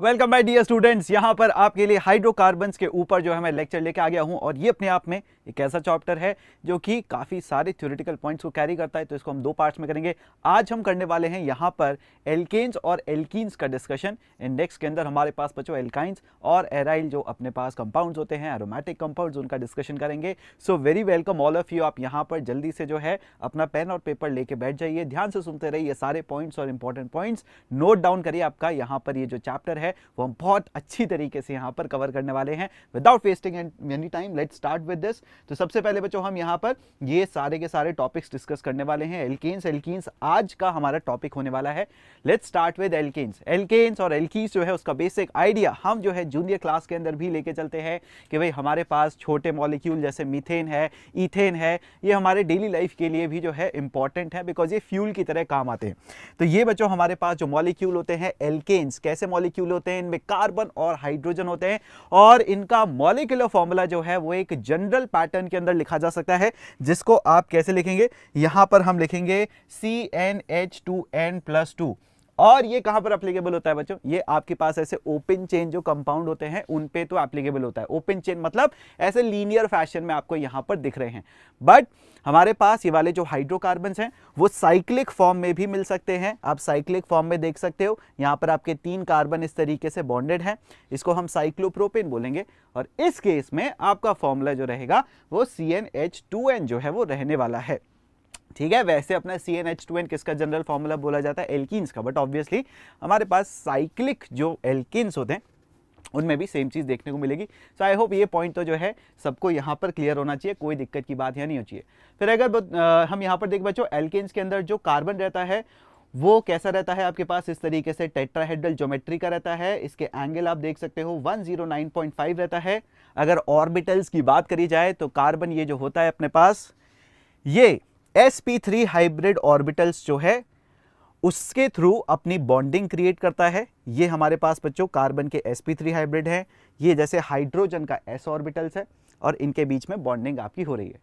Welcome my dear students यहाँ पर आपके लिए हाइड्रोकार्बन्स के ऊपर जो है मैं लेक्चर लेके आ गया हूँ और ये अपने आप में एक ऐसा चैप्टर है जो कि काफ़ी सारे थ्योरेटिकल पॉइंट्स को कैरी करता है तो इसको हम दो पार्ट्स में करेंगे आज हम करने वाले हैं यहाँ पर एल्केन्स और एल्कीन्स का डिस्कशन इंडेक्स के अंदर हमारे पास बचो एल्काइंस और एराइल जो अपने पास कंपाउंड्स होते हैं एरोमेटिक कंपाउंड उनका डिस्कशन करेंगे so very welcome all of you आप यहाँ पर जल्दी से जो है अपना पेन और पेपर लेके बैठ जाइए ध्यान से सुनते रहिए सारे पॉइंट्स और इंपॉर्टेंट पॉइंट्स नोट डाउन करिए आपका यहाँ पर ये जो चैप्टर है है वो हम बहुत अच्छी तरीके से यहाँ पर कवर करने वाले हैं without wasting and any time let start with this तो सबसे पहले बच्चों हम यहाँ पर ये सारे के सारे टॉपिक्स डिस्कस करने वाले हैं एल्केन्स एल्कीन्स आज का हमारा टॉपिक होने वाला है let start with alkanes alkanes और एल्किस जो है उसका बेसिक आइडिया हम जो है जूनियर क्लास के अंदर भी लेके चलते हैं कि भाई हमारे पास छोटे मॉलिक्यूल जैसे मीथेन है ईथेन है ये हमारे डेली लाइफ के लिए भी जो है इंपॉर्टेंट है बिकॉज ये फ्यूल की तरह काम आते हैं तो ये बच्चों हमारे पास जो मॉलिक्यूल होते हैं एल्केन्स कैसे मॉलिक्यूल होते हैं इनमें कार्बन और हाइड्रोजन होते हैं और इनका मॉलिकुलर फॉर्मूला जो है वो एक जनरल पैटर्न के अंदर लिखा जा सकता है जिसको आप कैसे लिखेंगे यहां पर हम लिखेंगे C N H two N plus two और ये कहां पर अप्लीकेबल होता है बच्चों ये आपके पास ऐसे ओपन चेन जो कंपाउंड होते हैं उन पे तो एप्लीकेबल होता है ओपन चेन मतलब ऐसे लीनियर फैशन में आपको यहां पर दिख रहे हैं बट हमारे पास ये वाले जो हाइड्रोकार्बन हैं वो साइक्लिक फॉर्म में भी मिल सकते हैं आप साइक्लिक फॉर्म में देख सकते हो यहां पर आपके तीन कार्बन इस तरीके से बॉन्डेड है इसको हम साइक्लोप्रोपेन बोलेंगे और इस केस में आपका फॉर्मूला जो रहेगा वो सी जो है वो रहने वाला है ठीक है वैसे अपना C N H two N किसका जनरल फॉर्मूला बोला जाता है एल्किन्स का बट ऑब्वियसली हमारे पास साइक्लिक जो एल्किन्स होते हैं उनमें भी सेम चीज़ देखने को मिलेगी सो आई होप ये पॉइंट तो जो है सबको यहाँ पर क्लियर होना चाहिए कोई दिक्कत की बात यहाँ नहीं हो चाहिए फिर अगर आ, हम यहाँ पर देख बच्चों एल्केन्स के अंदर जो कार्बन रहता है वो कैसा रहता है आपके पास इस तरीके से टेट्राहेड्रल ज्योमेट्री का रहता है इसके एंगल आप देख सकते हो 109.5 रहता है अगर ऑर्बिटल्स की बात करी जाए तो कार्बन ये जो होता है अपने पास ये sp3 हाइब्रिड ऑर्बिटल्स जो है उसके थ्रू अपनी बॉन्डिंग क्रिएट करता है ये हमारे पास बच्चों कार्बन के sp3 हाइब्रिड हैं ये जैसे हाइड्रोजन का s ऑर्बिटल्स है और इनके बीच में बॉन्डिंग आपकी हो रही है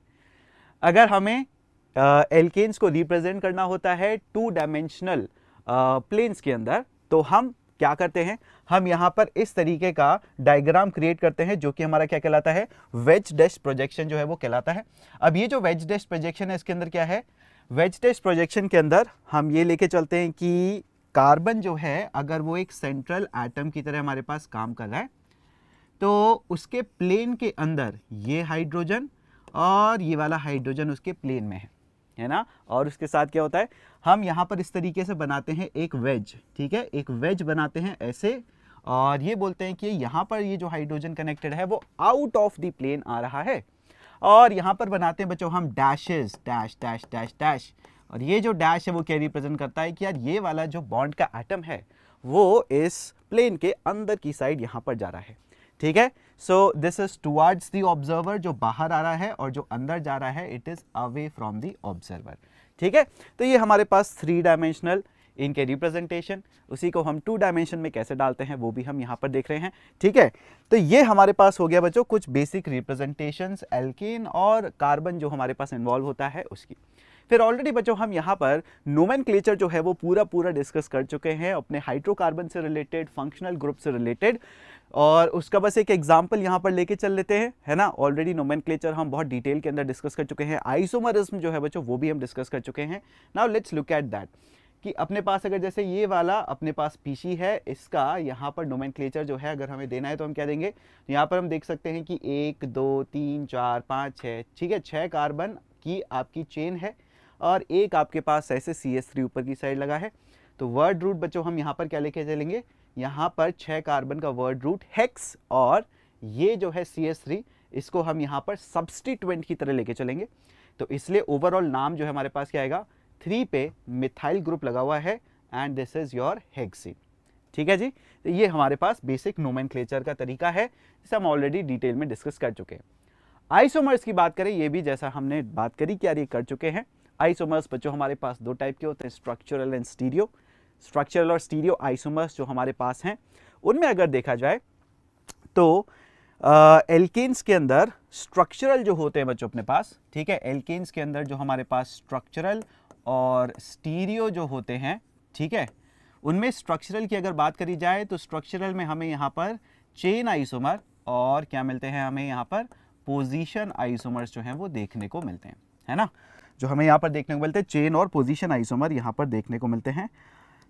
अगर हमें एल्केन्स uh, को रिप्रेजेंट करना होता है टू डायमेंशनल प्लेन्स के अंदर तो हम क्या करते हैं हम यहाँ पर इस तरीके का डायग्राम क्रिएट करते हैं जो कि हमारा क्या कहलाता है वेज डेस्ट प्रोजेक्शन जो है वो कहलाता है अब ये जो वेज डेस्ट प्रोजेक्शन है इसके अंदर क्या है वेज डेस्ट प्रोजेक्शन के अंदर हम ये लेके चलते हैं कि कार्बन जो है अगर वो एक सेंट्रल एटम की तरह हमारे पास काम कर रहा है तो उसके प्लेन के अंदर ये हाइड्रोजन और ये वाला हाइड्रोजन उसके प्लेन में है है ना और उसके साथ क्या होता है हम यहाँ पर इस तरीके से बनाते हैं एक वेज ठीक है एक वेज बनाते हैं ऐसे और ये बोलते हैं कि यहाँ पर ये जो हाइड्रोजन कनेक्टेड है वो आउट ऑफ दी प्लेन आ रहा है और यहाँ पर बनाते हैं बच्चों हम dashes dash dash dash dash और ये जो डैश है वो क्या रिप्रेजेंट करता है कि यार ये वाला जो बॉन्ड का एटम है वो इस प्लेन के अंदर की साइड यहाँ पर जा रहा है ठीक है so this is towards the observer जो बाहर आ रहा है और जो अंदर जा रहा है it is away from the observer ठीक है तो ये हमारे पास थ्री डायमेंशनल इनके रिप्रेजेंटेशन उसी को हम टू डायमेंशन में कैसे डालते हैं वो भी हम यहाँ पर देख रहे हैं ठीक है तो ये हमारे पास हो गया बच्चों कुछ बेसिक रिप्रेजेंटेशंस एल्किन और कार्बन जो हमारे पास इन्वॉल्व होता है उसकी फिर ऑलरेडी बच्चों हम यहाँ पर नोमन जो है वो पूरा पूरा डिस्कस कर चुके हैं अपने हाइड्रोकार्बन से रिलेटेड फंक्शनल ग्रुप से रिलेटेड और उसका बस एक एग्जाम्पल यहाँ पर लेके चल लेते हैं है ना ऑलरेडी नोमेन हम बहुत डिटेल के अंदर डिस्कस कर चुके हैं आइसोमरिज्म जो है बच्चों वो भी हम डिस्कस कर चुके हैं now let's look at that कि अपने पास अगर जैसे ये वाला अपने पास पीसी है इसका यहाँ पर डोमेन जो है अगर हमें देना है तो हम क्या देंगे यहाँ पर हम देख सकते हैं कि एक दो तीन चार पाँच छः ठीक है छः कार्बन की आपकी चेन है और एक आपके पास ऐसे सी एस थ्री ऊपर की साइड लगा है तो वर्ड रूट बच्चों हम यहाँ पर क्या लेके चलेंगे यहाँ पर छः कार्बन का वर्ड रूट हेक्स और ये जो है सी एस थ्री इसको हम यहाँ पर सब्सटीटेंट की तरह लेके चलेंगे तो इसलिए ओवरऑल नाम जो है हमारे पास क्या आएगा थ्री पे मिथाइल ग्रुप लगा हुआ है and this is your hexane ठीक है जी तो ये हमारे पास बेसिक नोमैन का तरीका है जिसे हम ऑलरेडी डिटेल में डिस्कस कर चुके हैं आइसोमर्स की बात करें ये भी जैसा हमने बात करी कि ये कर चुके हैं आइसोमर्स बच्चों हमारे पास दो टाइप के होते हैं स्ट्रक्चरल एंड स्टीरियो स्ट्रक्चरल और स्टीरियो आइसोमर्स जो हमारे पास हैं उनमें अगर देखा जाए तो एल्केन्स के अंदर स्ट्रक्चरल जो होते हैं बच्चों अपने पास ठीक है एल्केन्स के अंदर जो हमारे पास स्ट्रक्चरल और स्टीरियो जो होते हैं ठीक है उनमें स्ट्रक्चरल की अगर बात करी जाए तो स्ट्रक्चरल में हमें यहाँ पर चेन आइसोमर और क्या मिलते हैं हमें यहाँ पर पोजीशन आइसोमर्स जो हैं वो देखने को मिलते हैं है ना जो हमें यहाँ पर देखने को मिलते हैं चेन और पोजीशन आइसोमर यहाँ पर देखने को मिलते हैं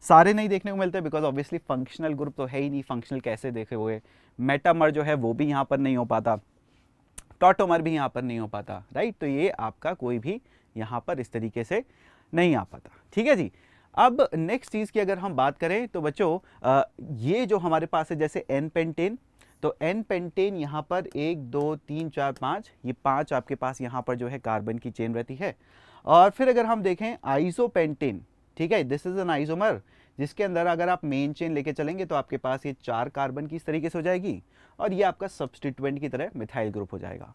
सारे नहीं देखने को मिलते बिकॉज ऑब्वियसली फंक्शनल ग्रुप तो है ही नहीं फंक्शनल कैसे देखे हुए मेटामर जो है वो भी यहाँ पर नहीं हो पाता टॉटोमर भी यहाँ पर नहीं हो पाता राइट तो ये आपका कोई भी यहाँ पर इस तरीके से नहीं आ पाता ठीक है जी अब नेक्स्ट चीज़ की अगर हम बात करें तो बच्चों ये जो हमारे पास है जैसे एन पेंटेन तो एन पेंटेन यहाँ पर एक दो तीन चार पाँच ये पाँच आपके पास यहाँ पर जो है कार्बन की चेन रहती है और फिर अगर हम देखें आइसो पेंटेन ठीक है दिस इज एन आइसोमर जिसके अंदर अगर आप मेन चेन लेके चलेंगे तो आपके पास ये चार कार्बन की इस तरीके से हो जाएगी और ये आपका सब्सटीटेंट की तरह मिथाइल ग्रुप हो जाएगा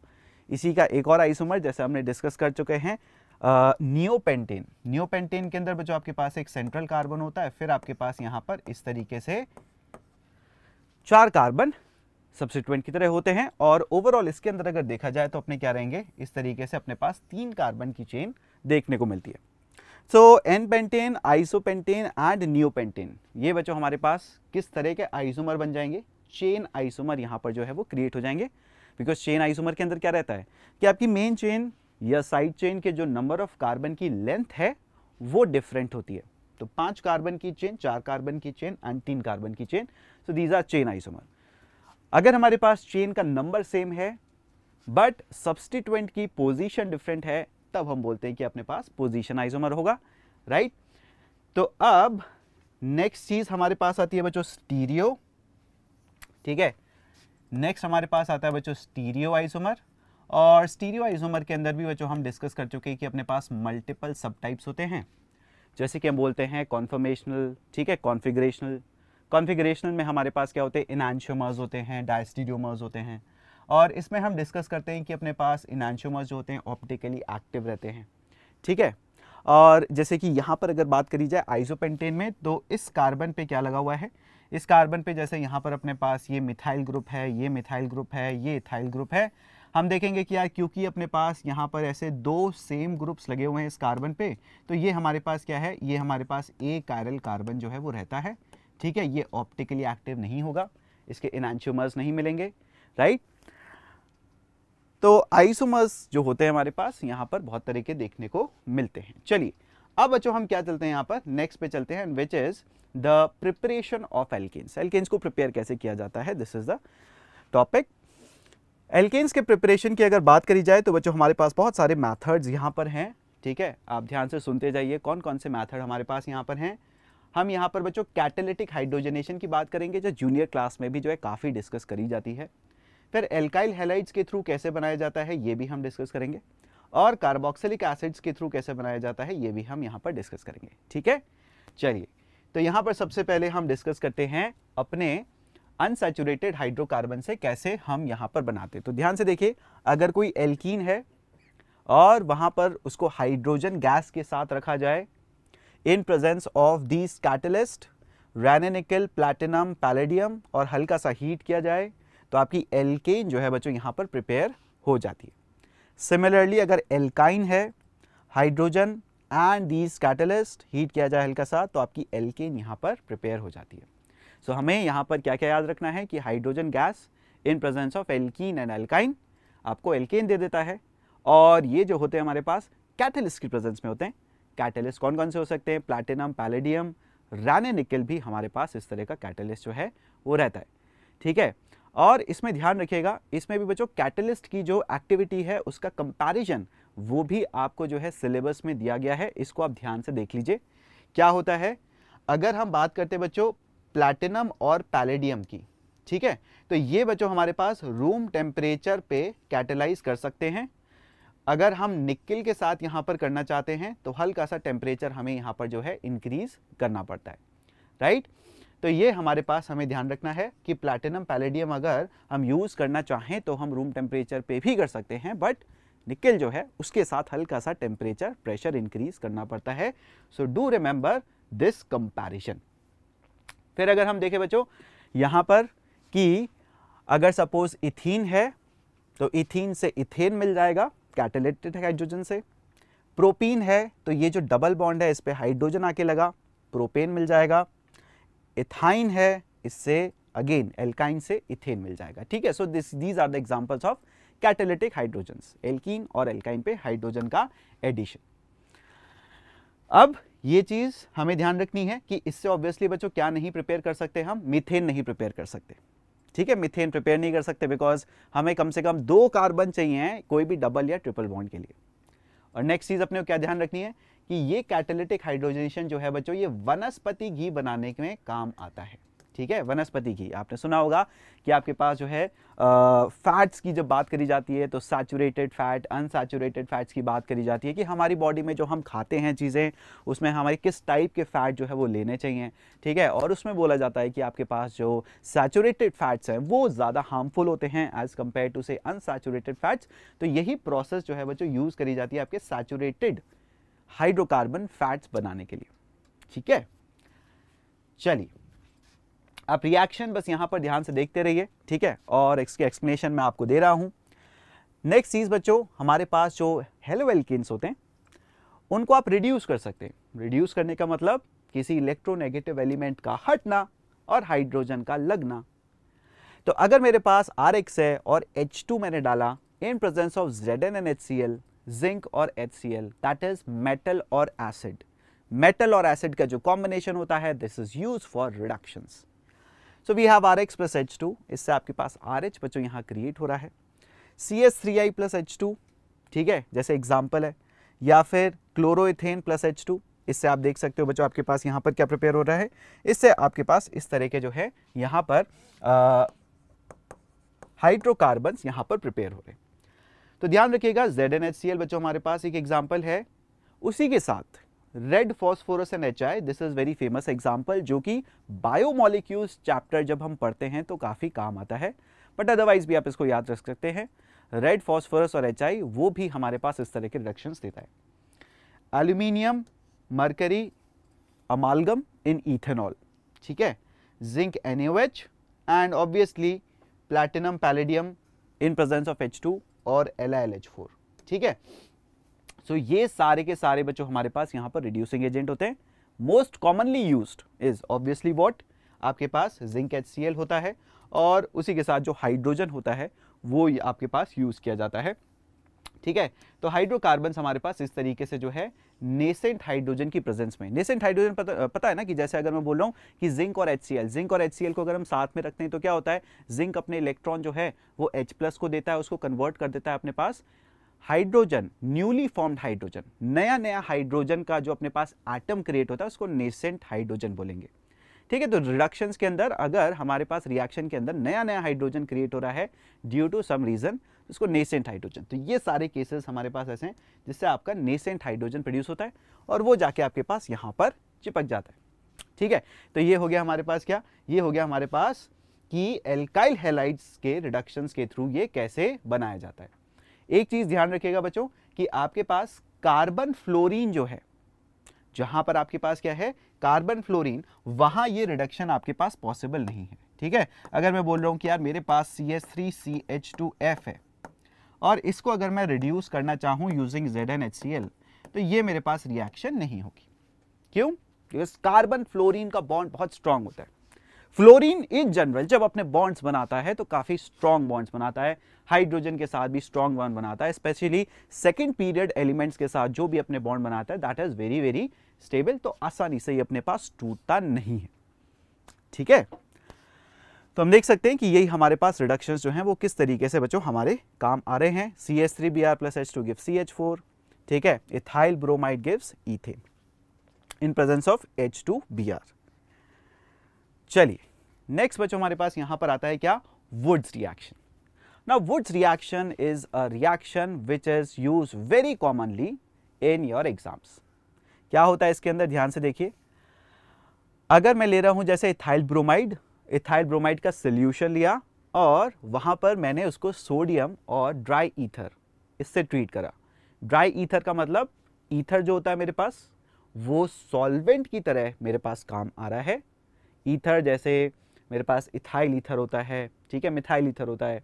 इसी का एक और आइसोमर जैसे हमने डिस्कस कर चुके हैं नियोपेंटेन नियोपेंटेन के अंदर जो आपके पास एक सेंट्रल कार्बन होता है फिर आपके पास यहाँ पर इस तरीके से चार कार्बन सब्सिटेंट की तरह होते हैं और ओवरऑल इसके अंदर अगर देखा जाए तो अपने क्या रहेंगे इस तरीके से अपने पास तीन कार्बन की चेन देखने को मिलती है so n pentane isopentane and neopentane ये बच्चों हमारे पास किस तरह के आइसोमर बन जाएंगे चेन आइसोमर यहाँ पर जो है वो क्रिएट हो जाएंगे बिकॉज चेन आइसोमर के अंदर क्या रहता है कि आपकी मेन चेन या साइड चेन के जो नंबर ऑफ कार्बन की लेंथ है वो डिफरेंट होती है तो पांच कार्बन की चेन चार कार्बन की चेन एंड तीन कार्बन की chain so these are chain isomer अगर हमारे पास चेन का नंबर सेम है बट सब्सटीट्यूएंट की पोजीशन डिफरेंट है तब हम बोलते हैं कि अपने पास पोजिशन आइसोमर होगा राइट तो अब नेक्स्ट चीज़ हमारे पास आती है बच्चों स्टीरियो ठीक है नेक्स्ट हमारे पास आता है बच्चों स्टीरियो आइसोमर और स्टीरियो आइसोमर के अंदर भी बच्चों हम डिस्कस कर चुके हैं कि अपने पास मल्टीपल सब टाइप्स होते हैं जैसे कि हम बोलते हैं कॉन्फर्मेशनल ठीक है कॉन्फिग्रेशनल कॉन्फिग्रेशनल में हमारे पास क्या होते हैं इनानशोमर्स होते हैं डायस्टीरियोमर्स होते हैं और इसमें हम डिस्कस करते हैं कि अपने पास इनानशोमर्स जो होते हैं ऑप्टिकली एक्टिव रहते हैं ठीक है और जैसे कि यहाँ पर अगर बात करी जाए आइजोपेंटेन में तो इस कार्बन पे क्या लगा हुआ है इस कार्बन पे जैसे यहाँ पर अपने पास ये मिथाइल ग्रुप है ये मिथाइल ग्रुप है ये इथाइल ग्रुप है हम देखेंगे कि यार क्योंकि अपने पास यहाँ पर ऐसे दो सेम ग्रुप्स लगे हुए हैं इस कार्बन पे तो ये हमारे पास क्या है ये हमारे पास ए कायरल कार्बन जो है वो रहता है ठीक है ये ऑप्टिकली एक्टिव नहीं होगा इसके इनानशोमर्स नहीं मिलेंगे राइट तो आइसोमर्स जो होते हैं हमारे पास यहाँ पर बहुत तरह के देखने को मिलते हैं चलिए अब बच्चों हम क्या चलते हैं यहाँ पर नेक्स्ट पे चलते हैं which is the preparation of alkanes alkanes को प्रिपेयर कैसे किया जाता है this is the topic alkanes के प्रिपरेशन की अगर बात करी जाए तो बच्चों हमारे पास बहुत सारे मैथड्स यहाँ पर हैं ठीक है आप ध्यान से सुनते जाइए कौन कौन से मैथड हमारे पास यहाँ पर हैं हम यहाँ पर बच्चों कैटेलिटिक हाइड्रोजनेशन की बात करेंगे जो जूनियर क्लास में भी जो है काफ़ी डिस्कस करी जाती है फिर एल्काइल हेलाइड्स के थ्रू कैसे बनाया जाता है ये भी हम डिस्कस करेंगे और कार्बोक्सिलिक एसिड्स के थ्रू कैसे बनाया जाता है ये भी हम यहाँ पर डिस्कस करेंगे ठीक है चलिए तो यहाँ पर सबसे पहले हम डिस्कस करते हैं अपने अनसेचुरेटेड हाइड्रोकार्बन से कैसे हम यहाँ पर बनाते तो ध्यान से देखिए अगर कोई एल्कीन है और वहाँ पर उसको हाइड्रोजन गैस के साथ रखा जाए in presence of these catalyst Raney nickel platinum palladium और हल्का सा हीट किया जाए तो आपकी एल्केन जो है बच्चों यहाँ पर प्रिपेयर हो जाती है सिमिलरली अगर एल्काइन है hydrogen and these catalyst heat किया जाए हल्का सा तो आपकी एल्केन यहाँ पर प्रिपेयर हो जाती है सो so, हमें यहाँ पर क्या क्या याद रखना है कि hydrogen gas in presence of alkene and alkyne आपको एल्केन दे देता है और ये जो होते हैं हमारे पास कैटलिस्ट की प्रेजेंस में होते हैं कैटलिस्ट कौन कौन से हो सकते हैं प्लैटिनम पैलेडियम रैने निकल भी हमारे पास इस तरह का कैटलिस्ट जो है वो रहता है ठीक है और इसमें ध्यान रखिएगा इसमें भी बच्चों कैटलिस्ट की जो एक्टिविटी है उसका कंपैरिजन वो भी आपको जो है सिलेबस में दिया गया है इसको आप ध्यान से देख लीजिए क्या होता है अगर हम बात करते बच्चों प्लैटिनम और पैलेडियम की ठीक है तो ये बच्चों हमारे पास रूम टेम्परेचर पे कैटलाइज कर सकते हैं अगर हम निकल के साथ यहाँ पर करना चाहते हैं तो हल्का सा टेम्परेचर हमें यहाँ पर जो है इंक्रीज करना पड़ता है राइट right? तो ये हमारे पास हमें ध्यान रखना है कि प्लैटिनम पैलेडियम अगर हम यूज़ करना चाहें तो हम रूम टेम्परेचर पे भी कर सकते हैं बट निकल जो है उसके साथ हल्का सा टेम्परेचर प्रेशर इंक्रीज करना पड़ता है so do remember this comparison फिर अगर हम देखें बच्चों यहाँ पर कि अगर सपोज इथीन है तो इथीन से इथेन मिल जाएगा कैटेलेटेड हाइड्रोजन से प्रोपीन है तो ये जो डबल बॉन्ड है इस पर हाइड्रोजन आके लगा प्रोपेन मिल जाएगा इथाइन है इससे अगेन एल्काइन से इथेन मिल जाएगा ठीक है so this these are the examples of catalytic hydrogen alkene और एल्काइन पे हाइड्रोजन का एडिशन अब ये चीज़ हमें ध्यान रखनी है कि इससे ऑब्वियसली बच्चों क्या नहीं प्रिपेयर कर सकते हम मिथेन नहीं प्रिपेयर कर सकते ठीक है मिथेन प्रिपेयर नहीं कर सकते बिकॉज हमें कम से कम दो कार्बन चाहिए कोई भी डबल या ट्रिपल बॉन्ड के लिए और नेक्स्ट चीज़ अपने क्या ध्यान रखनी है कि ये कैटेलिटिक हाइड्रोजनेशन जो है बच्चों ये वनस्पति घी बनाने में काम आता है ठीक है वनस्पति घी आपने सुना होगा कि आपके पास जो है फैट्स की जब बात करी जाती है तो सैचुरेटेड फैट अनसैचुरेटेड फैट्स की बात करी जाती है कि हमारी बॉडी में जो हम खाते हैं चीज़ें उसमें हमारे किस टाइप के फैट जो है वो लेने चाहिए ठीक है और उसमें बोला जाता है कि आपके पास जो सैचुरेटेड फैट्स हैं वो ज़्यादा हार्मफुल होते हैं as compare to say unsaturated fats तो यही प्रोसेस जो है बच्चों यूज़ करी जाती है आपके सैचुरेटेड हाइड्रोकार्बन फैट्स बनाने के लिए ठीक है चलिए आप रिएक्शन बस यहाँ पर ध्यान से देखते रहिए ठीक है और इसके एक्सप्लेनेशन मैं आपको दे रहा हूं नेक्स्ट चीज़ बच्चों हमारे पास जो हेलो होते हैं उनको आप रिड्यूस कर सकते हैं रिड्यूस करने का मतलब किसी इलेक्ट्रोनेगेटिव एलिमेंट का हटना और हाइड्रोजन का लगना तो अगर मेरे पास आर है और एच मैंने डाला in presence of Z N N H C L zinc और एच दैट इज मेटल और एसिड मेटल और एसिड का जो कॉम्बिनेशन होता है this is use for reduction so we have R X plus H two इससे आपके पास R H बच्चों यहाँ क्रिएट हो रहा है C S three I plus H two ठीक है जैसे एग्जाम्पल है या फिर क्लोरोथेन प्लस एच टू इससे आप देख सकते हो बच्चों आपके पास यहाँ पर क्या प्रिपेयर हो रहा है इससे आपके पास इस तरह के जो है यहाँ पर हाइड्रोकार्बन्स यहाँ पर प्रिपेयर हो रहे हैं तो ध्यान रखिएगा Z N H C L बच्चों हमारे पास एक एग्जाम्पल है उसी के साथ red phosphorus and H I this is very famous example जो कि बायोमोलिक्यूल्स चैप्टर जब हम पढ़ते हैं तो काफ़ी काम आता है बट अदरवाइज भी आप इसको याद रख सकते हैं रेड फॉस्फोरस और एच आई वो भी हमारे पास इस तरह के रिडक्शन देता है aluminium mercury amalgam in ethanol ठीक है जिंक एन and obviously platinum palladium in presence of H two और एल एल एच फोर ठीक है सो ये सारे के सारे बच्चों हमारे पास यहाँ पर रिड्यूसिंग एजेंट होते हैं most commonly use is obviously what आपके पास जिंक एच होता है और उसी के साथ जो हाइड्रोजन होता है वो आपके पास यूज़ किया जाता है ठीक है तो हाइड्रोकार्बन हमारे पास इस तरीके से जो है नेसेंट हाइड्रोजन की प्रेजेंस में नेसेंट हाइड्रोजन पता, पता है ना कि जैसे अगर मैं बोल रहा हूँ कि जिंक और एच जिंक और एच को अगर हम साथ में रखते हैं तो क्या होता है जिंक अपने इलेक्ट्रॉन जो है वो एच को देता है उसको कन्वर्ट कर देता है अपने पास हाइड्रोजन न्यूली फॉर्म्ड हाइड्रोजन नया नया हाइड्रोजन का जो अपने पास आइटम क्रिएट होता है उसको नेसेंट हाइड्रोजन बोलेंगे ठीक है तो रिडक्शन के अंदर अगर हमारे पास रिएक्शन के अंदर नया नया हाइड्रोजन क्रिएट हो रहा है ड्यू टू सम रीज़न इसको नेसेंट हाइड्रोजन तो ये सारे केसेस हमारे पास ऐसे हैं जिससे आपका नेसेंट हाइड्रोजन प्रोड्यूस होता है और वो जाके आपके पास यहाँ पर चिपक जाता है ठीक है तो ये हो गया हमारे पास क्या ये हो गया हमारे पास कि एल्काइल हेलाइड्स के रिडक्शन के थ्रू ये कैसे बनाया जाता है एक चीज़ ध्यान रखिएगा बच्चों कि आपके पास कार्बन फ्लोरीन जो है जहां पर आपके पास क्या है कार्बन फ्लोरीन वहां ये रिडक्शन आपके पास पॉसिबल नहीं है ठीक है अगर मैं बोल रहा हूँ कि यार मेरे पास C S three C H two F है और इसको अगर मैं रिड्यूस करना चाहूँ using Z N H C L तो ये मेरे पास रिएक्शन नहीं होगी क्यों बिकॉज कार्बन फ्लोरीन का बॉन्ड बहुत स्ट्रांग होता है फ्लोरीन इन जनरल जब अपने बॉन्ड्स बनाता है तो काफ़ी स्ट्रांग बॉन्ड्स बनाता है हाइड्रोजन के साथ भी स्ट्रांग बॉन्ड बनाता है स्पेशली सेकेंड पीरियड एलिमेंट्स के साथ जो भी अपने बॉन्ड बनाता है that is very very stable तो आसानी से ये अपने पास टूटता नहीं है ठीक है तो हम देख सकते हैं कि यही हमारे पास रिडक्शन जो हैं वो किस तरीके से बच्चों हमारे काम आ रहे हैं C S three B R plus H two give C H four ठीक है ethyl bromide gives ethane in presence of H two B R चलिए नेक्स्ट बच्चों हमारे पास यहां पर आता है क्या वुड्स रिएक्शन ना Wurtz reaction is a reaction which is use very commonly in your exams क्या होता है इसके अंदर ध्यान से देखिए अगर मैं ले रहा हूं जैसे इथाइल ब्रोमाइड इथाइल ब्रोमाइड का सोल्यूशन लिया और वहाँ पर मैंने उसको सोडियम और ड्राई ईथर इससे ट्रीट करा ड्राई ईथर का मतलब ईथर जो होता है मेरे पास वो सॉल्वेंट की तरह मेरे पास काम आ रहा है ईथर जैसे मेरे पास इथाइल ईथर होता है ठीक है मिथाइल ईथर होता है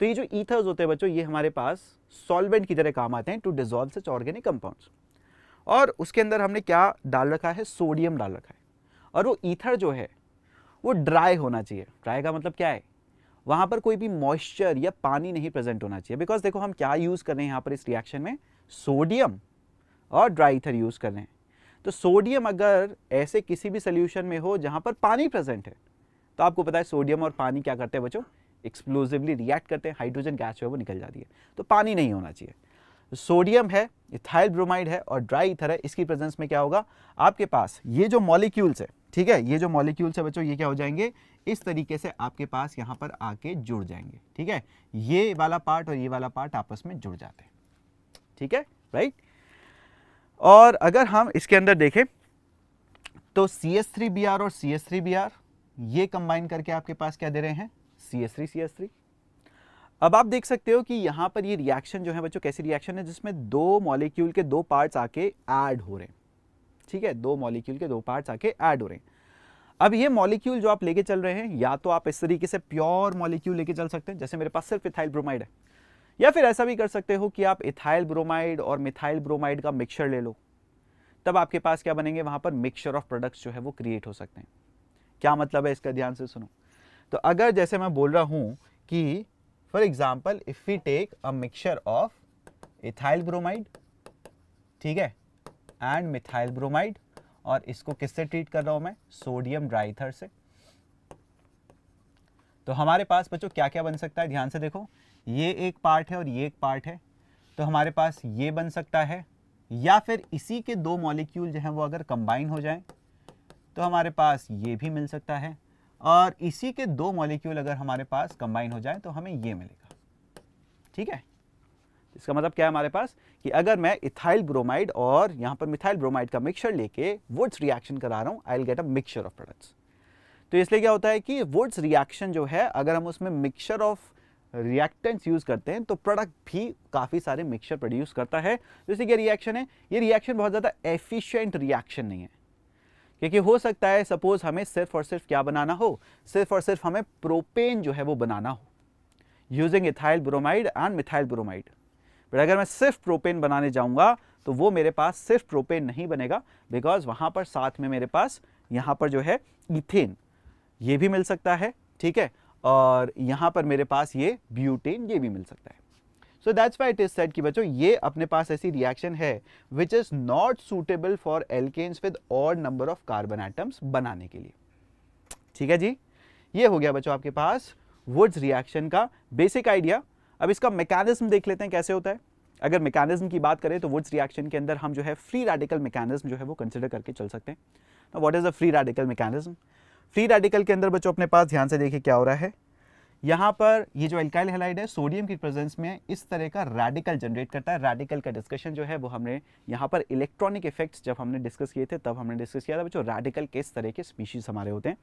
तो ये जो ईथर्स होते हैं बच्चों ये हमारे पास सॉल्वेंट की तरह काम आते हैं to dissolve such organic compounds और उसके अंदर हमने क्या डाल रखा है सोडियम डाल रखा है और वो ईथर जो है वो ड्राई होना चाहिए ड्राई का मतलब क्या है वहाँ पर कोई भी मॉइस्चर या पानी नहीं प्रेजेंट होना चाहिए बिकॉज देखो हम क्या यूज़ कर रहे हैं यहाँ पर इस रिएक्शन में सोडियम और ड्राई ईथर यूज़ कर रहे हैं तो सोडियम अगर ऐसे किसी भी सोल्यूशन में हो जहाँ पर पानी प्रेजेंट है तो आपको पता है सोडियम और पानी क्या करते हैं बच्चों एक्सप्लोजिवली रिएक्ट करते हैं हाइड्रोजन गैस जो है वो निकल जाती है तो पानी नहीं होना चाहिए सोडियम है इथाइल ब्रोमाइड है और ड्राई ईथर है इसकी प्रेजेंस में क्या होगा आपके पास ये जो मॉलिक्यूल्स है ठीक है ये जो मॉलिक्यूल्स है बच्चों ये क्या हो जाएंगे इस तरीके से आपके पास यहाँ पर आके जुड़ जाएंगे ठीक है ये वाला पार्ट और ये वाला पार्ट आपस में जुड़ जाते हैं ठीक है राइट और अगर हम इसके अंदर देखें तो C S three B R और C S three B R ये कंबाइन करके आपके पास क्या दे रहे हैं C S three C S three अब आप देख सकते हो कि यहाँ पर ये रिएक्शन जो है बच्चों कैसी रिएक्शन है जिसमें दो मॉलिक्यूल के दो पार्ट्स आके ऐड हो रहे हैं ठीक है दो मॉलिक्यूल के दो पार्ट आके ऐड हो रहे हैं अब ये मॉलिक्यूल जो आप लेके चल रहे हैं या तो आप इस तरीके से प्योर मॉलिक्यूल लेके चल सकते हैं जैसे मेरे पास सिर्फ इथाइल ब्रोमाइड है या फिर ऐसा भी कर सकते हो कि आप इथाइल ब्रोमाइड और मिथाइल ब्रोमाइड का मिक्सचर ले लो तब आपके पास क्या बनेंगे वहां पर मिक्सचर ऑफ प्रोडक्ट्स जो है वो क्रिएट हो सकते हैं क्या मतलब है इसका ध्यान से सुनो तो अगर जैसे मैं बोल रहा हूं कि for example if you take a mixture of ethyl bromide ठीक है एंड मिथाइल ब्रोमाइड और इसको किससे ट्रीट कर रहा हूँ मैं सोडियम ड्राइथर से तो हमारे पास बच्चों क्या क्या बन सकता है ध्यान से देखो ये एक पार्ट है और ये एक पार्ट है तो हमारे पास ये बन सकता है या फिर इसी के दो मॉलिक्यूल जो हैं वो अगर कंबाइन हो जाएं तो हमारे पास ये भी मिल सकता है और इसी के दो मॉलिक्यूल अगर हमारे पास कंबाइन हो जाए तो हमें ये मिलेगा ठीक है इसका मतलब क्या है हमारे पास कि अगर मैं इथाइल ब्रोमाइड और यहाँ पर मिथाइल ब्रोमाइड का मिक्सचर लेके वुड्स रिएक्शन करा रहा हूँ I will get a mixture of products तो इसलिए क्या होता है कि वुड्स रिएक्शन जो है अगर हम उसमें मिक्सचर ऑफ रिएक्टेंट्स यूज़ करते हैं तो प्रोडक्ट भी काफ़ी सारे मिक्सचर प्रोड्यूस करता है तो इसलिए क्या रिएक्शन है ये रिएक्शन बहुत ज़्यादा एफिशिएंट रिएक्शन नहीं है क्योंकि हो सकता है सपोज हमें सिर्फ और सिर्फ क्या बनाना हो सिर्फ और सिर्फ हमें प्रोपेन जो है वो बनाना हो using ethyl bromide and methyl bromide but अगर मैं सिर्फ प्रोपेन बनाने जाऊंगा तो वो मेरे पास सिर्फ प्रोपेन नहीं बनेगा बिकॉज वहाँ पर साथ में मेरे पास यहाँ पर जो है इथेन ये भी मिल सकता है ठीक है और यहाँ पर मेरे पास ये ब्यूटेन ये भी मिल सकता है so that's why it is said कि बच्चों ये अपने पास ऐसी रिएक्शन है which is not suitable for alkanes with odd number of carbon atoms बनाने के लिए ठीक है जी ये हो गया बच्चों आपके पास वुड्स रिएक्शन का बेसिक आइडिया अब इसका मैकेनिज्म देख लेते हैं कैसे होता है अगर मैकेनिज्म की बात करें तो वुड्स रिएक्शन के अंदर हम जो है फ्री रेडिकल मैकेनिज्म जो है वो कंसिडर करके चल सकते हैं what is a free radical mechanism free radical के अंदर बच्चों अपने पास ध्यान से देखिए क्या हो रहा है यहाँ पर ये जो एल्काइल हेलाइड है सोडियम की प्रेजेंस में इस तरह का रेडिकल जनरेट करता है रेडिकल का डिस्कशन जो है वो हमने यहाँ पर इलेक्ट्रॉनिक इफेक्ट्स जब हमने डिस्कस किए थे तब हमने डिस्कस किया था बच्चों रेडिकल किस तरह के स्पीशीज़ हमारे होते हैं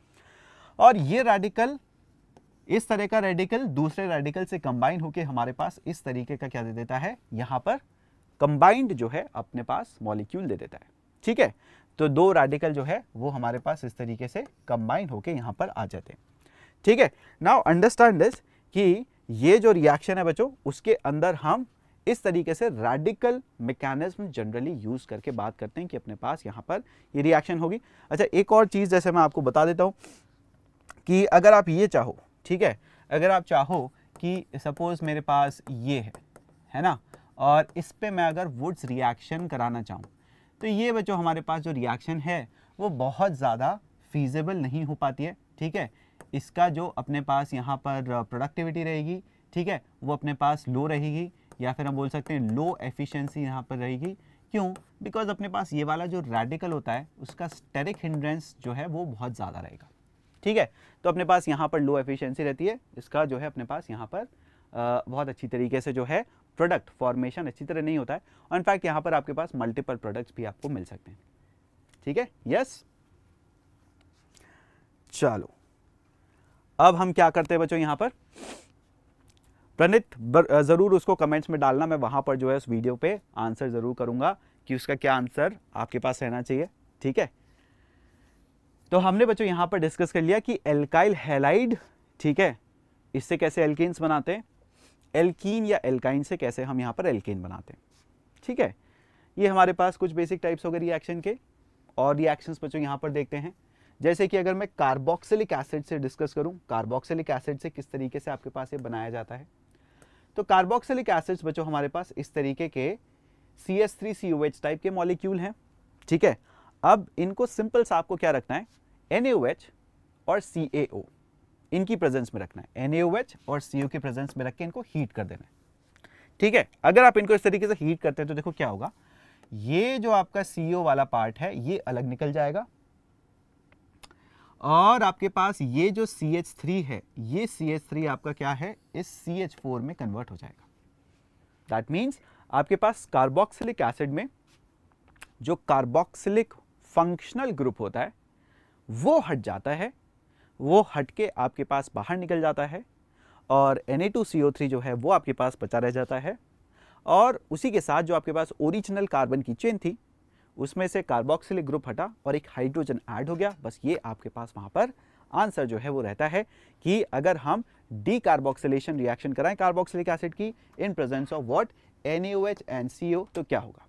और ये रेडिकल इस तरह का रेडिकल दूसरे रेडिकल से कंबाइन होकर हमारे पास इस तरीके का क्या दे देता है यहां पर कंबाइंड जो है अपने पास मॉलिक्यूल दे देता है ठीक है तो दो रेडिकल जो है वो हमारे पास इस तरीके से कंबाइन होकर यहाँ पर आ जाते हैं ठीक है नाउ अंडरस्टैंड दिस कि ये जो रिएक्शन है बच्चों उसके अंदर हम इस तरीके से रेडिकल मैकेनिज्म जनरली यूज़ करके बात करते हैं कि अपने पास यहाँ पर ये रिएक्शन होगी अच्छा एक और चीज़ जैसे मैं आपको बता देता हूँ कि अगर आप ये चाहो ठीक है अगर आप चाहो कि सपोज़ मेरे पास ये है है ना और इस पर मैं अगर वुड्स रिएक्शन कराना चाहूँ तो ये बच्चों हमारे पास जो रिएक्शन है वो बहुत ज़्यादा फीजेबल नहीं हो पाती है ठीक है इसका जो अपने पास यहाँ पर प्रोडक्टिविटी रहेगी ठीक है वो अपने पास लो रहेगी या फिर हम बोल सकते हैं लो एफिशिएंसी यहाँ पर रहेगी क्यों बिकॉज अपने पास ये वाला जो रेडिकल होता है उसका स्टेरिक हिंड्रेंस जो है वो बहुत ज़्यादा रहेगा ठीक है तो अपने पास यहाँ पर लो एफिशिएंसी रहती है इसका जो है अपने पास यहाँ पर बहुत अच्छी तरीके से जो है प्रोडक्ट फॉर्मेशन अच्छी तरह नहीं होता है और इनफैक्ट यहाँ पर आपके पास मल्टीपल प्रोडक्ट्स भी आपको मिल सकते हैं ठीक है यस चलो अब हम क्या करते हैं बच्चों यहाँ पर प्रणित ज़रूर उसको कमेंट्स में डालना मैं वहाँ पर जो है उस वीडियो पर आंसर ज़रूर करूँगा कि उसका क्या आंसर आपके पास रहना चाहिए ठीक है तो हमने बच्चों यहाँ पर डिस्कस कर लिया कि एल्काइल हेलाइड ठीक है इससे कैसे एल्किन्स बनाते हैं एल्कीन या एल्काइन से कैसे हम यहाँ पर एल्किन बनाते हैं ठीक है ये हमारे पास कुछ बेसिक टाइप्स हो गए रिएक्शन के और रिएक्शंस बच्चों यहाँ पर देखते हैं जैसे कि अगर मैं कार्बोक्सिलिक एसिड से डिस्कस करूँ कार्बोक्सिलिक एसिड से किस तरीके से आपके पास ये बनाया जाता है तो कार्बोक्सिलिक एसिड्स बच्चों हमारे पास इस तरीके के C S three C O H type के मॉलिक्यूल हैं ठीक है अब इनको सिंपल सा आपको क्या रखना है एन और सी इनकी प्रेजेंस में रखना है एन और सी के प्रेजेंस में रख के इनको हीट कर देना है ठीक है अगर आप इनको इस तरीके से हीट करते हैं तो देखो क्या होगा ये जो आपका सी वाला पार्ट है ये अलग निकल जाएगा और आपके पास ये जो CH3 है ये CH3 आपका क्या है इस CH4 में कन्वर्ट हो जाएगा दैट मीन्स आपके पास कार्बोक्सिलिक एसिड में जो कार्बोक्सिलिक फंक्शनल ग्रुप होता है वो हट जाता है वो हट के आपके पास बाहर निकल जाता है और Na2CO3 जो है वो आपके पास बचा रह जाता है और उसी के साथ जो आपके पास ओरिजिनल कार्बन की चेन थी उसमें से कार्बोक्सिलिक ग्रुप हटा और एक हाइड्रोजन ऐड हो गया बस ये आपके पास वहाँ पर आंसर जो है वो रहता है कि अगर हम डी कार्बोक्सिलेशन रिएक्शन कराएं कार्बोक्सिलिक एसिड की in presence of what NaOH and CO तो क्या होगा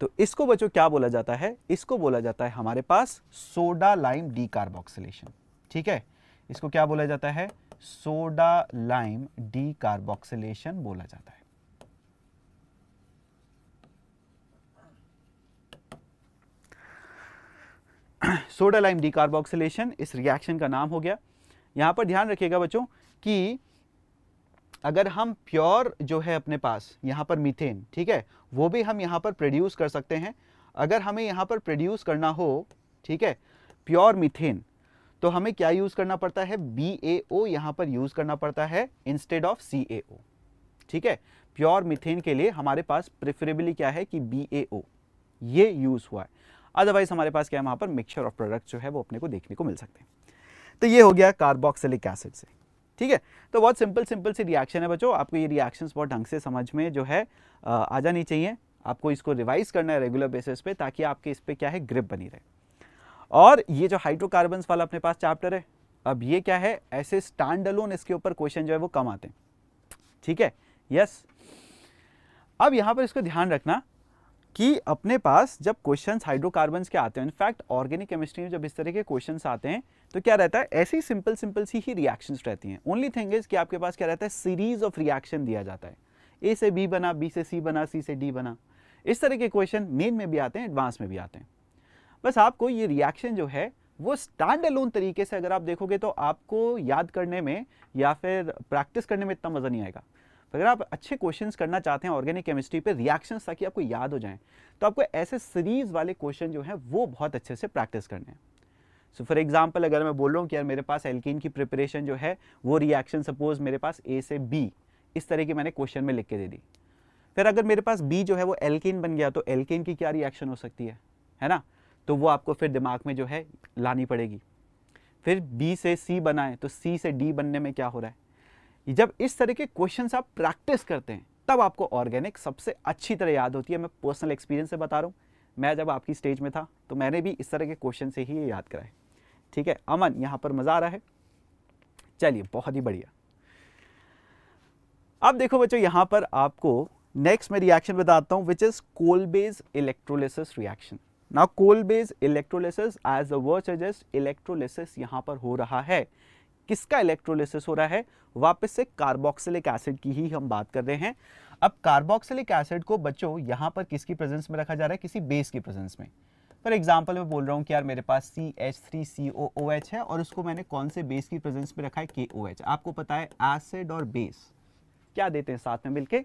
तो इसको बच्चों क्या बोला जाता है इसको बोला जाता है हमारे पास सोडा लाइम डी कार्बोक्सिलेशन ठीक है इसको क्या बोला जाता है सोडा लाइम डी कार्बोक्सिलेशन बोला जाता है सोडा लाइम डी इस रिएक्शन का नाम हो गया यहां पर ध्यान रखिएगा बच्चों कि अगर हम प्योर जो है अपने पास यहाँ पर मीथेन ठीक है वो भी हम यहाँ पर प्रोड्यूस कर सकते हैं अगर हमें यहाँ पर प्रोड्यूस करना हो ठीक है प्योर मीथेन तो हमें क्या यूज़ करना पड़ता है बी ए ओ यहाँ पर यूज़ करना पड़ता है इंस्टेड ऑफ सी ए ओ ठीक है प्योर मिथेन के लिए हमारे पास प्रेफरेबली क्या है कि बी ए ओ ये यूज़ हुआ है अदरवाइज हमारे पास क्या है वहाँ पर मिक्सचर ऑफ प्रोडक्ट जो है वो अपने को देखने को मिल सकते हैं तो ये हो गया कार्बोक्सिलिक एसिड से ठीक है तो बहुत सिंपल सिंपल सी रिएक्शन है बच्चों आपको ये रिएक्शंस बहुत ढंग से समझ में जो है आ जानी चाहिए आपको इसको रिवाइज करना है रेगुलर बेसिस पे ताकि आपके इस पर क्या है ग्रिप बनी रहे और ये जो हाइड्रोकार्बन वाला अपने पास चैप्टर है अब ये क्या है ऐसे स्टैंड अलोन इसके ऊपर क्वेश्चन जो है वो कम आते हैं ठीक है यस अब यहाँ पर इसको ध्यान रखना कि अपने पास जब क्वेश्चंस हाइड्रोकार्बन्स के आते हैं इनफैक्ट ऑर्गेनिक केमिस्ट्री में जब इस तरह के क्वेश्चंस आते हैं तो क्या रहता है ऐसी सिंपल सिंपल सी ही रिएक्शंस रहती हैं ओनली थिंग इज कि आपके पास क्या रहता है सीरीज ऑफ रिएक्शन दिया जाता है ए से बी बना बी से सी बना सी से डी बना इस तरह के क्वेश्चन मेन में भी आते हैं एडवांस में भी आते हैं बस आपको ये रिएक्शन जो है वो स्टैंड अलोन तरीके से अगर आप देखोगे तो आपको याद करने में या फिर प्रैक्टिस करने में इतना मज़ा नहीं आएगा अगर आप अच्छे क्वेश्चंस करना चाहते हैं ऑर्गेनिक केमिस्ट्री पे रिएक्शंस ताकि आपको याद हो जाएं तो आपको ऐसे सीरीज़ वाले क्वेश्चन जो हैं वो बहुत अच्छे से प्रैक्टिस करने हैं सो फॉर एग्जांपल अगर मैं बोल रहा हूँ कि यार मेरे पास एल्किन की प्रिपरेशन जो है वो रिएक्शन सपोज मेरे पास ए से बी इस तरह की मैंने क्वेश्चन में लिख के दे दी फिर अगर मेरे पास बी जो है वो एल्किन बन गया तो एल्किन की क्या रिएक्शन हो सकती है है ना तो वो आपको फिर दिमाग में जो है लानी पड़ेगी फिर बी से सी बनाए तो सी से डी बनने में क्या हो रहा है जब इस तरह के क्वेश्चन आप प्रैक्टिस करते हैं तब आपको ऑर्गेनिक सबसे अच्छी तरह याद होती है मैं पर्सनल एक्सपीरियंस से बता रहा हूँ मैं जब आपकी स्टेज में था तो मैंने भी इस तरह के क्वेश्चन से ही ये याद कराए ठीक है अमन यहाँ पर मज़ा आ रहा है चलिए बहुत ही बढ़िया अब देखो बच्चों यहाँ पर आपको नेक्स्ट मैं रिएक्शन बताता हूँ which is Kolbe's electrolysis reaction ना Kolbe's electrolysis as the word suggest electrolysis यहाँ पर हो रहा है किसका इलेक्ट्रोलिसिस हो रहा है वापस से कार्बोक्सिलिक एसिड की ही हम बात कर रहे हैं अब कार्बोक्सिलिक एसिड को बच्चों यहाँ पर किसकी प्रेजेंस में रखा जा रहा है किसी बेस की प्रेजेंस में फॉर एग्जाम्पल मैं बोल रहा हूँ कि यार मेरे पास C H three C O O H है और उसको मैंने कौन से बेस की प्रेजेंस में रखा है के ओ एच आपको पता है एसिड और बेस क्या देते हैं साथ में मिलके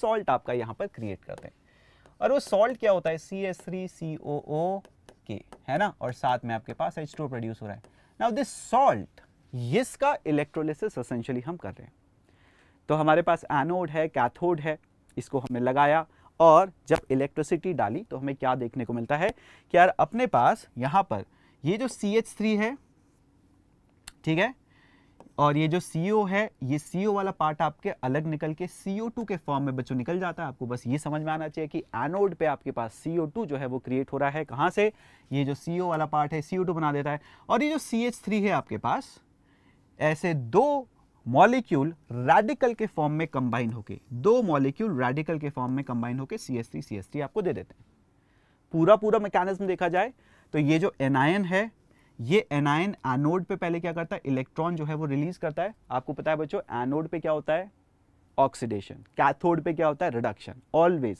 सॉल्ट आपका यहाँ पर क्रिएट करते हैं और वो सॉल्ट क्या होता है सी एच थ्री सी ओ ओ के है ना और साथ में आपके पास एच टू प्रोड्यूस हो रहा है नाउ दिस सॉल्ट इसका इलेक्ट्रोलिसिस हम कर रहे हैं तो हमारे पास एनोड है कैथोड है इसको हमने लगाया और जब इलेक्ट्रिसिटी डाली तो हमें क्या देखने को मिलता है कि यार अपने पास यहाँ पर ये जो सी एच थ्री है ठीक है और ये जो सी ओ है ये सी ओ वाला पार्ट आपके अलग निकल के सी ओ टू के फॉर्म में बच्चों निकल जाता है आपको बस ये समझ में आना चाहिए कि एनोड पे आपके पास सी ओ टू जो है वो क्रिएट हो रहा है कहाँ से ये जो सी ओ वाला पार्ट है सी ओ टू बना देता है और ये जो सी एच थ्री है आपके पास ऐसे दो मॉलिक्यूल रेडिकल के फॉर्म में कंबाइन होके दो मॉलिक्यूल रेडिकल के फॉर्म में कंबाइन होके C S T C S T आपको दे देते हैं पूरा पूरा मैकेनिज्म देखा जाए तो ये जो एनायन है ये एनायन एनोड पे पहले क्या करता है इलेक्ट्रॉन जो है वो रिलीज करता है आपको पता है बच्चों एनोड पे क्या होता है ऑक्सीडेशन कैथोड पे क्या होता है रिडक्शन ऑलवेज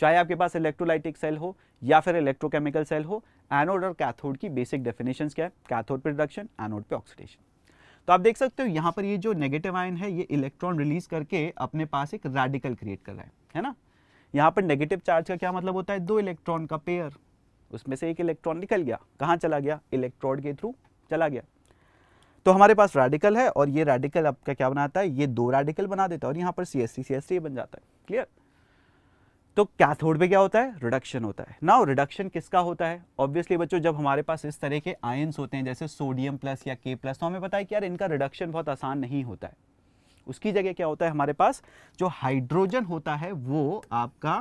चाहे आपके पास इलेक्ट्रोलाइटिक सेल हो या फिर इलेक्ट्रोकेमिकल सेल हो एनोड और कैथोड की बेसिक डेफिनेशन क्या है कैथोड पे रिडक्शन एनोड पे ऑक्सीडेशन तो आप देख सकते हो यहाँ पर ये जो नेगेटिव आयन है ये इलेक्ट्रॉन रिलीज करके अपने पास एक रेडिकल क्रिएट कर रहा है है ना यहाँ पर नेगेटिव चार्ज का क्या मतलब होता है दो इलेक्ट्रॉन का पेयर उसमें से एक इलेक्ट्रॉन निकल गया कहाँ चला गया इलेक्ट्रॉन के थ्रू चला गया तो हमारे पास रेडिकल है और ये रेडिकल आपका क्या बनाता है ये दो रेडिकल बना देता है और यहाँ पर सी एस बन जाता है क्लियर तो कैथोड पे क्या होता है रिडक्शन होता है नाउ रिडक्शन किसका होता है ऑब्वियसली बच्चों जब हमारे पास इस तरह के आयन्स होते हैं जैसे सोडियम प्लस या के प्लस तो हमें पता है कि यार इनका रिडक्शन बहुत आसान नहीं होता है उसकी जगह क्या होता है हमारे पास जो हाइड्रोजन होता है वो आपका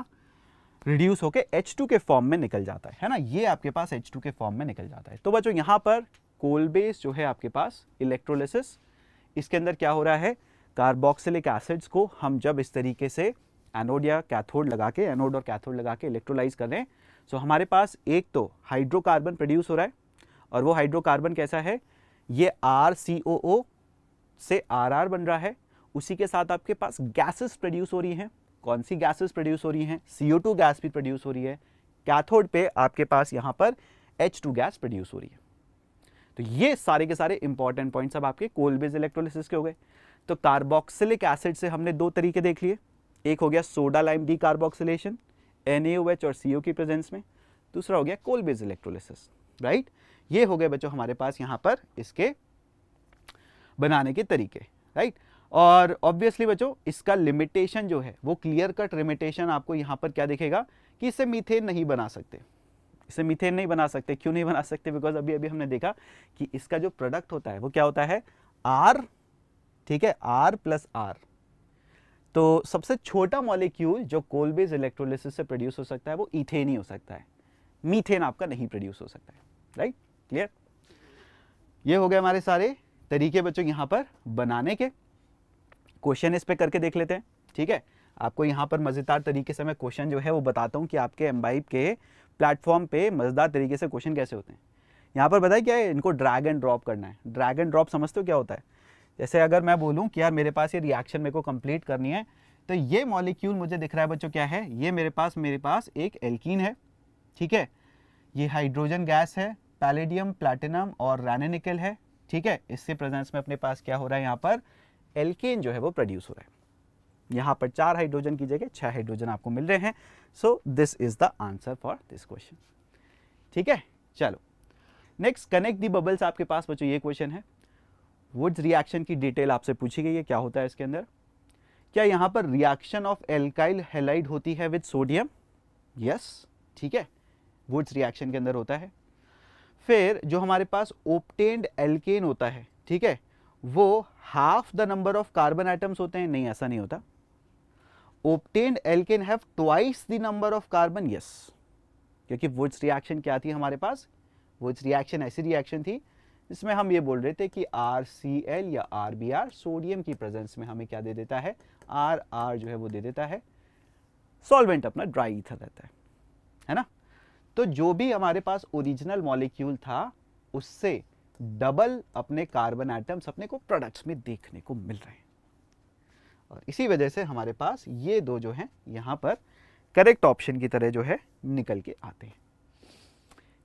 रिड्यूस होकर एच के फॉर्म में निकल जाता है है ना ये आपके पास एच के फॉर्म में निकल जाता है तो बच्चों यहाँ पर कोलबेस जो है आपके पास इलेक्ट्रोलिसिस इसके अंदर क्या हो रहा है कार्बोक्सिलिक एसिड्स को हम जब इस तरीके से एनोड या कैथोड लगा के एनोड और कैथोड लगा के इलेक्ट्रोलाइज करें सो हमारे पास एक तो हाइड्रोकार्बन प्रोड्यूस हो रहा है और वो हाइड्रोकार्बन कैसा है ये आर सी ओ ओ से आर आर बन रहा है उसी के साथ आपके पास गैसेस प्रोड्यूस हो रही हैं कौन सी गैसेस प्रोड्यूस हो रही हैं सी ओ टू गैस भी प्रोड्यूस हो रही है कैथोड पे आपके पास यहाँ पर एच टू गैस प्रोड्यूस हो रही है तो ये सारे के सारे इंपॉर्टेंट पॉइंट्स अब आपके कोल बेज इलेक्ट्रोलिसिस के हो गए तो कार्बोक्सिलिक एसिड से हमने दो तरीके देख लिए एक हो गया soda lime decarboxylation N और सी की प्रेजेंस में दूसरा हो गया कोल बेज इलेक्ट्रोलिसिस राइट ये हो गए बच्चों हमारे पास यहाँ पर इसके बनाने के तरीके राइट और ऑब्वियसली बच्चों इसका लिमिटेशन जो है वो क्लियर कट लिमिटेशन आपको यहाँ पर क्या दिखेगा कि इसे मीथेन नहीं बना सकते इसे मीथेन नहीं बना सकते क्यों नहीं बना सकते बिकॉज अभी अभी हमने देखा कि इसका जो प्रोडक्ट होता है वो क्या होता है आर ठीक है आर प्लस आर तो सबसे छोटा मॉलिक्यूल जो कोल बेस इलेक्ट्रोलिसिस से प्रोड्यूस हो सकता है वो इथेन ही हो सकता है मीथेन आपका नहीं प्रोड्यूस हो सकता है राइट क्लियर ये हो गए हमारे सारे तरीके बच्चों यहाँ पर बनाने के क्वेश्चन इस पर करके देख लेते हैं ठीक है आपको यहाँ पर मज़ेदार तरीके से मैं क्वेश्चन जो है वो बताता हूँ कि आपके एम्बाइब के प्लेटफॉर्म पे मज़ेदार तरीके से क्वेश्चन कैसे होते हैं यहाँ पर बताए क्या है इनको ड्रैग एंड ड्रॉप करना है ड्रैग एंड ड्रॉप समझते हो क्या होता है जैसे अगर मैं बोलूँ कि यार मेरे पास ये रिएक्शन मेरे को कंप्लीट करनी है तो ये मॉलिक्यूल मुझे दिख रहा है बच्चों क्या है ये मेरे पास मेरे पास एक एल्कीन है ठीक है ये हाइड्रोजन गैस है पैलेडियम प्लैटिनम और रैनेनिकल है ठीक है इससे प्रेजेंस में अपने पास क्या हो रहा है यहाँ पर एल्किन जो है वो प्रोड्यूस हो रहा है यहाँ पर चार हाइड्रोजन की जगह छः हाइड्रोजन आपको मिल रहे हैं so this is the answer for this question ठीक है चलो नेक्स्ट कनेक्ट दी बबल्स आपके पास बच्चों ये क्वेश्चन है वुड्स रिएक्शन की डिटेल आपसे पूछी गई है क्या होता है इसके अंदर क्या यहाँ पर रिएक्शन ऑफ एल्काइल हेलाइड होती है विद सोडियम यस ठीक है वुड्स रिएक्शन के अंदर होता है फिर जो हमारे पास ओपटेंड एल्केन होता है ठीक है वो half the number of carbon atoms होते हैं नहीं ऐसा नहीं होता obtained alkane have twice the number of carbon yes क्योंकि वुड्स रिएक्शन क्या थी हमारे पास वुड्स रिएक्शन ऐसी रिएक्शन थी जिसमें हम ये बोल रहे थे कि आर सी एल या आर बी आर सोडियम की प्रेजेंस में हमें क्या दे देता है आर आर जो है वो दे देता है सॉल्वेंट अपना ड्राई ईथर रहता है है ना तो जो भी हमारे पास ओरिजिनल मॉलिक्यूल था उससे डबल अपने कार्बन एटम्स अपने को प्रोडक्ट्स में देखने को मिल रहे हैं और इसी वजह से हमारे पास ये दो जो हैं यहाँ पर करेक्ट ऑप्शन की तरह जो है निकल के आते हैं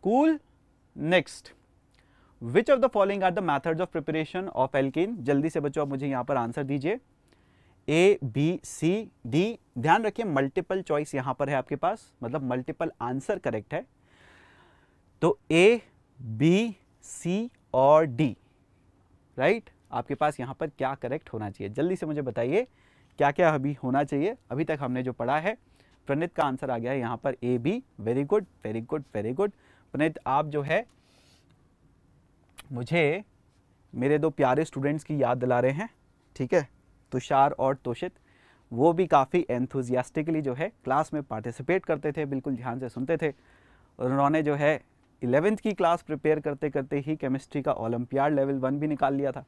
cool next which of the following are the methods of preparation of alkene जल्दी से बच्चों आप मुझे यहाँ पर आंसर दीजिए ए बी सी डी ध्यान रखिए मल्टीपल चॉइस यहाँ पर है आपके पास मतलब मल्टीपल आंसर करेक्ट है तो ए बी सी और डी राइट आपके पास यहां पर क्या करेक्ट होना चाहिए जल्दी से मुझे बताइए क्या क्या अभी होना चाहिए अभी तक हमने जो पढ़ा है प्रणित का आंसर आ गया है यहां पर A B very good very good very good Pranit आप जो है मुझे मेरे दो प्यारे स्टूडेंट्स की याद दिला रहे हैं ठीक है तुषार और तोषित वो भी काफ़ी एंथुजियास्टिकली जो है क्लास में पार्टिसिपेट करते थे बिल्कुल ध्यान से सुनते थे और उन्होंने जो है इलेवेंथ की क्लास प्रिपेयर करते करते ही केमिस्ट्री का ओलम्पियाड लेवल वन भी निकाल लिया था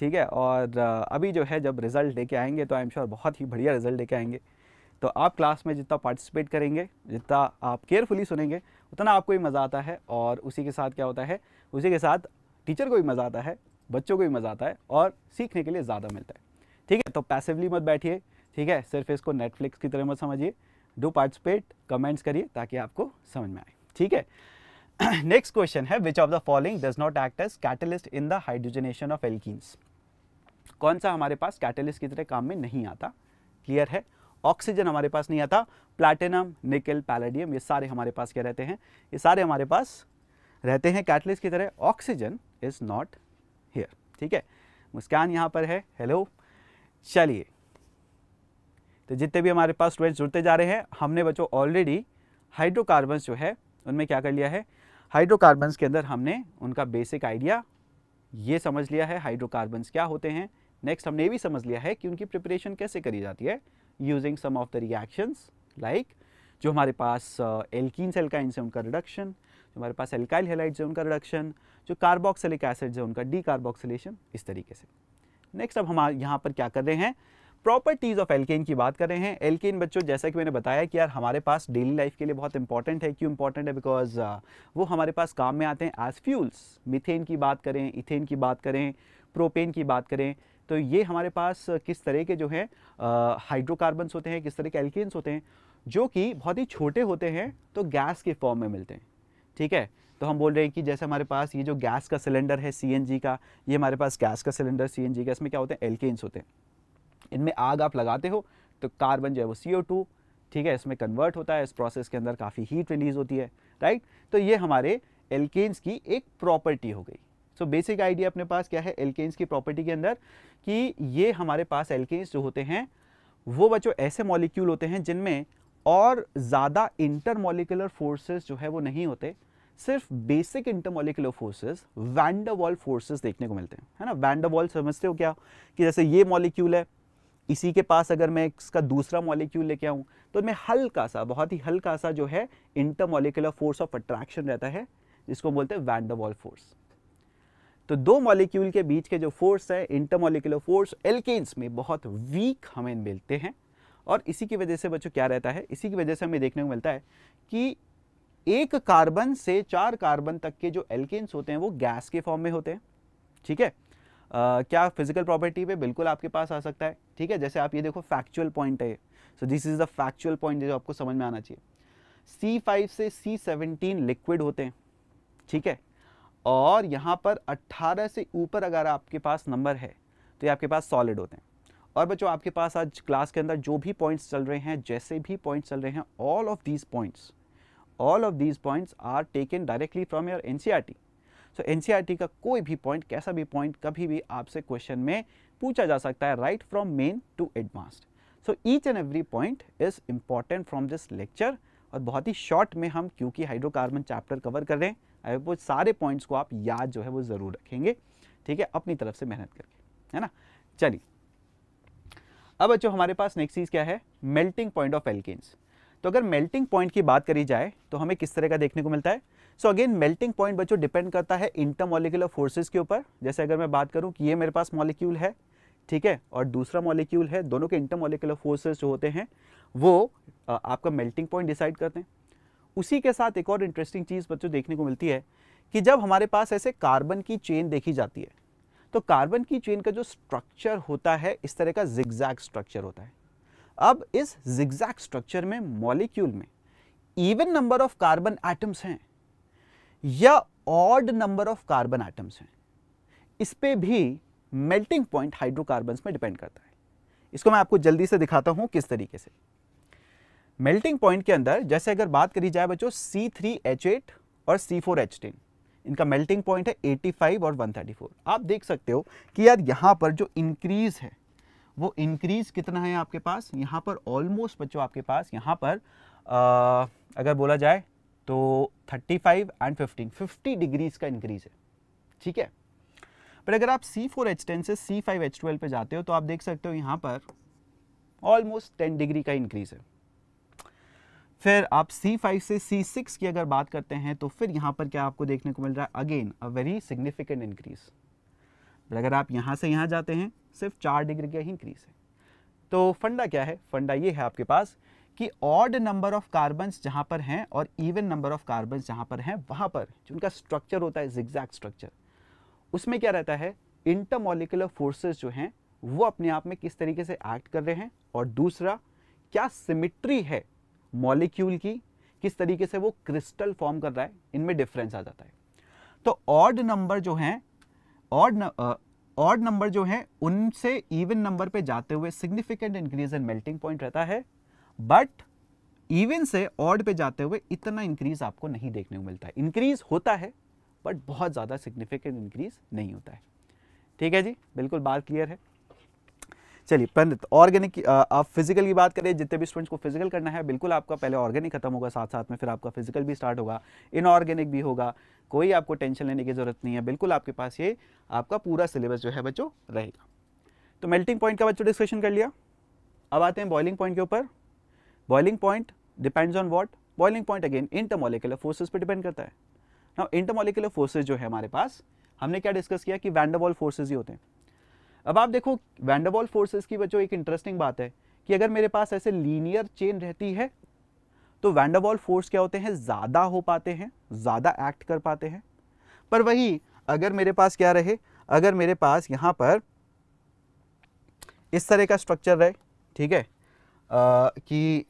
ठीक है और अभी जो है जब रिज़ल्ट लेके आएंगे तो आई एम श्योर बहुत ही बढ़िया रिज़ल्ट लेके आएंगे तो आप क्लास में जितना पार्टिसिपेट करेंगे जितना आप केयरफुली सुनेंगे उतना आपको ही मज़ा आता है और उसी के साथ क्या होता है उसी के साथ टीचर को भी मज़ा आता है बच्चों को भी मज़ा आता है और सीखने के लिए ज़्यादा मिलता है ठीक है तो पैसिवली मत बैठिए ठीक है सिर्फ इसको नेटफ्लिक्स की तरह मत समझिए डू पार्टिसिपेट कमेंट्स करिए ताकि आपको समझ में आए ठीक है नेक्स्ट क्वेश्चन है which of the following does not act as catalyst in the hydrogenation of alkenes कौन सा हमारे पास कैटलिस्ट की तरह काम में नहीं आता क्लियर है ऑक्सीजन हमारे पास नहीं आता प्लैटिनम निकल पैलेडियम ये सारे हमारे पास क्या रहते हैं ये सारे हमारे पास रहते हैं कैटलिस्ट की तरह ऑक्सीजन इज़ नॉट हेयर ठीक है मुस्कान यहाँ पर है हेलो चलिए तो जितने भी हमारे पास स्टूडेंट्स जुड़ते जा रहे हैं हमने बच्चों ऑलरेडी हाइड्रोकार्बन्स जो है उनमें क्या कर लिया है हाइड्रोकार्बन्स के अंदर हमने उनका बेसिक आइडिया ये समझ लिया है हाइड्रोकार्बन्स क्या होते हैं नेक्स्ट हमने ये भी समझ लिया है कि उनकी प्रिपरेशन कैसे करी जाती है using some of the reactions like जो हमारे पास एल्किन uh, सेल का इनसे उनका रिडक्शन हमारे पास एल्काइल हेलाइट्स है उनका रिडक्शन जो कार्बोक्सिलिक एसिड्स है उनका डी कार्बोक्सिलेशन इस तरीके से नेक्स्ट अब हम यहाँ पर क्या कर रहे हैं प्रॉपर्टीज़ ऑफ एल्केन की बात कर रहे हैं एल्केन बच्चों जैसा कि मैंने बताया कि यार हमारे पास डेली लाइफ के लिए बहुत इंपॉर्टेंट है क्यों इंपॉर्टेंट है बिकॉज uh, वो हमारे पास काम में आते हैं एज फ्यूल्स मिथेन की बात करें इथेन की बात करें प्रोपेन की बात करें तो ये हमारे पास किस तरह के जो है हाइड्रोकार्बन्स uh, होते हैं किस तरह के एल्केन्स होते हैं जो कि बहुत ही छोटे होते हैं तो गैस के फॉर्म में मिलते हैं ठीक है तो हम बोल रहे हैं कि जैसे हमारे पास ये जो गैस का सिलेंडर है सी का ये हमारे पास गैस का सिलेंडर सी का इसमें क्या होते हैं एल्केन्स होते हैं इनमें आग आप लगाते हो तो कार्बन जो है वो सी ठीक है इसमें कन्वर्ट होता है इस प्रोसेस के अंदर काफ़ी हीट रिलीज होती है राइट तो ये हमारे एल्केन्स की एक प्रॉपर्टी हो गई सो बेसिक आइडिया अपने पास क्या है एल्केन्स की प्रॉपर्टी के अंदर कि ये हमारे पास एल्केन्स जो होते हैं वो बच्चों ऐसे मॉलिक्यूल होते हैं जिनमें और ज़्यादा इंटर मोलिकुलर फोर्सेस जो है वो नहीं होते सिर्फ basic intermolecular forces van der Waals forces देखने को मिलते हैं है ना वैंडावॉल समझते हो क्या कि जैसे ये मॉलिक्यूल है इसी के पास अगर मैं इसका दूसरा मॉलिक्यूल लेके आऊँ तो मैं हल्का सा बहुत ही हल्का सा जो है इंटरमोलिकुलर फोर्स ऑफ अट्रैक्शन रहता है जिसको बोलते हैं वैंडावॉल फोर्स तो दो मॉलिक्यूल के बीच के जो फोर्स है इंटरमोलिकुलर फोर्स एल्केन्स में बहुत वीक हमें मिलते हैं और इसी की वजह से बच्चों क्या रहता है इसी की वजह से हमें देखने को मिलता है कि एक कार्बन से चार कार्बन तक के जो एल्केन्स होते हैं वो गैस के फॉर्म में होते हैं ठीक है Uh, क्या फिजिकल प्रॉपर्टी पे बिल्कुल आपके पास आ सकता है ठीक है जैसे आप ये देखो फैक्चुअल पॉइंट है so this is the factual point जो आपको समझ में आना चाहिए सी फाइव से सी सेवनटीन लिक्विड होते हैं ठीक है और यहाँ पर अट्ठारह से ऊपर अगर आपके पास नंबर है तो ये आपके पास सॉलिड होते हैं और बच्चों आपके पास आज क्लास के अंदर जो भी पॉइंट्स चल रहे हैं जैसे भी पॉइंट्स चल रहे हैं all of these points all of these points are taken directly from your NCRT. So NCRT का कोई भी point कैसा भी point कभी भी आपसे question में पूछा जा सकता है right from main to advanced. So each and every point is important from this lecture और बहुत ही short में हम क्योंकि हाइड्रोकार्बन chapter cover कर रहे हैं आई वो सारे पॉइंट्स को आप याद जो है वो ज़रूर रखेंगे ठीक है अपनी तरफ से मेहनत करके है ना चलिए अब बच्चों हमारे पास नेक्स्ट चीज़ क्या है मेल्टिंग पॉइंट ऑफ एल्केन्स तो अगर मेल्टिंग पॉइंट की बात करी जाए तो हमें किस तरह का देखने को मिलता है सो अगेन मेल्टिंग पॉइंट बच्चों डिपेंड करता है इंटरमोलिकुलर फोर्सेज के ऊपर जैसे अगर मैं बात करूँ कि ये मेरे पास मॉलिक्यूल है ठीक है और दूसरा मॉलिक्यूल है दोनों के इंटरमोलिकुलर फोर्सेज जो होते हैं वो आपका मेल्टिंग पॉइंट डिसाइड करते हैं उसी के साथ एक और इंटरेस्टिंग चीज़ बच्चों देखने को मिलती है कि जब हमारे पास ऐसे कार्बन की चेन देखी जाती है तो कार्बन की चेन का जो स्ट्रक्चर होता है इस तरह का जिग्जैग स्ट्रक्चर होता है अब इस जिग्जैक स्ट्रक्चर में मॉलिक्यूल में even number of carbon atoms हैं या odd number of carbon atoms हैं इस पर भी मेल्टिंग पॉइंट हाइड्रोकार्बन में डिपेंड करता है इसको मैं आपको जल्दी से दिखाता हूँ किस तरीके से मेल्टिंग पॉइंट के अंदर जैसे अगर बात करी जाए बच्चों C3H8 और C4H10 इनका मेल्टिंग पॉइंट है 85 और 134 आप देख सकते हो कि यार यहाँ पर जो इंक्रीज है वो इंक्रीज़ कितना है आपके पास यहाँ पर ऑलमोस्ट बच्चों आपके पास यहाँ पर आ, अगर बोला जाए तो 35 एंड 15 50 डिग्रीज़ का इंक्रीज़ है ठीक है पर अगर आप सी फोर एच टेन से सी फाइव एच ट्वेल्व पर जाते हो तो आप देख सकते हो यहाँ पर ऑलमोस्ट टेन डिग्री का इंक्रीज़ है फिर आप C5 से C6 की अगर बात करते हैं तो फिर यहाँ पर क्या आपको देखने को मिल रहा है again a very significant increase अगर आप यहाँ से यहाँ जाते हैं सिर्फ चार डिग्री का ही इंक्रीज है तो फंडा क्या है फंडा ये है आपके पास कि ऑड नंबर ऑफ कार्बन जहां पर हैं और इवन नंबर ऑफ कार्बन जहां पर हैं वहां पर जो उनका स्ट्रक्चर होता है जिग्जैक्ट स्ट्रक्चर उसमें क्या रहता है इंटरमोलिकुलर फोर्सेस जो हैं वो अपने आप में किस तरीके से एक्ट कर रहे हैं और दूसरा क्या सिमिट्री है मॉलिक्यूल की किस तरीके से वो क्रिस्टल फॉर्म कर रहा है इनमें डिफरेंस आ जाता है तो ऑड नंबर जो है ऑड ऑड नंबर जो है उनसे इवन नंबर पे जाते हुए significant increase in melting point रहता है बट इवन से ऑड पे जाते हुए इतना इंक्रीज आपको नहीं देखने को मिलता है इंक्रीज होता है बट बहुत ज़्यादा सिग्निफिकेंट इंक्रीज नहीं होता है ठीक है जी बिल्कुल बात क्लियर है चलिए पंडित ऑर्गेनिक आप फिजिकल की बात करें जितने भी स्टूडेंट्स को फिजिकल करना है बिल्कुल आपका पहले ऑर्गेनिक खत्म होगा साथ साथ में फिर आपका फिजिकल भी स्टार्ट होगा इनऑर्गेनिक भी होगा कोई आपको टेंशन लेने की ज़रूरत नहीं है बिल्कुल आपके पास ये आपका पूरा सिलेबस जो है बच्चों रहेगा तो मेल्टिंग पॉइंट का बच्चों डिस्कशन कर लिया अब आते हैं बॉइलिंग पॉइंट के ऊपर boiling point depends on what boiling point again intermolecular forces पर डिपेंड करता है ना इंटरमोलिकुलर फोर्सेज जो है हमारे पास हमने क्या डिस्कस किया कि वैंडाबॉल फोर्सेज ही होते हैं अब आप देखो वैंडबॉल फोर्सेस की बच्चों एक इंटरेस्टिंग बात है कि अगर मेरे पास ऐसे लीनियर चेन रहती है तो वैंडबॉल फोर्स क्या होते हैं ज़्यादा हो पाते हैं ज़्यादा एक्ट कर पाते हैं पर वही अगर मेरे पास क्या रहे अगर मेरे पास यहाँ पर इस तरह का स्ट्रक्चर रहे ठीक है आ, कि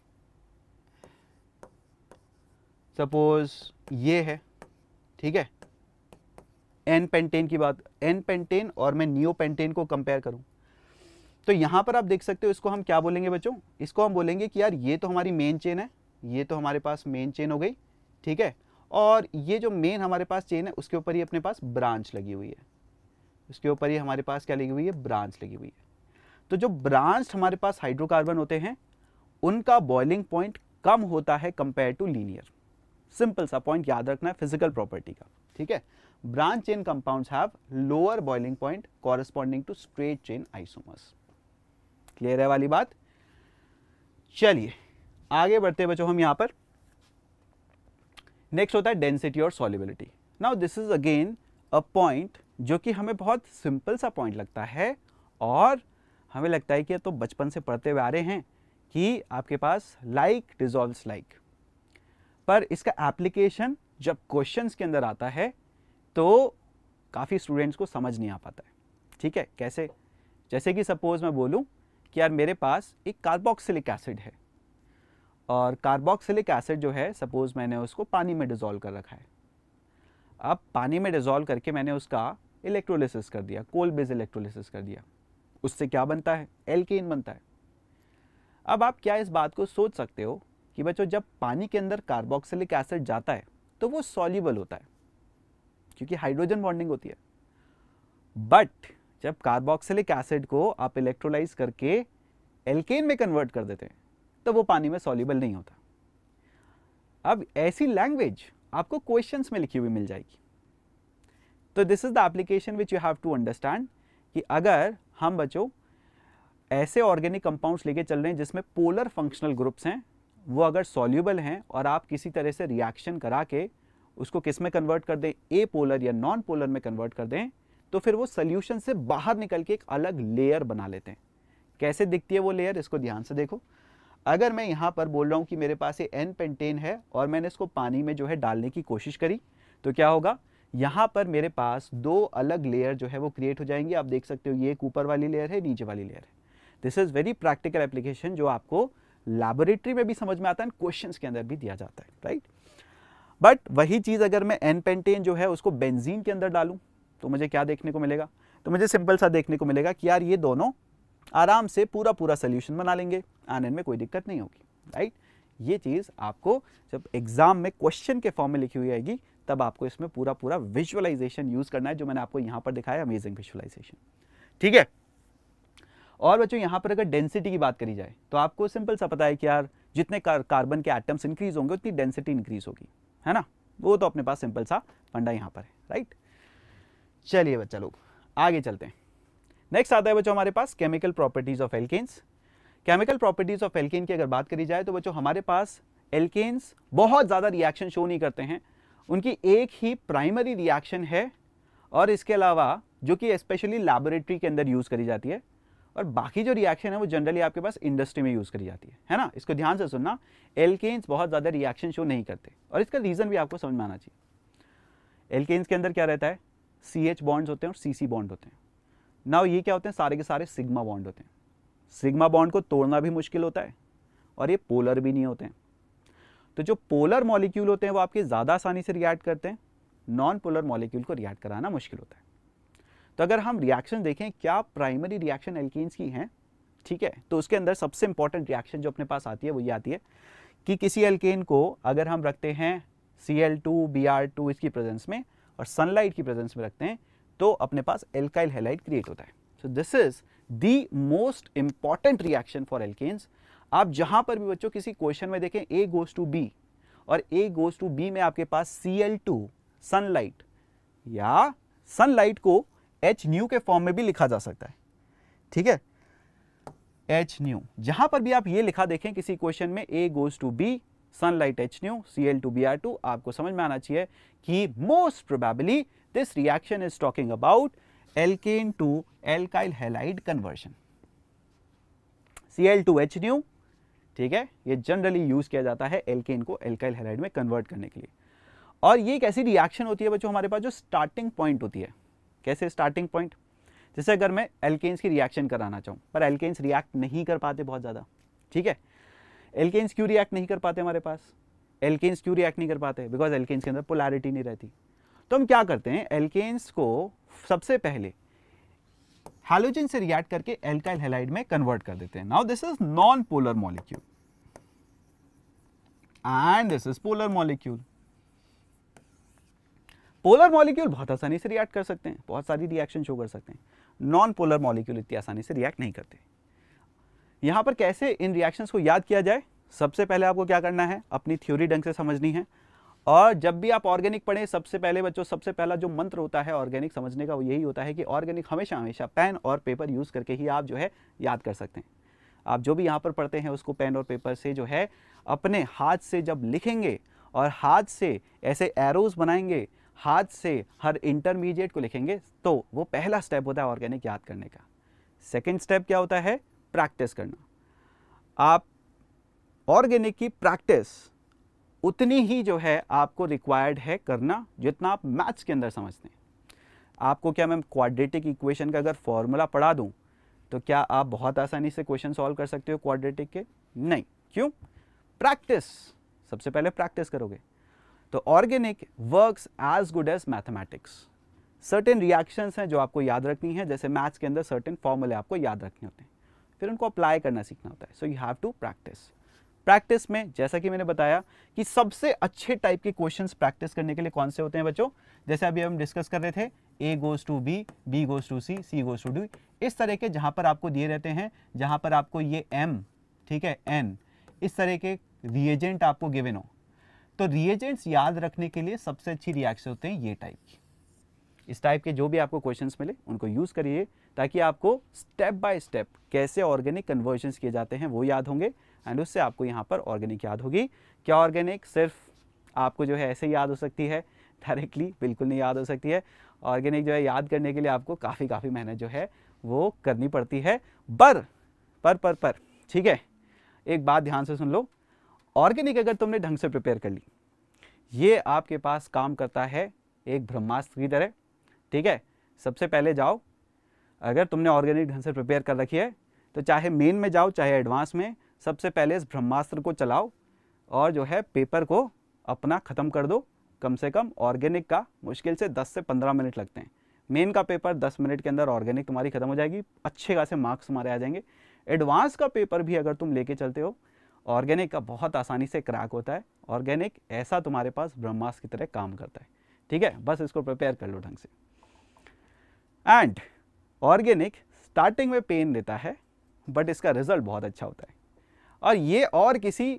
सपोज ये है ठीक है एन पेंटेन की बात एन पेंटेन और मैं नियो पेंटेन को कंपेयर करूं तो यहां पर आप देख सकते हो इसको हम क्या बोलेंगे बच्चों इसको हम बोलेंगे कि यार ये तो हमारी मेन चेन है ये तो हमारे पास मेन चेन हो गई ठीक है और ये जो मेन हमारे पास चेन है उसके ऊपर ही अपने पास ब्रांच लगी हुई है उसके ऊपर ही हमारे पास क्या लगी हुई है ब्रांच लगी हुई है तो जो ब्रांच हमारे पास हाइड्रोकार्बन होते हैं उनका बॉइलिंग पॉइंट कम होता है कंपेयर टू लीनियर सिंपल सा पॉइंट याद रखना है फिजिकल प्रॉपर्टी का ठीक है branch chain compounds have lower boiling point corresponding to straight chain isomers. Clear है वाली बात चलिए आगे बढ़ते बच्चों हम यहाँ पर नेक्स्ट होता है डेंसिटी और solubility now this is again a point जो कि हमें बहुत सिंपल सा पॉइंट लगता है और हमें लगता है कि तो बचपन से पढ़ते हुए आ रहे हैं कि आपके पास लाइक डिजॉल्व लाइक पर इसका एप्लीकेशन जब क्वेश्चंस के अंदर आता है तो काफ़ी स्टूडेंट्स को समझ नहीं आ पाता है ठीक है कैसे जैसे कि सपोज़ मैं बोलूँ कि यार मेरे पास एक कार्बोक्सिलिक एसिड है और कार्बोक्सिलिक एसिड जो है सपोज़ मैंने उसको पानी में डिज़ोल्व कर रखा है अब पानी में डिज़ोल्व करके मैंने उसका इलेक्ट्रोलिसिस कर दिया कोल बेज इलेक्ट्रोलिसिस कर दिया उससे क्या बनता है एल्केन बनता है अब आप क्या इस बात को सोच सकते हो कि बच्चों जब पानी के अंदर कार्बोक्सिलिक एसिड जाता है तो वो सॉल्यूबल होता है क्योंकि हाइड्रोजन बॉन्डिंग होती है बट जब कार्बोक्सिलिक एसिड को आप इलेक्ट्रोलाइज करके एल्केन में कन्वर्ट कर देते हैं तो वो पानी में सॉल्यूबल नहीं होता अब ऐसी लैंग्वेज आपको क्वेश्चन में लिखी हुई मिल जाएगी तो this is the application which you have to understand कि अगर हम बच्चों ऐसे ऑर्गेनिक कंपाउंड्स लेके चल रहे हैं जिसमें पोलर फंक्शनल ग्रुप्स हैं वो अगर सॉल्यूबल हैं और आप किसी तरह से रिएक्शन करा के उसको किस में कन्वर्ट कर दें ए पोलर या नॉन पोलर में कन्वर्ट कर दें तो फिर वो सल्यूशन से बाहर निकल के एक अलग लेयर बना लेते हैं कैसे दिखती है वो लेयर इसको ध्यान से देखो अगर मैं यहाँ पर बोल रहा हूँ कि मेरे पास ये एन पेंटेन है और मैंने इसको पानी में जो है डालने की कोशिश करी तो क्या होगा यहाँ पर मेरे पास दो अलग लेयर जो है वो क्रिएट हो जाएंगी आप देख सकते हो ये एक ऊपर वाली लेयर है नीचे वाली लेयर है this is very practical application जो आपको लैबोरेटरी में भी समझ में आता है क्वेश्चन के अंदर भी दिया जाता है राइट right? बट वही चीज़ अगर मैं एन पेंटेन जो है उसको बेंजीन के अंदर डालूँ तो मुझे क्या देखने को मिलेगा तो मुझे सिंपल सा देखने को मिलेगा कि यार ये दोनों आराम से पूरा पूरा सोल्यूशन बना लेंगे आने में कोई दिक्कत नहीं होगी राइट ये चीज़ आपको जब एग्ज़ाम में क्वेश्चन के फॉर्म में लिखी हुई आएगी तब आपको इसमें पूरा पूरा विजुअलाइजेशन यूज़ करना है जो मैंने आपको यहाँ पर दिखाया अमेजिंग विजुअलाइजेशन ठीक है और बच्चों यहाँ पर अगर डेंसिटी की बात करी जाए तो आपको सिंपल सा पता है कि यार जितने कार्बन के एटम्स इंक्रीज होंगे उतनी डेंसिटी इंक्रीज होगी है ना वो तो अपने पास सिंपल सा फंडा यहाँ पर है राइट चलिए बच्चा लोग आगे चलते हैं नेक्स्ट आता है बच्चों हमारे पास chemical properties of alkanes chemical properties of alkane की अगर बात करी जाए तो बच्चों हमारे पास एल्केन्स बहुत ज़्यादा रिएक्शन शो नहीं करते हैं उनकी एक ही प्राइमरी रिएक्शन है और इसके अलावा जो कि स्पेशली लेबोरेटरी के अंदर यूज़ करी जाती है और बाकी जो रिएक्शन है वो जनरली आपके पास इंडस्ट्री में यूज़ करी जाती है है ना इसको ध्यान से सुनना एलकेन्स बहुत ज़्यादा रिएक्शन शो नहीं करते और इसका रीज़न भी आपको समझ में आना चाहिए एलकेन्स के अंदर क्या रहता है सी एच बॉन्ड्स होते हैं और सी सी बॉन्ड होते हैं ना ये क्या होते हैं सारे के सारे सिग्मा बॉन्ड होते हैं सिग्मा बॉन्ड को तोड़ना भी मुश्किल होता है और ये पोलर भी नहीं होते हैं तो जो पोलर मॉलिक्यूल होते हैं वो आपके ज़्यादा आसानी से रिएक्ट करते हैं नॉन पोलर मॉलिक्यूल को रिएक्ट कराना मुश्किल होता है तो अगर हम रिएक्शन देखें क्या प्राइमरी रिएक्शन एल्किन्स की हैं ठीक है तो उसके अंदर सबसे इंपॉर्टेंट रिएक्शन जो अपने पास आती है वो ये आती है कि किसी एल्केन को अगर हम रखते हैं C L two B R two इसकी प्रेजेंस में और सनलाइट की प्रेजेंस में रखते हैं तो अपने पास एल्काइल हेलाइट क्रिएट होता है so this is the most important reaction for alkanes आप जहां पर भी बच्चों किसी क्वेश्चन में देखें ए गोज टू बी और ए गोज टू बी में आपके पास सी एल टू सनलाइट या सनलाइट को एच न्यू के फॉर्म में भी लिखा जा सकता है ठीक है एच न्यू जहां पर भी आप ये लिखा देखें किसी क्वेश्चन में A goes to B sunlight H nu C L two B R two आपको समझ में आना चाहिए कि most probably this reaction is talking about alkane to alkyl halide conversion C L two H nu ठीक है ये जनरली यूज किया जाता है एल्केन को एल्काइल हेलाइड में कन्वर्ट करने के लिए और ये एक ऐसी रिएक्शन होती है बच्चों हमारे पास जो स्टार्टिंग पॉइंट होती है कैसे स्टार्टिंग पॉइंट जैसे अगर मैं एल्केन्स की रिएक्शन कराना चाहूँ पर एल्केन्स रिएक्ट नहीं कर पाते बहुत ज़्यादा ठीक है एल्केन्स क्यों रिएक्ट नहीं कर पाते हमारे पास एल्केन्स क्यों रिएक्ट नहीं कर पाते बिकॉज एल्केन्स के अंदर पोलैरिटी नहीं रहती तो हम क्या करते हैं एल्केन्स को सबसे पहले हैलोजन से रिएक्ट करके एल्काइल हेलाइड में कन्वर्ट कर देते हैं now this is non polar molecule and this is polar molecule polar molecule बहुत आसानी से रिएक्ट कर सकते हैं बहुत सारी रिएक्शन शो कर सकते हैं नॉन पोलर मॉलिक्यूल इतनी आसानी से रिएक्ट नहीं करते यहाँ पर कैसे इन रिएक्शंस को याद किया जाए सबसे पहले आपको क्या करना है अपनी थ्योरी ढंग से समझनी है और जब भी आप ऑर्गेनिक पढ़ें सबसे पहले बच्चों सबसे पहला जो मंत्र होता है ऑर्गेनिक समझने का वो यही होता है कि ऑर्गेनिक हमेशा हमेशा पेन और पेपर यूज़ करके ही आप जो है याद कर सकते हैं आप जो भी यहाँ पर पढ़ते हैं उसको पेन और पेपर से जो है अपने हाथ से जब लिखेंगे और हाथ से ऐसे एरोज बनाएंगे हाथ से हर इंटरमीडिएट को लिखेंगे तो वो पहला स्टेप होता है ऑर्गेनिक याद करने का सेकेंड स्टेप क्या होता है प्रैक्टिस करना आप ऑर्गेनिक की प्रैक्टिस उतनी ही जो है आपको रिक्वायर्ड है करना जितना आप मैथ्स के अंदर समझते हैं आपको क्या मैम क्वाड्रेटिक इक्वेशन का अगर फॉर्मूला पढ़ा दूँ तो क्या आप बहुत आसानी से क्वेश्चन सॉल्व कर सकते हो क्वाड्रेटिक के नहीं क्यों प्रैक्टिस सबसे पहले प्रैक्टिस करोगे तो organic works as good as mathematics certain reactions हैं जो आपको याद रखनी है जैसे मैथ्स के अंदर सर्टेन फॉर्मूले आपको याद रखने होते हैं फिर उनको अप्लाई करना सीखना होता है so you have to practice practice में जैसा कि मैंने बताया कि सबसे अच्छे टाइप के क्वेश्चंस प्रैक्टिस करने के लिए कौन से होते हैं बच्चों जैसे अभी हम डिस्कस कर रहे थे A goes to B B goes to C C goes to D इस तरह के जहां पर आपको दिए रहते हैं जहां पर आपको ये एम ठीक है एन इस तरह के रिएजेंट आपको गिवेन हो तो रिएजेंट्स याद रखने के लिए सबसे अच्छी रिएक्शन होते हैं ये टाइप की इस टाइप के जो भी आपको क्वेश्चंस मिले उनको यूज़ करिए ताकि आपको स्टेप बाय स्टेप कैसे ऑर्गेनिक कन्वर्जन्स किए जाते हैं वो याद होंगे एंड उससे आपको यहाँ पर ऑर्गेनिक याद होगी क्या ऑर्गेनिक सिर्फ आपको जो है ऐसे याद हो सकती है डायरेक्टली बिल्कुल नहीं याद हो सकती है ऑर्गेनिक जो है याद करने के लिए आपको काफ़ी काफ़ी मेहनत जो है वो करनी पड़ती है पर पर पर पर ठीक है एक बात ध्यान से सुन लो ऑर्गेनिक अगर तुमने ढंग से प्रिपेयर कर ली ये आपके पास काम करता है एक ब्रह्मास्त्र की तरह ठीक है सबसे पहले जाओ अगर तुमने ऑर्गेनिक ढंग से प्रिपेयर कर रखी है तो चाहे मेन में जाओ चाहे एडवांस में सबसे पहले इस ब्रह्मास्त्र को चलाओ और जो है पेपर को अपना ख़त्म कर दो कम से कम ऑर्गेनिक का मुश्किल से 10 से 15 मिनट लगते हैं मेन का पेपर 10 मिनट के अंदर ऑर्गेनिक तुम्हारी ख़त्म हो जाएगी अच्छे खासे मार्क्स तुम्हारे आ जाएंगे एडवांस का पेपर भी अगर तुम लेके चलते हो ऑर्गेनिक का बहुत आसानी से क्रैक होता है ऑर्गेनिक ऐसा तुम्हारे पास ब्रह्मास की तरह काम करता है ठीक है बस इसको प्रिपेयर कर लो ढंग से एंड ऑर्गेनिक स्टार्टिंग में पेन देता है बट इसका रिजल्ट बहुत अच्छा होता है और ये और किसी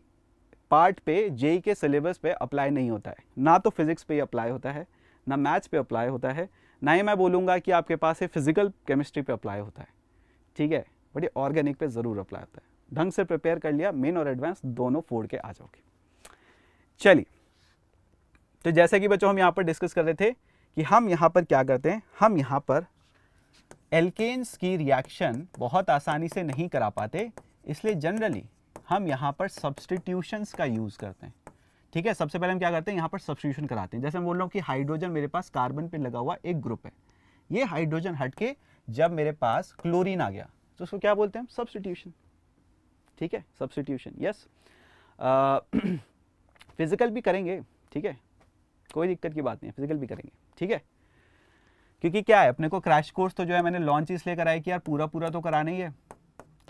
पार्ट पे जेई के सिलेबस पे अप्लाई नहीं होता है ना तो फिज़िक्स पे ही अप्लाई होता है ना मैथ्स पे अप्लाई होता है ना ही मैं बोलूँगा कि आपके पास ये फिज़िकल केमिस्ट्री पे अप्लाई होता है ठीक है बट ये ऑर्गेनिक पे ज़रूर अप्लाई होता है ढंग से प्रिपेयर कर लिया मेन और एडवांस दोनों फोड़ के आ जाओगे चलिए तो जैसे कि बच्चों हम यहाँ पर डिस्कस कर रहे थे कि हम यहाँ पर क्या करते हैं हम यहाँ पर एल्केन्स की रिएक्शन बहुत आसानी से नहीं करा पाते इसलिए जनरली हम यहाँ पर सब्सटीट्यूशंस का यूज़ करते हैं ठीक है सबसे पहले हम क्या करते हैं यहाँ पर सब्सटीट्यूशन कराते हैं जैसे मैं बोल रहा हूँ कि हाइड्रोजन मेरे पास कार्बन पे लगा हुआ एक ग्रुप है ये हाइड्रोजन हट के जब मेरे पास क्लोरीन आ गया तो उसको क्या बोलते हैं सब्सटीट्यूशन ठीक है सब्सटीट्यूशन यस फिज़िकल भी करेंगे ठीक है कोई दिक्कत की बात नहीं फिज़िकल भी करेंगे ठीक है क्योंकि क्या है अपने को क्रैश कोर्स तो जो है मैंने लॉन्च इसलिए कराया कि यार पूरा पूरा तो कराना ही है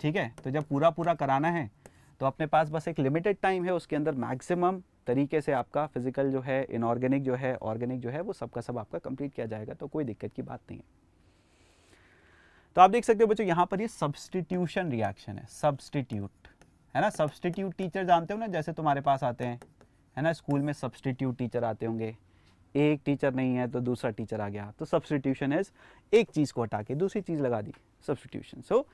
ठीक है तो जब पूरा पूरा कराना है तो अपने पास बस एक लिमिटेड टाइम है उसके अंदर मैक्सिमम तरीके से आपका फिजिकल जो है इनऑर्गेनिक जो है ऑर्गेनिक जो है वो सबका सब आपका कंप्लीट किया जाएगा तो कोई दिक्कत की बात नहीं है तो आप देख सकते हो बच्चों यहाँ पर ये सब्सटीट्यूशन रिएक्शन है सब्सटीट्यूट है ना सब्सटीट्यूट टीचर जानते हो ना जैसे तुम्हारे पास आते हैं है ना स्कूल में सब्सटीट्यूट टीचर आते होंगे एक टीचर नहीं है तो दूसरा टीचर आ गया तो सब्सटीट्यूशन इज एक चीज़ को हटा के दूसरी चीज़ लगा दी सब्सटीट्यूशन सो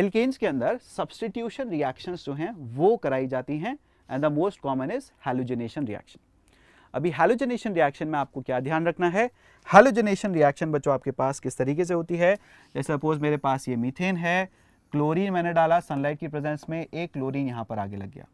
एल्केन्स के अंदर सब्सटीट्यूशन रिएक्शन जो हैं वो कराई जाती हैं and the most common is halogenation reaction अभी हेलोजनेशन रिएक्शन में आपको क्या ध्यान रखना है हेलोजनेशन रिएक्शन बच्चों आपके पास किस तरीके से होती है जैसे सपोज मेरे पास ये मीथेन है क्लोरीन मैंने डाला सनलाइट की प्रेजेंस में एक क्लोरीन यहाँ पर आगे लग गया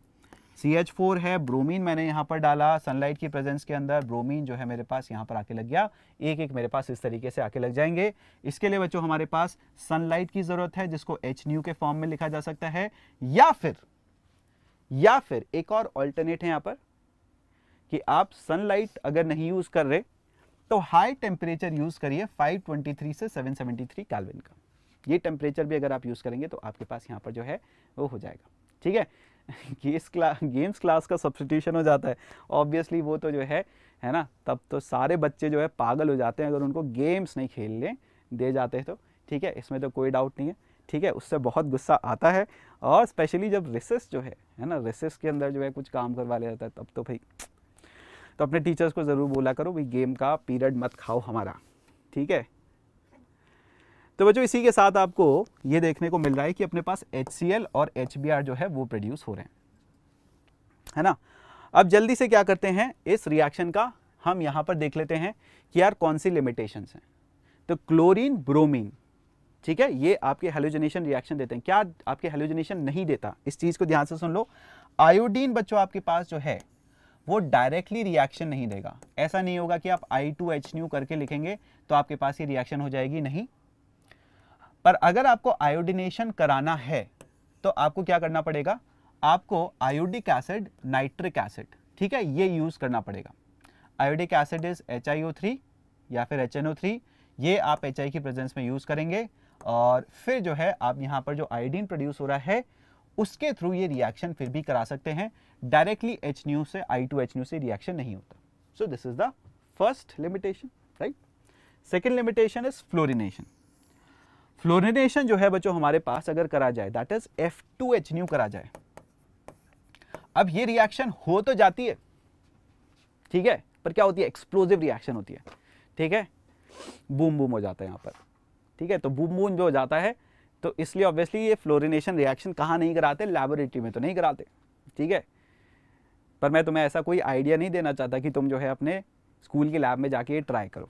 सी एच फोर है ब्रोमीन मैंने यहाँ पर डाला सनलाइट की प्रेजेंस के अंदर ब्रोमीन जो है मेरे पास यहाँ पर आके लग गया एक एक मेरे पास इस तरीके से आके लग जाएंगे इसके लिए बच्चों हमारे पास सनलाइट की ज़रूरत है जिसको एच न्यू के फॉर्म में लिखा जा सकता है या फिर या फिर एक और ऑल्टरनेट है यहाँ पर कि आप सनलाइट अगर नहीं यूज़ कर रहे तो हाई टेम्परेचर यूज़ करिए 523 से 773 कैल्विन का ये टेम्परेचर भी अगर आप यूज़ करेंगे तो आपके पास यहाँ पर जो है वो हो जाएगा ठीक है गेम्स क्लास गेम्स क्लास का सब्सटीट्यूशन हो जाता है ऑब्वियसली वो तो जो है है ना तब तो सारे बच्चे जो है पागल हो जाते हैं अगर उनको गेम्स नहीं खेलने दे जाते हैं तो ठीक है इसमें तो कोई डाउट नहीं है ठीक है उससे बहुत गुस्सा आता है और स्पेशली जब रिसेस जो है है ना रिसेस के अंदर जो है कुछ काम करवा लिया जाता है तब तो भाई तो अपने टीचर्स को ज़रूर बोला करो भाई गेम का पीरियड मत खाओ हमारा ठीक है तो बच्चों इसी के साथ आपको ये देखने को मिल रहा है कि अपने पास एच और एच जो है वो प्रोड्यूस हो रहे हैं है ना अब जल्दी से क्या करते हैं इस रिएक्शन का हम यहाँ पर देख लेते हैं कि यार कौन सी लिमिटेशंस हैं तो क्लोरीन ब्रोमीन ठीक है ये आपके हेलोजनेशन रिएक्शन देते हैं क्या आपके हेलोजनेशन नहीं देता इस चीज़ को ध्यान से सुन लो आयोडीन बच्चों आपके पास जो है वो डायरेक्टली रिएक्शन नहीं देगा ऐसा नहीं होगा कि आप आई टू एच न्यू करके लिखेंगे तो आपके पास ये रिएक्शन हो जाएगी नहीं पर अगर आपको आयोडिनेशन कराना है तो आपको क्या करना पड़ेगा आपको आयोडिक एसिड नाइट्रिक एसिड ठीक है ये यूज़ करना पड़ेगा आयोडिक एसिड इज एच या फिर एच ये आप एच की प्रेजेंस में यूज़ करेंगे और फिर जो है आप यहाँ पर जो आयोडीन प्रोड्यूस हो रहा है उसके थ्रू ये रिएक्शन फिर भी करा सकते हैं डायरेक्टली एच न्यू से आई टू एच न्यू से रिएक्शन नहीं होता so this is the first limitation right second limitation is fluorination fluorination जो है बच्चों हमारे पास अगर करा जाए that is F two H nu करा जाए अब ये रिएक्शन हो तो जाती है ठीक है पर क्या होती है एक्सप्लोजिव रिएक्शन होती है ठीक है बूम बूम हो जाता है यहाँ पर ठीक है तो बूम बूम जो हो जाता है तो इसलिए ऑब्वियसली ये फ्लोरिनेशन रिएक्शन कहाँ नहीं कराते लेबोरेटरी में तो नहीं कराते ठीक है पर मैं तुम्हें ऐसा कोई आइडिया नहीं देना चाहता कि तुम जो है अपने स्कूल की लैब में जाके ये ट्राई करो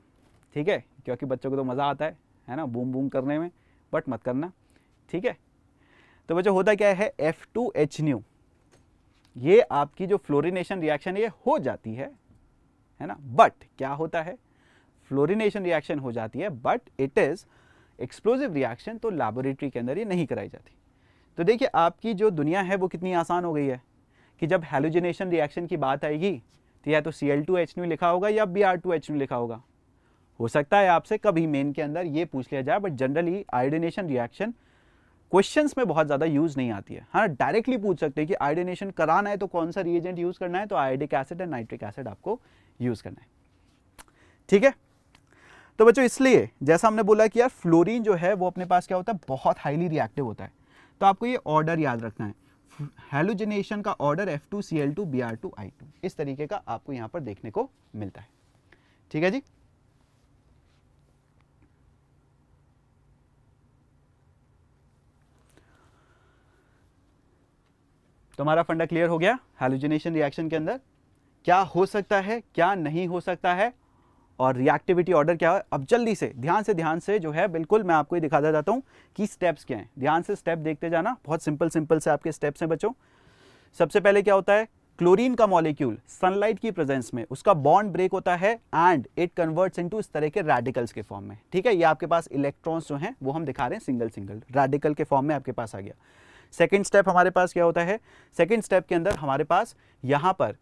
ठीक है क्योंकि बच्चों को तो मज़ा आता है है ना बूम बूम करने में बट मत करना ठीक है तो बच्चों होता क्या है एफ टू एच न्यू ये आपकी जो फ्लोरिनेशन रिएक्शन ये हो जाती है है ना बट क्या होता है फ्लोरिनेशन रिएक्शन हो जाती है but it is explosive reaction तो लैबोरेटरी के अंदर ये नहीं कराई जाती तो देखिए आपकी जो दुनिया है वो कितनी आसान हो गई है कि जब हेलोजिनेशन रिएक्शन की बात आएगी तो या तो सी एल टू एच लिखा होगा या बी आर टू एच लिखा होगा हो सकता है आपसे कभी मेन के अंदर ये पूछ लिया जाए but generally iodination reaction questions में बहुत ज़्यादा यूज़ नहीं आती है हाँ डायरेक्टली पूछ सकते हैं कि आयोडिनेशन कराना है तो कौन सा रिएजेंट यूज़ करना है तो iodic acid and nitric acid आपको यूज़ करना है ठीक है तो बच्चों इसलिए जैसा हमने बोला कि यार फ्लोरीन जो है वो अपने पास क्या होता है बहुत हाईली रिएक्टिव होता है तो आपको ये ऑर्डर याद रखना है हेलोजनेशन का order F two C L two B R two I two इस तरीके का आपको यहां पर देखने को मिलता है ठीक है जी तो हमारा फंडा क्लियर हो गया हेलोजनेशन रिएक्शन के अंदर क्या हो सकता है क्या नहीं हो सकता है और रिएक्टिविटी ऑर्डर क्या है अब जल्दी से ध्यान से ध्यान से जो है बिल्कुल मैं आपको ये दिखाता जाता हूँ कि स्टेप्स क्या हैं ध्यान से स्टेप देखते जाना बहुत सिंपल सिंपल से आपके स्टेप्स हैं बच्चों सबसे पहले क्या होता है क्लोरीन का मॉलिक्यूल सनलाइट की प्रेजेंस में उसका बॉन्ड ब्रेक होता है एंड इट कन्वर्ट्स इनटू इस तरह के रेडिकल्स के फॉर्म में ठीक है ये आपके पास इलेक्ट्रॉन्स जो हैं वो हम दिखा रहे हैं सिंगल सिंगल रेडिकल के फॉर्म में आपके पास आ गया सेकेंड स्टेप हमारे पास क्या होता है सेकेंड स्टेप के अंदर हमारे पास यहाँ पर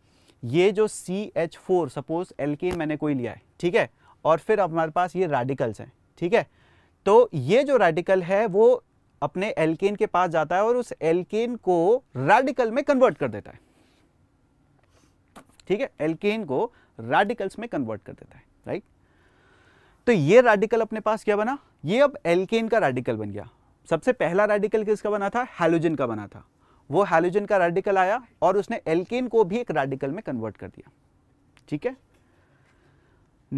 ये जो सी एच फोर सपोज के मैंने कोई लिया है ठीक है और फिर हमारे पास ये रेडिकल्स हैं ठीक है तो ये जो रेडिकल है वो अपने एल्केन के पास जाता है और उस एल्केन को रेडिकल में कन्वर्ट कर देता है ठीक है एल्केन को रेडिकल्स में कन्वर्ट कर देता है राइट तो ये रेडिकल अपने पास क्या बना ये अब एल्केन का रेडिकल बन गया सबसे पहला रेडिकल किसका बना था हेलोजन का बना था वो हेलोजन का रेडिकल आया और उसने एल्केन को भी एक रेडिकल में कन्वर्ट कर दिया ठीक है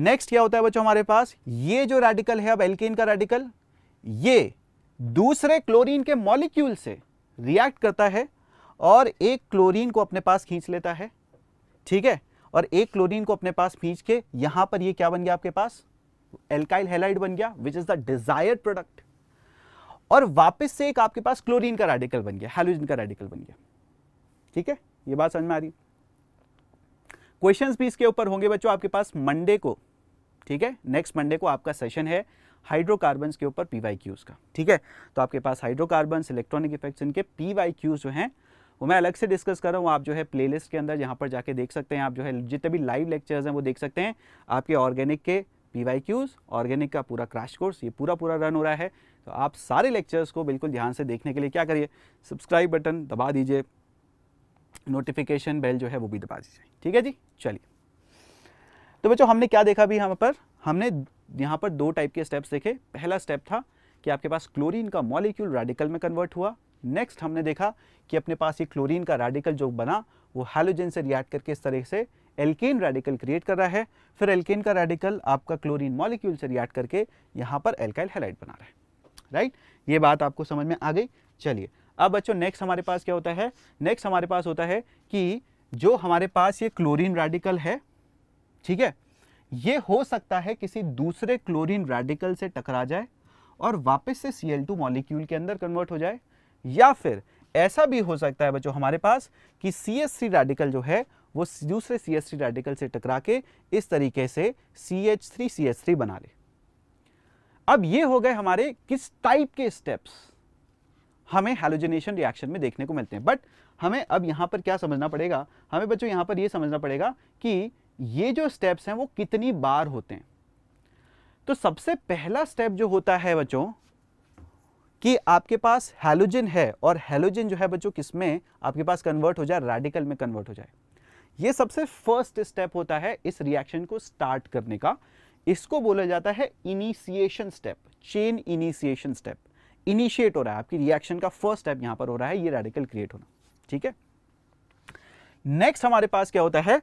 नेक्स्ट क्या होता है बच्चों हमारे पास ये जो रेडिकल है अब एल्केन का रेडिकल ये दूसरे क्लोरीन के मॉलिक्यूल से रिएक्ट करता है और एक क्लोरीन को अपने पास खींच लेता है ठीक है और एक क्लोरीन को अपने पास खींच के यहां पर ये क्या बन गया आपके पास एल्काइल हेलाइड बन गया which is the desired product और वापस से एक आपके पास क्लोरीन का रेडिकल बन गया हेलोजन का रेडिकल बन गया ठीक है ये बात समझ में आ रही क्वेश्चन भी इसके ऊपर होंगे बच्चों आपके पास मंडे को ठीक है नेक्स्ट मंडे को आपका सेशन है हाइड्रोकार्बन के ऊपर पीवाई क्यूज का ठीक है तो आपके पास हाइड्रोकार्बन इलेक्ट्रॉनिक इफेक्ट इनके पीवाई क्यूज जो है वो मैं अलग से डिस्कस कर रहा हूँ आप जो है प्लेलिस्ट के अंदर यहाँ पर जाके देख सकते हैं आप जो है जितने भी लाइव लेक्चर्स हैं वो देख सकते हैं आपके ऑर्गेनिक के पी ऑर्गेनिक का पूरा क्रैश कोर्स ये पूरा पूरा रन हो रहा है तो आप सारे लेक्चर्स को बिल्कुल ध्यान से देखने के लिए क्या करिए सब्सक्राइब बटन दबा दीजिए नोटिफिकेशन बेल जो है वो भी दबा दीजिए ठीक है जी चलिए तो बच्चों हमने क्या देखा अभी यहाँ पर हमने यहाँ पर दो टाइप के स्टेप्स देखे पहला स्टेप था कि आपके पास क्लोरीन का मॉलिक्यूल रेडिकल में कन्वर्ट हुआ नेक्स्ट हमने देखा कि अपने पास ये क्लोरीन का रेडिकल जो बना वो हेलोजन से रिएक्ट करके इस तरह से एल्केन रेडिकल क्रिएट कर रहा है फिर एल्केन का रेडिकल आपका क्लोरीन मॉलिक्यूल से रिएक्ट करके यहाँ पर एल्काइल हेलाइट बना रहा है राइट ये बात आपको समझ में आ गई चलिए अब बच्चों नेक्स्ट हमारे पास क्या होता है नेक्स्ट हमारे पास होता है कि जो हमारे पास ये क्लोरीन रेडिकल है ठीक है ये हो सकता है किसी दूसरे क्लोरीन रेडिकल से टकरा जाए और वापस से सी एल टू मॉलिक्यूल के अंदर कन्वर्ट हो जाए या फिर ऐसा भी हो सकता है बच्चों हमारे पास कि सी एस सी रेडिकल जो है वो दूसरे सी एस सी रेडिकल से टकरा के इस तरीके से C H three C S three बना ले अब ये हो गए हमारे किस टाइप के स्टेप्स हमें हेलोजिनेशन रिएक्शन में देखने को मिलते हैं बट हमें अब यहां पर क्या समझना पड़ेगा हमें बच्चों यहां पर ये समझना पड़ेगा कि ये जो स्टेप्स हैं वो कितनी बार होते हैं तो सबसे पहला स्टेप जो होता है बच्चों कि आपके पास हेलोजन है और हेलोजन जो है बच्चों किसमें आपके पास कन्वर्ट हो जाए रेडिकल में कन्वर्ट हो जाए ये सबसे फर्स्ट स्टेप होता है इस रिएक्शन को स्टार्ट करने का इसको बोला जाता है initiation step chain initiation step initiate हो रहा है आपकी रिएक्शन का फर्स्ट स्टेप यहां पर हो रहा है ये रेडिकल क्रिएट होना ठीक है नेक्स्ट हमारे पास क्या होता है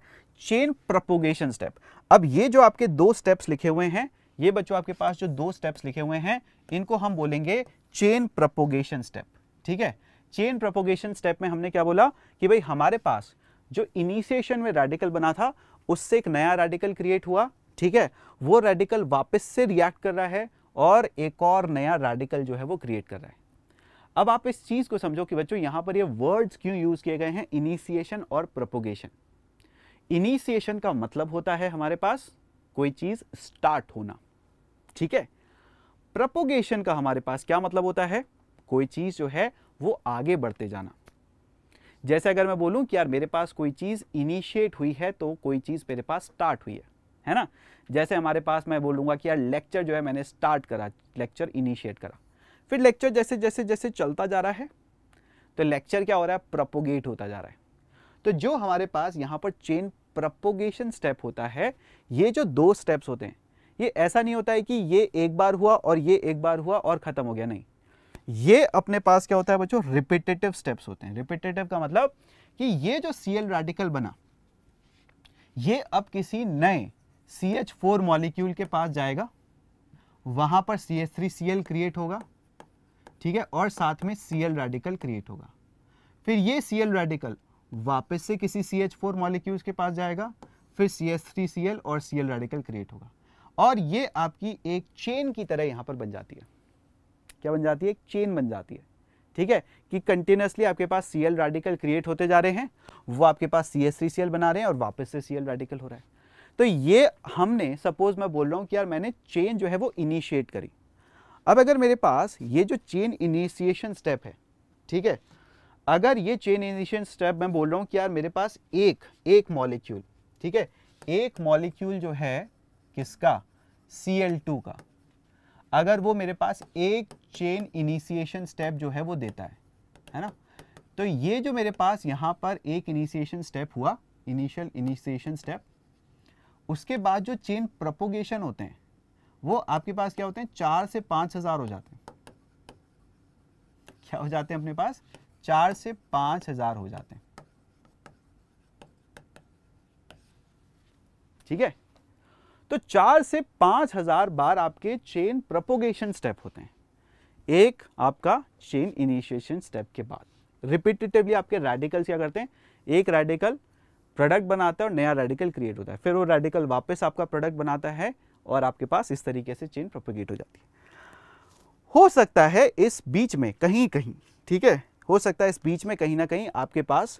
चेन प्रपोगेशन स्टेप अब ये जो आपके दो स्टेप्स लिखे हुए हैं ये बच्चों आपके पास जो दो स्टेप्स लिखे हुए हैं इनको हम बोलेंगे चेन प्रपोगेशन स्टेप ठीक है चेन प्रपोगेशन स्टेप में हमने क्या बोला कि भाई हमारे पास जो इनिशिएशन में रेडिकल बना था उससे एक नया रेडिकल क्रिएट हुआ ठीक है वो रेडिकल वापस से रिएक्ट कर रहा है और एक और नया रेडिकल जो है वो क्रिएट कर रहा है अब आप इस चीज़ को समझो कि बच्चों यहां पर ये वर्ड्स क्यों यूज़ किए गए हैं इनिशिएशन और प्रोपोगेशन इनिशिएशन का मतलब होता है हमारे पास कोई चीज़ स्टार्ट होना ठीक है प्रपोगेशन का हमारे पास क्या मतलब होता है कोई चीज़ जो है वो आगे बढ़ते जाना जैसे अगर मैं बोलूं कि यार मेरे पास कोई चीज़ इनिशिएट हुई है तो कोई चीज़ मेरे पास स्टार्ट हुई है है ना जैसे हमारे पास मैं बोलूँगा कि यार लेक्चर जो है मैंने स्टार्ट करा लेक्चर इनिशिएट करा फिर लेक्चर जैसे जैसे जैसे चलता जा रहा है तो लेक्चर क्या हो रहा है प्रपोगेट होता जा रहा है तो जो हमारे पास यहाँ पर चेन प्रपोगेशन स्टेप होता है ये जो दो स्टेप्स होते हैं ये ऐसा नहीं होता है कि ये एक बार हुआ और ये एक बार हुआ और ख़त्म हो गया नहीं ये अपने पास क्या होता है बच्चों रिपीटेटिव स्टेप्स होते हैं रिपीटेटिव का मतलब कि ये जो सीएल रेडिकल बना ये अब किसी नए सी एच फोर मॉलिक्यूल के पास जाएगा वहां पर C H three C L create होगा ठीक है और साथ में सी एल रेडिकल क्रिएट होगा फिर ये सी एल रेडिकल वापस से किसी सी एच फोर मॉलिक्यूल के पास जाएगा फिर C H three C L और सी एल रेडिकल क्रिएट होगा और ये आपकी एक चेन की तरह यहाँ पर बन जाती है क्या बन जाती है एक चेन बन जाती है ठीक है कि कंटिन्यूसली आपके पास सी एल रेडिकल क्रिएट होते जा रहे हैं वो आपके पास C S three C L बना रहे हैं और वापस से सी एल रेडिकल हो रहा है तो ये हमने सपोज मैं बोल रहा हूँ कि यार मैंने चेन जो है वो इनिशिएट करी अब अगर मेरे पास ये जो चेन इनिशिएशन स्टेप है ठीक है अगर ये चेन इनिशिएशन स्टेप मैं बोल रहा हूँ कि यार मेरे पास एक एक मॉलिक्यूल ठीक है एक मॉलिक्यूल जो है किसका टू का अगर वो मेरे पास एक चेन इनिशिएशन स्टेप जो है वो देता है है ना तो ये जो मेरे पास यहाँ पर एक इनिशिएशन स्टेप हुआ इनिशियल इनिशिएशन स्टेप उसके बाद जो चेन प्रपोगेशन होते हैं वो आपके पास क्या होते हैं चार से पांच हज़ार हो जाते हैं क्या हो जाते हैं अपने पास चार से पांच हज़ार हो जाते हैं ठीक है तो चार से पांच हज़ार बार आपके चेन प्रपोगेशन स्टेप होते हैं एक आपका चेन इनिशिएशन स्टेप के बाद रिपीटेटिवली आपके रेडिकल्स क्या करते हैं एक रेडिकल प्रोडक्ट बनाता है और नया रेडिकल क्रिएट होता है फिर वो रेडिकल वापस आपका प्रोडक्ट बनाता है और आपके पास इस तरीके से चेन प्रोपोगेट हो जाती है हो सकता है इस बीच में कहीं कहीं ठीक है हो सकता है इस बीच में कहीं ना कहीं आपके पास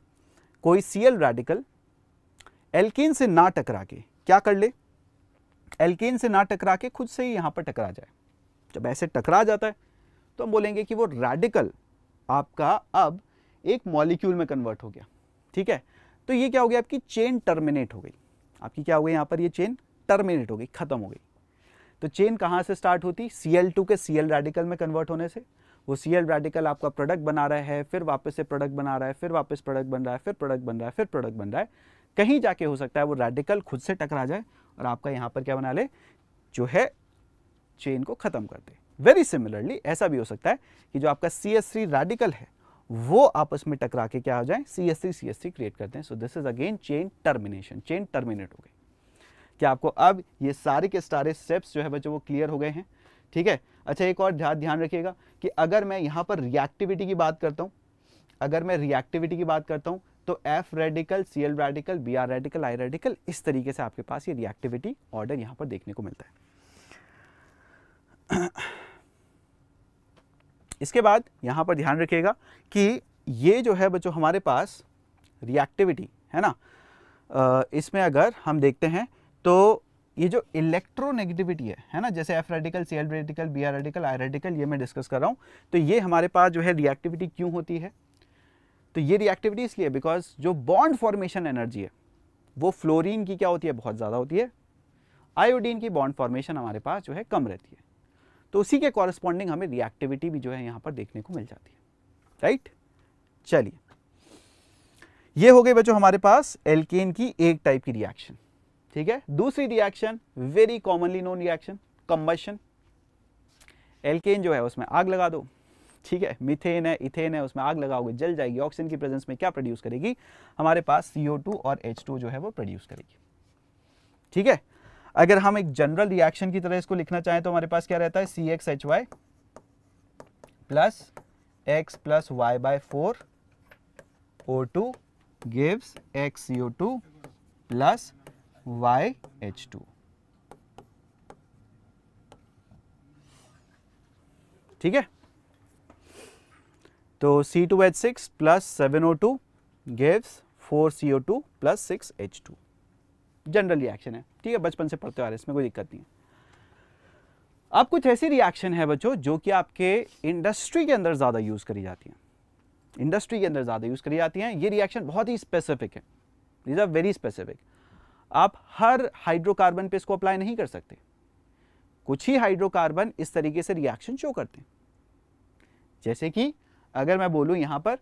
कोई सी एल रेडिकल एल्किन से ना टकरा के क्या कर ले एल्किन से ना टकरा के खुद से ही यहाँ पर टकरा जाए जब ऐसे टकरा जाता है तो हम बोलेंगे कि वो रेडिकल आपका अब एक मॉलिक्यूल में कन्वर्ट हो गया ठीक है तो ये क्या हो गया आपकी चेन टर्मिनेट हो गई आपकी क्या हो गई यहाँ पर ये चेन टर्मिनेट हो गई खत्म हो गई तो चेन कहाँ से स्टार्ट होती टू के Cl रेडिकल में कन्वर्ट होने से वो Cl रेडिकल आपका प्रोडक्ट बना रहा है फिर वापस से प्रोडक्ट बना रहा है फिर वापस प्रोडक्ट बन रहा है फिर प्रोडक्ट बन रहा है फिर प्रोडक्ट बन रहा है कहीं जाके हो सकता है वो रेडिकल खुद से टकरा जाए और आपका यहाँ पर क्या बना ले जो है चेन को ख़त्म कर दे वेरी सिमिलरली ऐसा भी हो सकता है कि जो आपका सी एस रेडिकल है वो आपस में टकरा के क्या हो जाए C S C C S C create करते हैं so this is again chain termination chain terminate हो गई क्या आपको अब ये सारे के सारे स्टेप्स जो है बच्चों वो क्लियर हो गए हैं ठीक है अच्छा एक और ध्यान ध्यान रखिएगा कि अगर मैं यहाँ पर रिएक्टिविटी की बात करता हूँ अगर मैं रिएक्टिविटी की बात करता हूँ तो F radical C L radical B R radical I radical इस तरीके से आपके पास ये रिएक्टिविटी ऑर्डर यहाँ पर देखने को मिलता है इसके बाद यहाँ पर ध्यान रखिएगा कि ये जो है बच्चों हमारे पास रिएक्टिविटी है ना इसमें अगर हम देखते हैं तो ये जो इलेक्ट्रोनेगेटिविटी है है ना जैसे F radical C L radical B R radical I radical ये मैं डिस्कस कर रहा हूँ तो ये हमारे पास जो है रिएक्टिविटी क्यों होती है तो ये रिएक्टिविटी इसलिए बिकॉज जो बॉन्ड फॉर्मेशन एनर्जी है वो फ्लोरिन की क्या होती है बहुत ज़्यादा होती है आयोडीन की बॉन्ड फॉर्मेशन हमारे पास जो है कम रहती है तो उसी के कॉरेस्पॉन्डिंग हमें रिएक्टिविटी भी जो है यहाँ पर देखने को मिल जाती है राइट चलिए ये हो गए बच्चों हमारे पास एल्केन की एक टाइप की रिएक्शन ठीक है दूसरी reaction very commonly known reaction combustion alkane जो है उसमें आग लगा दो ठीक है मिथेन है इथेन है उसमें आग लगाओगे जल जाएगी ऑक्सीजन की प्रेजेंस में क्या प्रोड्यूस करेगी हमारे पास सीओ टू और एच टू जो है वो प्रोड्यूस करेगी ठीक है अगर हम एक जनरल रिएक्शन की तरह इसको लिखना चाहें तो हमारे पास क्या रहता है C X H Y plus X plus Y by four O two gives X C O two plus Y H two ठीक है तो C two H six plus seven O two gives four C O two plus six H two general reaction है ठीक है बचपन से पढ़ते आ रहे इसमें कोई दिक्कत नहीं है अब कुछ ऐसी रिएक्शन है बच्चों जो कि आपके इंडस्ट्री के अंदर ज़्यादा यूज़ करी जाती हैं इंडस्ट्री के अंदर ज़्यादा यूज़ करी जाती हैं ये रिएक्शन बहुत ही स्पेसिफिक है दीज आर वेरी स्पेसिफिक आप हर हाइड्रोकार्बन पे इसको अप्लाई नहीं कर सकते कुछ ही हाइड्रोकार्बन इस तरीके से रिएक्शन शो करते हैं जैसे कि अगर मैं बोलूं यहां पर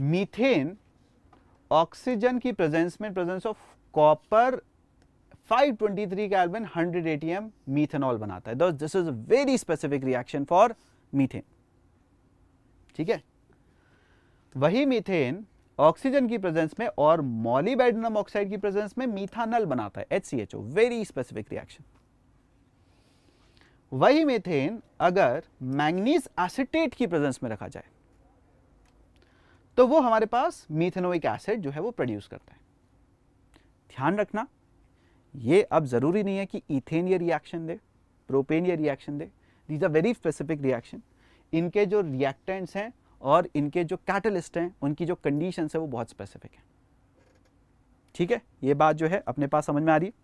मीथेन ऑक्सीजन की प्रेजेंस में presence of copper 523 kelvin 100 ATM methanol बनाता है this is very specific reaction for methane ठीक है वही मीथेन ऑक्सीजन की प्रेजेंस में और मॉलीबेडनम ऑक्साइड की प्रेजेंस में मीथानल बनाता है एच वेरी स्पेसिफिक रिएक्शन वही मीथेन अगर मैंगनीज एसिटेट की प्रेजेंस में रखा जाए तो वो हमारे पास मीथेनोइक एसिड जो है वो प्रोड्यूस करता है ध्यान रखना ये अब ज़रूरी नहीं है कि इथेन ये रिएक्शन दे प्रोपेन ये रिएक्शन दे these are very specific reaction इनके जो रिएक्टेंट्स हैं और इनके जो कैटलिस्ट हैं उनकी जो कंडीशन है वो बहुत स्पेसिफिक है ठीक है ये बात जो है अपने पास समझ में आ रही है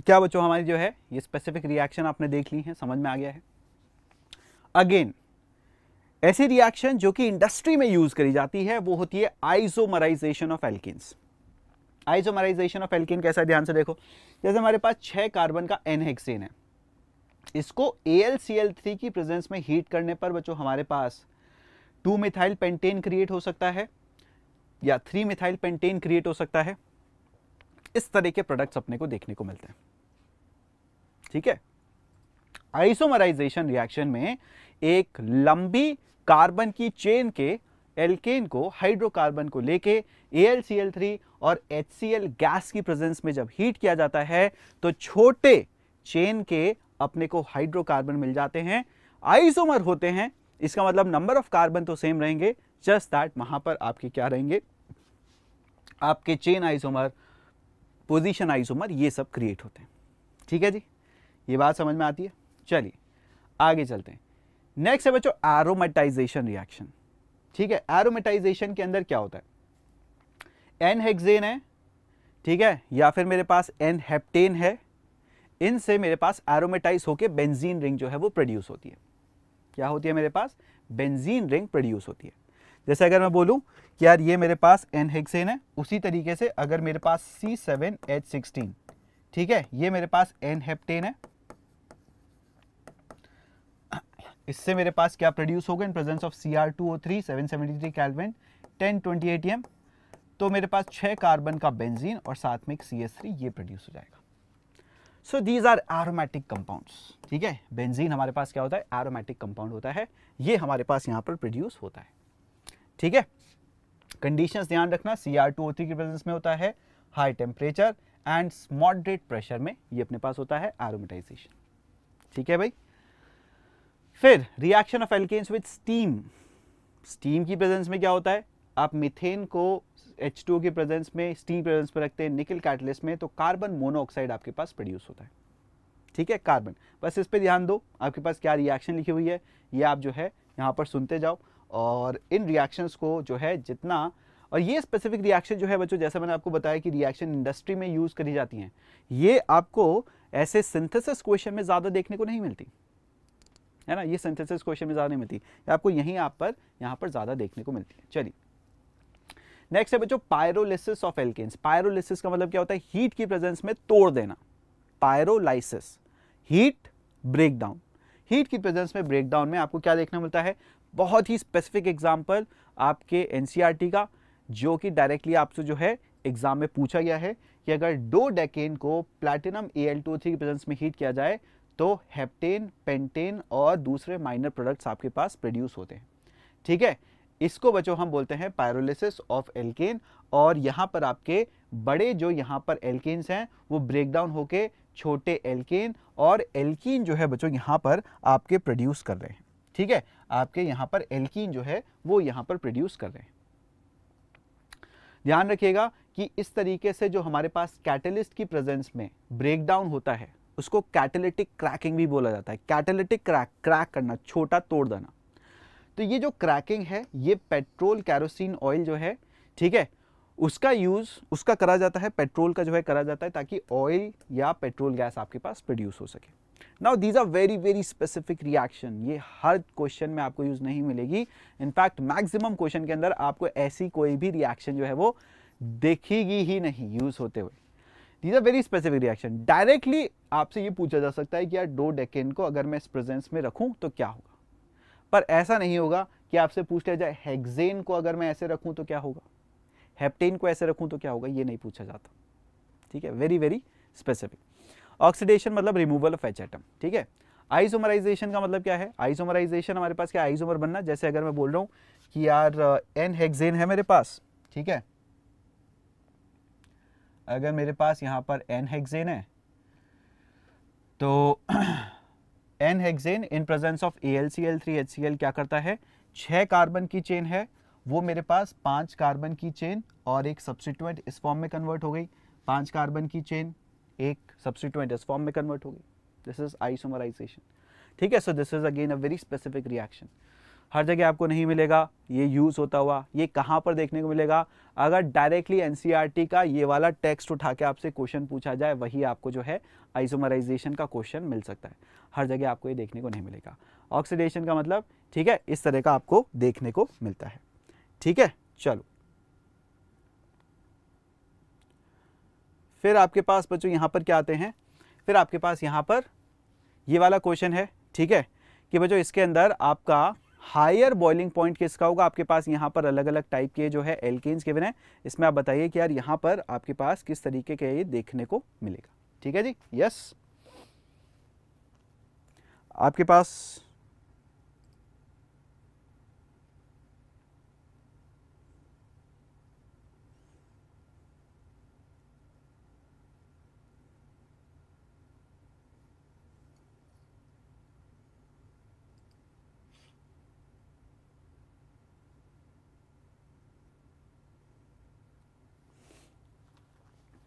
तो क्या बच्चों हमारी जो है ये स्पेसिफिक रिएक्शन आपने देख ली है समझ में आ गया है अगेन ऐसी रिएक्शन जो कि इंडस्ट्री में यूज करी जाती है वो होती है isomerization of alkenes isomerization of alkene कैसा ध्यान से देखो जैसे हमारे पास छह कार्बन का एनहेक्सेन है इसको ए की प्रेजेंस में हीट करने पर बच्चों हमारे पास टू मिथाइल पेंटेन क्रिएट हो सकता है या थ्री मिथाइल पेंटेन क्रिएट हो सकता है इस तरह के प्रोडक्ट्स अपने को देखने को मिलते हैं ठीक है आइसोमराइजेशन रिएक्शन में एक लंबी कार्बन की चेन के एल्केन को हाइड्रोकार्बन को लेके AlCl3 और एच गैस की प्रेजेंस में जब हीट किया जाता है तो छोटे चेन के अपने को हाइड्रोकार्बन मिल जाते हैं आइसोमर होते हैं इसका मतलब नंबर ऑफ कार्बन तो सेम रहेंगे जस्ट दैट वहां पर आपके क्या रहेंगे आपके चेन आइसोमर पोजिशन आइसोमर ये सब क्रिएट होते हैं ठीक है जी ये बात समझ में आती है चलिए आगे चलते हैं नेक्स्ट है बच्चों एरोमेटाइजेशन रिएक्शन ठीक है एरोमेटाइजेशन के अंदर क्या होता है एन हेक्सेन है ठीक है या फिर मेरे पास एन हेप्टेन है इनसे मेरे पास एरोमेटाइज होकर बेंजीन रिंग जो है वो प्रोड्यूस होती है क्या होती है मेरे पास बेंजीन रिंग प्रोड्यूस होती है जैसे अगर मैं बोलूँ कि यार ये मेरे पास एन हेक्सेन है उसी तरीके से अगर मेरे पास सी सेवन एच सिक्सटीन ठीक है ये मेरे पास एन हेप्टेन है इससे मेरे पास क्या प्रोड्यूस होगा in presence of C R two O three seven seventy three kelvin ten twenty ATM तो मेरे पास छः कार्बन का बेंजीन और साथ में एक सी एस थ्री ये प्रोड्यूस हो जाएगा so these are aromatic compounds ठीक है बेंजीन हमारे पास क्या होता है एरोमेटिक कंपाउंड होता है ये हमारे पास यहाँ पर प्रोड्यूस होता है ठीक है कंडीशंस ध्यान रखना C R two O three के प्रेजेंस में होता है high temperature and moderate pressure में ये अपने पास होता है एरोमेटाइजेशन ठीक है भाई फिर reaction of alkanes with steam steam की प्रेजेंस में क्या होता है आप मिथेन को एच टू के प्रेजेंस में स्टीम प्रेजेंस में रखते हैं निकल कैटलिस्ट में तो कार्बन मोनोऑक्साइड आपके पास प्रोड्यूस होता है ठीक है कार्बन बस इस पे ध्यान दो आपके पास क्या रिएक्शन लिखी हुई है ये आप जो है यहाँ पर सुनते जाओ और इन रिएक्शंस को जो है जितना और ये स्पेसिफिक रिएक्शन जो है बच्चों जैसे मैंने आपको बताया कि रिएक्शन इंडस्ट्री में यूज़ करी जाती हैं ये आपको ऐसे सिंथेसिस क्वेश्चन में ज़्यादा देखने को नहीं मिलती है ना ये सिंथेसिस क्वेश्चन में ज़्यादा नहीं मिलती आपको यहीं आप पर यहाँ पर ज़्यादा देखने को मिलती है चलिए नेक्स्ट है बच्चों पायरोलिसिस ऑफ एल्केन्स पायरोलिसिस का मतलब क्या होता है हीट की प्रेजेंस में तोड़ देना पायरोलाइसिस हीट ब्रेकडाउन हीट की प्रेजेंस में ब्रेकडाउन में आपको क्या देखने मिलता है बहुत ही स्पेसिफिक एग्जाम्पल आपके एन e का जो कि डायरेक्टली आपसे जो है एग्जाम में पूछा गया है कि अगर दो डेकेन को platinum A L two three presence में हीट किया जाए तो हेप्टेन पेंटेन और दूसरे माइनर प्रोडक्ट्स आपके पास प्रोड्यूस होते हैं ठीक है इसको बच्चों हम बोलते हैं पायरोलिसिस ऑफ एल्केन और यहाँ पर आपके बड़े जो यहाँ पर एल्केन्स हैं वो ब्रेक डाउन होके छोटे एल्केन और एल्कीन जो है बच्चों यहाँ पर आपके प्रोड्यूस कर रहे हैं ठीक है आपके यहां पर एल्कीन जो है वो यहां पर प्रोड्यूस कर रहे हैं ध्यान रखिएगा कि इस तरीके से जो हमारे पास कैटलिस्ट की प्रेजेंस में ब्रेकडाउन होता है उसको कैटलिटिक क्रैकिंग भी बोला जाता है कैटलिटिक क्रैक क्रैक करना छोटा तोड़ देना तो ये जो क्रैकिंग है ये पेट्रोल कैरोसिन ऑयल जो है ठीक है उसका यूज़ उसका करा जाता है पेट्रोल का जो है करा जाता है ताकि ऑयल या पेट्रोल गैस आपके पास प्रोड्यूस हो सके now these are very very specific reaction ये हर क्वेश्चन में आपको यूज़ नहीं मिलेगी इनफैक्ट मैक्सिमम क्वेश्चन के अंदर आपको ऐसी कोई भी रिएक्शन जो है वो देखेगी ही नहीं यूज़ होते हुए these are very specific reaction directly आपसे ये पूछा जा सकता है कि यार डो डेकेन को अगर मैं इस प्रेजेंस में रखूं तो क्या होगा पर ऐसा नहीं होगा कि आपसे पूछ लिया जाए हेक्जेन को अगर मैं ऐसे रखूं तो क्या होगा हेप्टेन को ऐसे रखूं तो क्या होगा ये नहीं पूछा जाता ठीक है वेरी वेरी स्पेसिफिक ऑक्सीडेशन मतलब रिमूवल ऑफ एच एटम ठीक है आइसोमराइजेशन का मतलब क्या है आइसोमराइजेशन हमारे पास क्या आइसोमर बनना जैसे अगर मैं बोल रहा हूँ कि यार एन uh, हेक्सेन है मेरे पास ठीक है अगर मेरे पास यहाँ पर एन हेक्सेन है तो N hexane in presence of A L C L three H C L क्या करता है छः कार्बन की चेन है वो मेरे पास पांच कार्बन की चेन और एक सब्सिट्यूएंट इस फॉर्म में कन्वर्ट हो गई पांच कार्बन की चेन एक सब्सिट्यूएंट इस फॉर्म में कन्वर्ट होगी दिस इज आइसोमराइजेशन ठीक है so this is again a very specific reaction हर जगह आपको नहीं मिलेगा ये यूज़ होता हुआ ये कहाँ पर देखने को मिलेगा अगर डायरेक्टली एन e का ये वाला टेक्स्ट उठा के आपसे क्वेश्चन पूछा जाए वही आपको जो है आइसोमराइजेशन का क्वेश्चन मिल सकता है हर जगह आपको ये देखने को नहीं मिलेगा ऑक्सीडेशन का मतलब ठीक है इस तरह का आपको देखने को मिलता है ठीक है चलो फिर आपके पास बच्चों यहाँ पर क्या आते हैं फिर आपके पास यहाँ पर ये वाला क्वेश्चन है ठीक है कि बच्चों इसके अंदर आपका हायर बॉइलिंग पॉइंट किसका होगा आपके पास यहाँ पर अलग अलग टाइप के जो है एल्केन्स के है इसमें आप बताइए कि यार यहाँ पर आपके पास किस तरीके के ये देखने को मिलेगा ठीक है जी यस आपके पास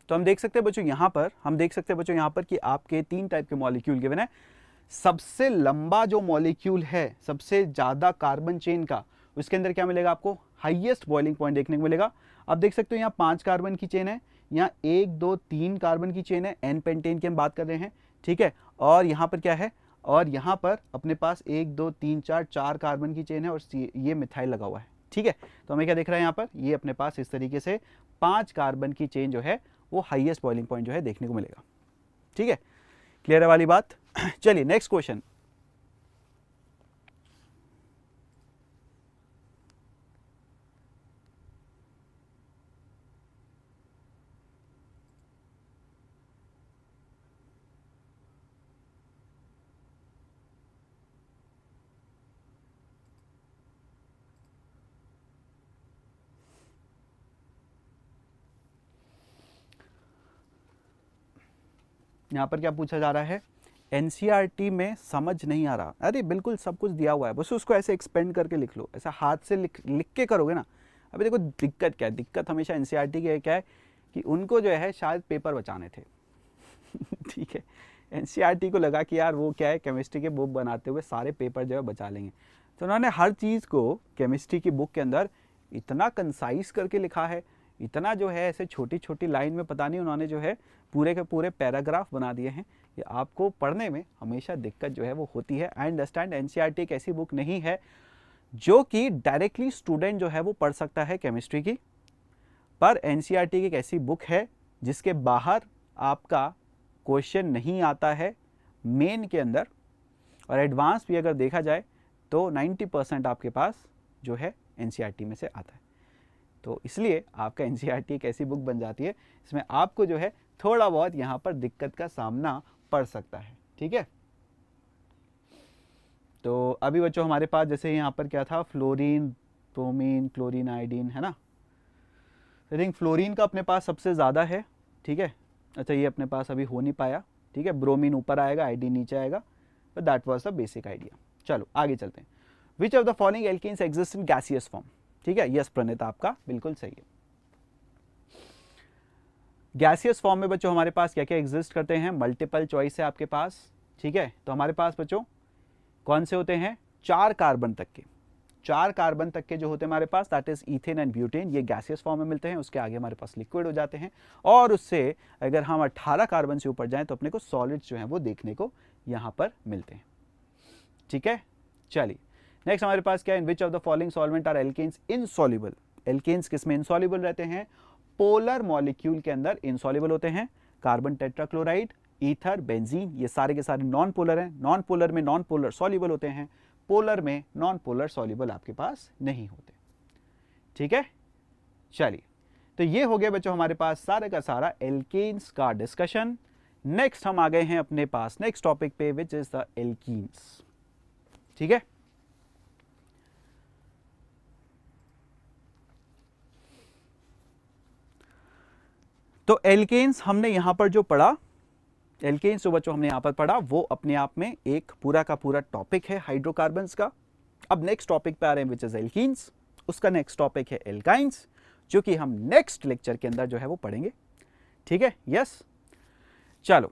तो हम देख सकते हैं बच्चों यहाँ पर हम देख सकते हैं बच्चों यहाँ पर कि आपके तीन टाइप के मॉलिक्यूल गिवन है सबसे लंबा जो मॉलिक्यूल है सबसे ज़्यादा कार्बन चेन का उसके अंदर क्या मिलेगा आपको हाइएस्ट बॉइलिंग पॉइंट देखने को मिलेगा आप देख सकते हो यहाँ पांच कार्बन की चेन है यहाँ एक दो तीन कार्बन की चेन है एन पेंटेन की हम बात कर रहे हैं ठीक है और यहाँ पर क्या है और यहाँ पर अपने पास एक दो तीन चार चार कार्बन की चेन है और ये मिथाइल लगा हुआ है ठीक है तो हमें क्या देख रहा है यहाँ पर ये अपने पास इस तरीके से पांच कार्बन की चेन जो है वो हाइएस्ट बॉइलिंग पॉइंट जो है देखने को मिलेगा ठीक है क्लियर है वाली बात चलिए नेक्स्ट क्वेश्चन यहाँ पर क्या पूछा जा रहा है एन e में समझ नहीं आ रहा अरे बिल्कुल सब कुछ दिया हुआ है बस उसको ऐसे एक्सपेंड करके लिख लो ऐसा हाथ से लिख लिख के करोगे ना अभी देखो दिक्कत क्या है दिक्कत हमेशा एन e की क्या है कि उनको जो है शायद पेपर बचाने थे ठीक है एन e को लगा कि यार वो क्या है केमिस्ट्री के बुक बनाते हुए सारे पेपर जो है बचा लेंगे तो उन्होंने हर चीज़ को केमिस्ट्री की बुक के अंदर इतना कंसाइज करके लिखा है इतना जो है ऐसे छोटी छोटी लाइन में पता नहीं उन्होंने जो है पूरे के पूरे पैराग्राफ बना दिए हैं ये आपको पढ़ने में हमेशा दिक्कत जो है वो होती है आई अंडरस्टैंड एन एक ऐसी बुक नहीं है जो कि डायरेक्टली स्टूडेंट जो है वो पढ़ सकता है केमिस्ट्री की पर एन e की एक ऐसी बुक है जिसके बाहर आपका क्वेश्चन नहीं आता है मेन के अंदर और एडवांस भी अगर देखा जाए तो 90 परसेंट आपके पास जो है एन e में से आता है तो इसलिए आपका एन e एक ऐसी बुक बन जाती है इसमें आपको जो है थोड़ा बहुत यहाँ पर दिक्कत का सामना पड़ सकता है ठीक है तो अभी बच्चों हमारे पास जैसे यहाँ पर क्या था फ्लोरीन प्रोमीन क्लोरीन आयोडीन है ना आई थिंक फ्लोरीन का अपने पास सबसे ज़्यादा है ठीक है अच्छा ये अपने पास अभी हो नहीं पाया ठीक है ब्रोमीन ऊपर आएगा आयोडीन नीचे आएगा that was the basic idea चलो आगे चलते हैं विच ऑफ द फॉलोइंग एल्किस एग्जिस्ट इन गैसियस फॉर्म ठीक है यस प्रणित आपका बिल्कुल सही है गैसियस फॉर्म में बच्चों हमारे पास क्या क्या एग्जिस्ट करते हैं मल्टीपल चॉइस है आपके पास ठीक है तो हमारे पास बच्चों कौन से होते हैं चार कार्बन तक के चार कार्बन तक के जो होते हैं हमारे पास that is ethane and butane ये गैसियस फॉर्म में मिलते हैं उसके आगे हमारे पास लिक्विड हो जाते हैं और उससे अगर हम 18 कार्बन से ऊपर जाएं तो अपने को सॉलिड्स जो हैं वो देखने को यहां पर मिलते हैं ठीक है चलिए नेक्स्ट हमारे पास क्या है which of the following solvent are alkanes insoluble alkanes किसमें इनसॉल्यूबल रहते हैं पोलर मॉलिक्यूल के अंदर इनसॉल्यूबल होते हैं कार्बन टेट्राक्लोराइड ईथर बेंजीन ये सारे के सारे नॉन पोलर हैं नॉन पोलर में नॉन पोलर सॉल्यूबल होते हैं पोलर में नॉन पोलर सॉल्यूबल आपके पास नहीं होते ठीक है चलिए तो ये हो गया बच्चों हमारे पास सारे का सारा एल्केन्स का डिस्कशन नेक्स्ट हम आ गए हैं अपने पास नेक्स्ट टॉपिक पे विच इज द एल्कीन्स ठीक है तो एल्केन्स हमने यहां पर जो पढ़ा एल्केन्स जो बच्चों हमने यहां पर पढ़ा वो अपने आप में एक पूरा का पूरा टॉपिक है हाइड्रोकार्बन का अब नेक्स्ट टॉपिक पे आ रहे हैं विच इज एल्कीन्स उसका नेक्स्ट टॉपिक है एल्काइंस जो कि हम नेक्स्ट लेक्चर के अंदर जो है वो पढ़ेंगे ठीक है यस चलो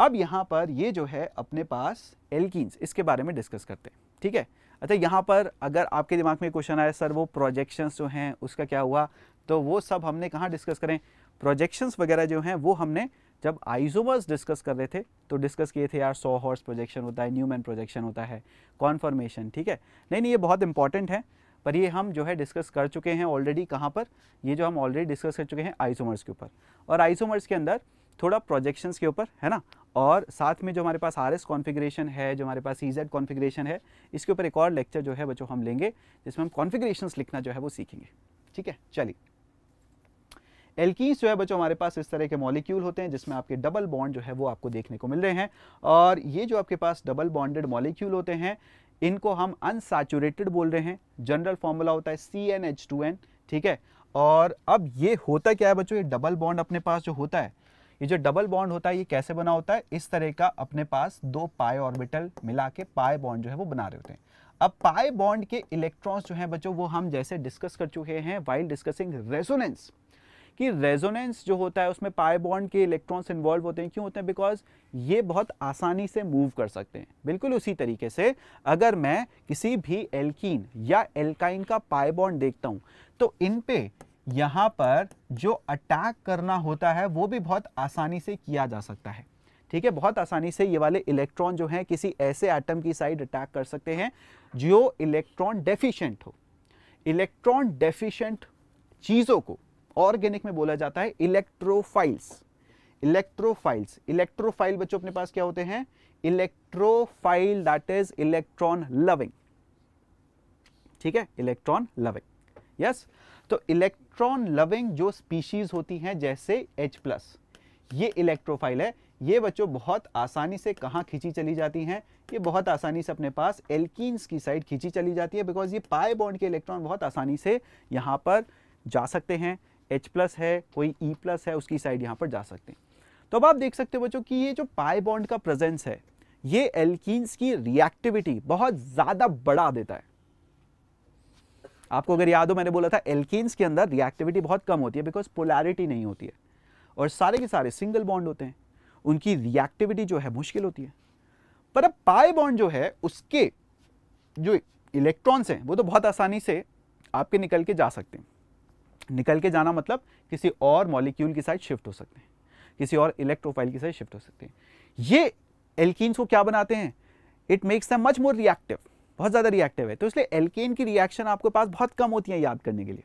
अब यहाँ पर ये जो है अपने पास एल्किन्स इसके बारे में डिस्कस करते हैं ठीक है अच्छा यहां पर अगर आपके दिमाग में क्वेश्चन आया सर वो प्रोजेक्शंस जो हैं उसका क्या हुआ तो वो सब हमने कहाँ डिस्कस करें प्रोजेक्शंस वगैरह जो हैं वो हमने जब आइजोमर्स डिस्कस कर रहे थे तो डिस्कस किए थे यार सौ हॉर्स प्रोजेक्शन होता है न्यूमैन प्रोजेक्शन होता है कॉन्फर्मेशन ठीक है नहीं नहीं ये बहुत इंपॉर्टेंट है पर ये हम जो है डिस्कस कर चुके हैं ऑलरेडी कहाँ पर ये जो हम ऑलरेडी डिस्कस कर चुके हैं आइसोमर्स के ऊपर और आइसोमर्स के अंदर थोड़ा प्रोजेक्शंस के ऊपर है ना और साथ में जो हमारे पास आर एस कॉन्फिग्रेशन है जो हमारे पास ई जेड कॉन्फिग्रेशन है इसके ऊपर एक और लेक्चर जो है बच्चों हम लेंगे जिसमें हम कॉन्फिग्रेशन लिखना जो है वो सीखेंगे ठीक है चलिए एल्कीन्स जो है बच्चों हमारे पास इस तरह के मॉलिक्यूल होते हैं जिसमें आपके डबल बॉन्ड जो है वो आपको देखने को मिल रहे हैं और ये जो आपके पास डबल बॉन्डेड मॉलिक्यूल होते हैं इनको हम अनसैचुरेटेड बोल रहे हैं जनरल फॉर्मूला होता है C N H two N ठीक है और अब ये होता क्या है बच्चों ये डबल बॉन्ड अपने पास जो होता है ये जो डबल बॉन्ड होता है ये कैसे बना होता है इस तरह का अपने पास दो पाए ऑर्बिटल मिला के पाए बॉन्ड जो है वो बना रहे होते हैं अब पाए बॉन्ड के इलेक्ट्रॉन्स जो हैं बच्चों वो हम जैसे डिस्कस कर चुके हैं वाइल डिस्कसिंग रेजोनेंस कि रेजोनेंस जो होता है उसमें पाए बॉन्ड के इलेक्ट्रॉन्स इन्वॉल्व होते हैं क्यों होते हैं बिकॉज ये बहुत आसानी से मूव कर सकते हैं बिल्कुल उसी तरीके से अगर मैं किसी भी एल्कीन या एल्काइन का पाए बॉन्ड देखता हूँ तो इन पे यहाँ पर जो अटैक करना होता है वो भी बहुत आसानी से किया जा सकता है ठीक है बहुत आसानी से ये वाले इलेक्ट्रॉन जो हैं किसी ऐसे एटम की साइड अटैक कर सकते हैं जो इलेक्ट्रॉन डेफिशिएंट हो इलेक्ट्रॉन डेफिशिएंट चीज़ों को ऑर्गेनिक में बोला जाता है इलेक्ट्रोफाइल्स इलेक्ट्रोफाइल्स इलेक्ट्रोफाइल बच्चों अपने पास क्या होते हैं electrophile that is electron loving ठीक है इलेक्ट्रॉन लविंग यस तो इलेक्ट्रॉन लविंग जो स्पीशीज होती हैं जैसे H ये इलेक्ट्रोफाइल है ये बच्चों बहुत आसानी से कहाँ खींची चली जाती हैं ये बहुत आसानी से अपने पास एल्कीन्स की साइड खींची चली जाती है बिकॉज ये पाए बॉन्ड के इलेक्ट्रॉन बहुत आसानी से यहाँ पर जा सकते हैं एच प्लस है कोई ई e प्लस है उसकी साइड यहाँ पर जा सकते हैं तो अब आप देख सकते हो बच्चों कि ये जो पाई बॉन्ड का प्रेजेंस है ये एल्किन्स की रिएक्टिविटी बहुत ज़्यादा बढ़ा देता है आपको अगर याद हो मैंने बोला था एल्किन्स के अंदर रिएक्टिविटी बहुत कम होती है बिकॉज पोलैरिटी नहीं होती है और सारे के सारे सिंगल बॉन्ड होते हैं उनकी रिएक्टिविटी जो है मुश्किल होती है पर अब पाई बॉन्ड जो है उसके जो इलेक्ट्रॉन्स हैं वो तो बहुत आसानी से आपके निकल के जा सकते हैं निकल के जाना मतलब किसी और मॉलिक्यूल की साइड शिफ्ट हो सकते हैं किसी और इलेक्ट्रोफाइल की साइड शिफ्ट हो सकते हैं ये एल्किन्स को क्या बनाते हैं it makes them much more reactive बहुत ज़्यादा रिएक्टिव है तो इसलिए एल्केन की रिएक्शन आपके पास बहुत कम होती है याद करने के लिए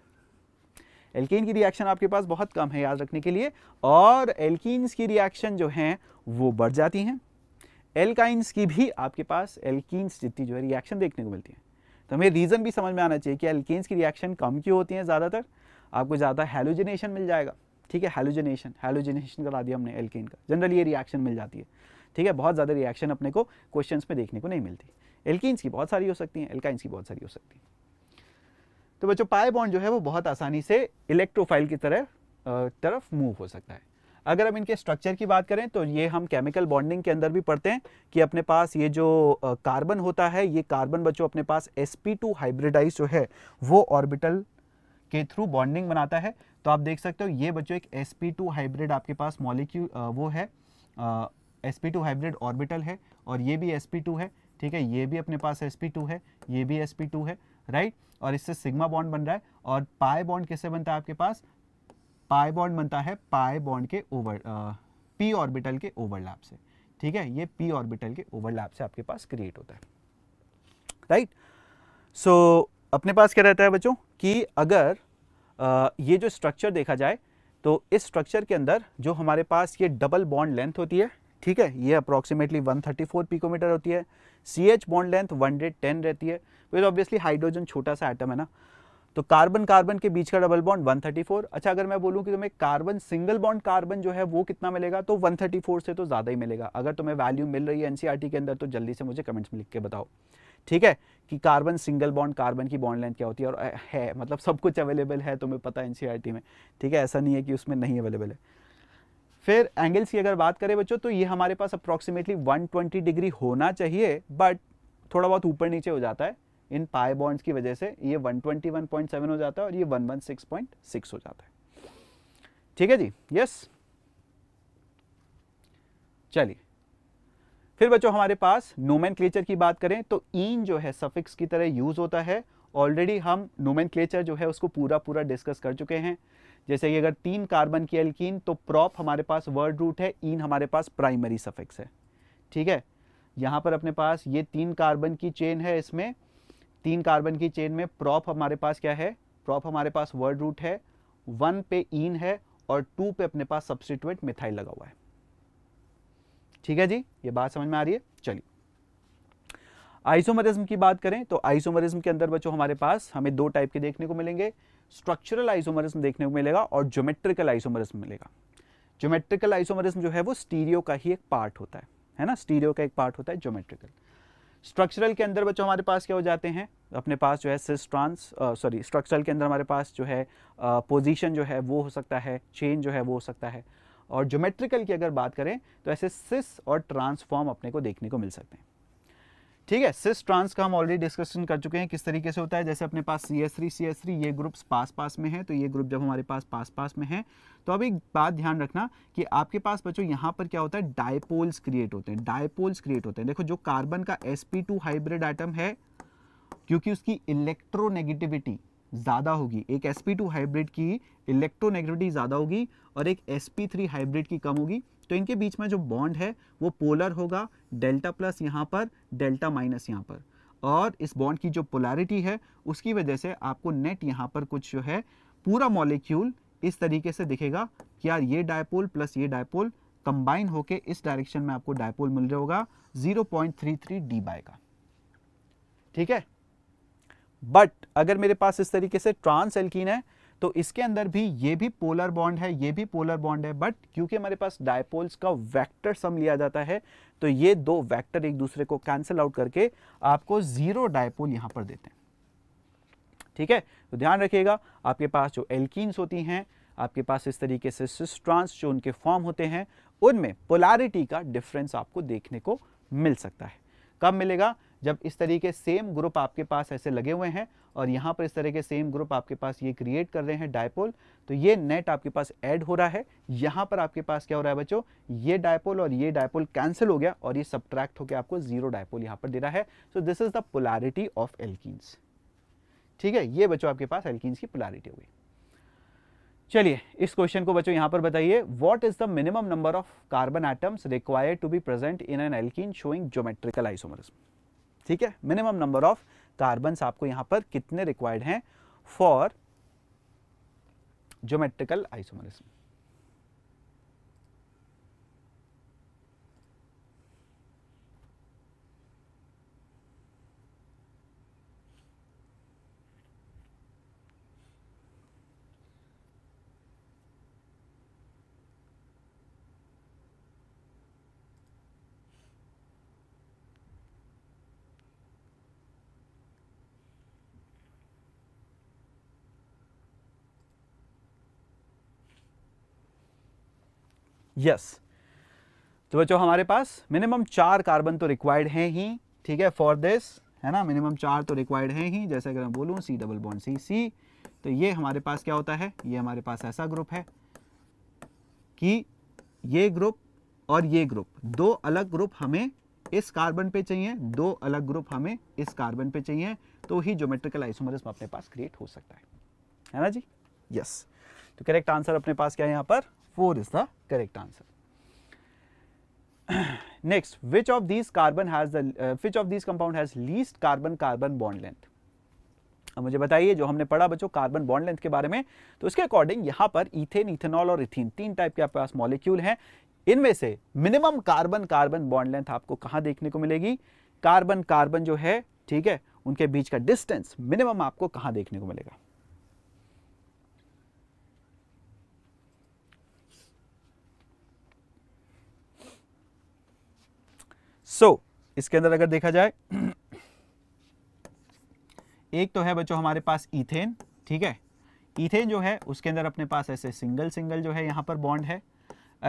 एल्केन की रिएक्शन आपके पास बहुत कम है याद रखने के लिए और एल्किन्स की रिएक्शन जो हैं वो बढ़ जाती हैं एल्काइंस की भी आपके पास एल्किन्स जितनी जो है रिएक्शन देखने को मिलती है तो हमें रीज़न भी समझ में आना चाहिए कि एल्केन्स की रिएक्शन कम क्यों होती हैं ज़्यादातर आपको ज़्यादा हेलोजिनेशन मिल जाएगा ठीक है हेलोजिनेशन हेलोजिनेशन करा दिया हमने एल्केन का जनरली ये रिएक्शन मिल जाती है ठीक है बहुत ज़्यादा रिएक्शन अपने को क्वेश्चन में देखने को नहीं मिलती एल्किन्स की बहुत सारी हो सकती हैं एल्काइंस की बहुत सारी हो सकती हैं तो बच्चों पाए बॉन्ड जो है वो बहुत आसानी से इलेक्ट्रोफाइल की तरह तरफ मूव हो सकता है अगर हम इनके स्ट्रक्चर की बात करें तो ये हम केमिकल बॉन्डिंग के अंदर भी पढ़ते हैं कि अपने पास ये जो कार्बन होता है ये कार्बन बच्चों अपने पास sp2 हाइब्रिडाइज जो है वो ऑर्बिटल के थ्रू बॉन्डिंग बनाता है तो आप देख सकते हो ये बच्चों एक sp2 हाइब्रिड आपके पास मॉलिक्यूल वो है sp2 हाइब्रिड ऑर्बिटल है और ये भी sp2 है ठीक है ये भी अपने पास sp2 है ये भी sp2 है राइट और इससे सिग्मा बॉन्ड बन रहा है और पाए बॉन्ड कैसे बनता है आपके पास पाए बॉन्ड बनता है पाए बॉन्ड के ओवर पी ऑर्बिटल के ओवरलैप से ठीक है ये पी ऑर्बिटल के ओवरलैप से आपके पास क्रिएट होता है राइट right? सो so, अपने पास क्या रहता है बच्चों कि अगर आ, ये जो स्ट्रक्चर देखा जाए तो इस स्ट्रक्चर के अंदर जो हमारे पास ये डबल बॉन्ड लेंथ होती है ठीक है ये अप्रॉक्सीमेटली 134 पिकोमीटर होती है सी एच बॉन्ड लेंथ 110 रहती है बिकॉज ऑब्वियसली हाइड्रोजन छोटा सा आइटम है ना तो कार्बन कार्बन के बीच का डबल बॉन्ड 134 अच्छा अगर मैं बोलूँ कि तुम्हें कार्बन सिंगल बॉन्ड कार्बन जो है वो कितना मिलेगा तो 134 से तो ज़्यादा ही मिलेगा अगर तुम्हें वैल्यू मिल रही है एनसीईआरटी e के अंदर तो जल्दी से मुझे कमेंट्स में लिख के बताओ ठीक है कि कार्बन सिंगल बॉन्ड कार्बन की बॉन्ड लेंथ क्या होती है और है मतलब सब कुछ अवेलेबल है तुम्हें पता है एनसीईआरटी में ठीक है ऐसा नहीं है कि उसमें नहीं अवेलेबल है फिर एंगल्स की अगर बात करें बच्चों तो ये हमारे पास अप्रॉक्सीमेटली 120 डिग्री होना चाहिए बट थोड़ा बहुत ऊपर नीचे हो जाता है इन पाए बॉन्ड्स की वजह से ये 121.7 हो जाता है और ये 116.6 हो जाता है ठीक है जी यस चलिए फिर बच्चों हमारे पास नोमैन की बात करें तो ईन जो है सफिक्स की तरह यूज़ होता है ऑलरेडी हम नोमैन जो है उसको पूरा पूरा डिस्कस कर चुके हैं जैसे कि अगर तीन कार्बन की एल्कीन तो प्रॉप हमारे पास वर्ड रूट है ईन हमारे पास प्राइमरी सफिक्स है ठीक है यहाँ पर अपने पास ये तीन कार्बन की चेन है इसमें तीन कार्बन की चेन में प्रॉप हमारे पास क्या है प्रॉप हमारे पास वर्ड रूट है वन पे ईन है और टू पे अपने पास सब्सिट्यूट मिथाइल लगा हुआ है ठीक है जी ये बात समझ में आ रही है चलिए आइसोमरिज्म की बात करें तो आइसोमरिज्म के अंदर बच्चों हमारे पास हमें दो टाइप के देखने को मिलेंगे स्ट्रक्चरल आइसोमरिज्म देखने को मिलेगा और ज्योमेट्रिकल आइसोमरिज्म मिलेगा ज्योमेट्रिकल आइसोमरिज्म जो है वो स्टीरियो का ही एक पार्ट होता है है ना स्टीरियो का एक पार्ट होता है ज्योमेट्रिकल स्ट्रक्चरल के अंदर बच्चों हमारे पास क्या हो जाते हैं अपने पास जो है सिस ट्रांस सॉरी स्ट्रक्चरल के अंदर हमारे पास जो है पोजिशन जो है वो हो सकता है चेन जो है वो हो सकता है और ज्योमेट्रिकल की अगर बात करें तो ऐसे सिस और ट्रांसफॉर्म अपने को देखने को मिल सकते हैं ठीक है सिस ट्रांस का हम ऑलरेडी डिस्कशन कर चुके हैं किस तरीके से होता है जैसे अपने पास C S three C S three ये ग्रुप्स पास पास में है तो ये ग्रुप जब हमारे पास पास पास में है तो अब एक बात ध्यान रखना कि आपके पास बच्चों यहाँ पर क्या होता है डायपोल्स क्रिएट होते हैं डायपोल्स क्रिएट होते हैं देखो जो कार्बन का एस हाइब्रिड आइटम है क्योंकि उसकी इलेक्ट्रोनेगेटिविटी ज़्यादा होगी एक sp2 हाइब्रिड की इलेक्ट्रोनेगेटिविटी ज़्यादा होगी और एक sp3 हाइब्रिड की कम होगी तो इनके बीच में जो बॉन्ड है वो पोलर होगा डेल्टा प्लस यहाँ पर डेल्टा माइनस यहाँ पर और इस बॉन्ड की जो पोलैरिटी है उसकी वजह से आपको नेट यहाँ पर कुछ जो है पूरा मॉलिक्यूल इस तरीके से दिखेगा कि यार ये डायपोल प्लस ये डायपोल कंबाइन होके इस डायरेक्शन में आपको डायपोल मिल रहा होगा 0.33 डी बाय का ठीक है बट अगर मेरे पास इस तरीके से ट्रांस एल्कीन है तो इसके अंदर भी ये भी पोलर बॉन्ड है ये भी पोलर बॉन्ड है बट क्योंकि हमारे पास डायपोल्स का वेक्टर सम लिया जाता है तो ये दो वेक्टर एक दूसरे को कैंसिल आउट करके आपको जीरो डायपोल यहां पर देते हैं ठीक है तो ध्यान रखिएगा आपके पास जो एल्कीन्स होती हैं आपके पास इस तरीके से सिस्ट्रांस जो उनके फॉर्म होते हैं उनमें पोलारिटी का डिफरेंस आपको देखने को मिल सकता है कब मिलेगा जब इस तरीके सेम ग्रुप आपके पास ऐसे लगे हुए हैं और यहाँ पर इस तरह के सेम ग्रुप आपके पास ये क्रिएट कर रहे हैं डायपोल तो ये नेट आपके पास ऐड हो रहा है यहाँ पर आपके पास क्या हो रहा है बच्चों ये डायपोल और ये डायपोल कैंसिल हो गया और ये सब्ट्रैक्ट होकर आपको जीरो डायपोल यहाँ पर दे रहा है so this is the polarity of एल्किस ठीक है ये बच्चों आपके पास एल्किस की पोलैरिटी होगी चलिए इस क्वेश्चन को बच्चों यहाँ पर बताइए what is the minimum number of carbon atoms required to be present in an alkene showing geometrical isomerism ठीक है मिनिमम नंबर ऑफ कार्बन आपको यहां पर कितने रिक्वायर्ड हैं फॉर ज्योमेट्रिकल आइसोमरिज्म यस तो बच्चों हमारे पास मिनिमम चार कार्बन तो रिक्वायर्ड हैं ही ठीक है फॉर दिस है ना मिनिमम चार तो रिक्वायर्ड हैं ही जैसे अगर मैं बोलूँ सी डबल बॉन्ड सी सी तो ये हमारे पास क्या होता है ये हमारे पास ऐसा ग्रुप है कि ये ग्रुप और ये ग्रुप दो अलग ग्रुप हमें इस कार्बन पे चाहिए दो अलग ग्रुप हमें इस कार्बन पे चाहिए तो ही ज्योमेट्रिकल आइसोमरिज्म अपने पास क्रिएट हो सकता है है ना जी यस yes. तो करेक्ट आंसर अपने पास क्या है यहाँ पर 4 is the correct answer. Next, which of these carbon has the uh, which of these compound has least carbon carbon bond length? अब मुझे बताइए जो हमने पढ़ा बच्चों कार्बन बॉन्ड लेंथ के बारे में तो उसके अकॉर्डिंग यहां पर इथेन इथेनॉल और इथिन तीन टाइप के आपके पास मॉलिक्यूल हैं इनमें से minimum carbon carbon bond length आपको कहां देखने को मिलेगी कार्बन कार्बन जो है ठीक है उनके बीच का डिस्टेंस मिनिमम आपको कहां देखने को मिलेगा सो so, इसके अंदर अगर देखा जाए एक तो है बच्चों हमारे पास इथेन ठीक है इथेन जो है उसके अंदर अपने पास ऐसे सिंगल सिंगल जो है यहाँ पर बॉन्ड है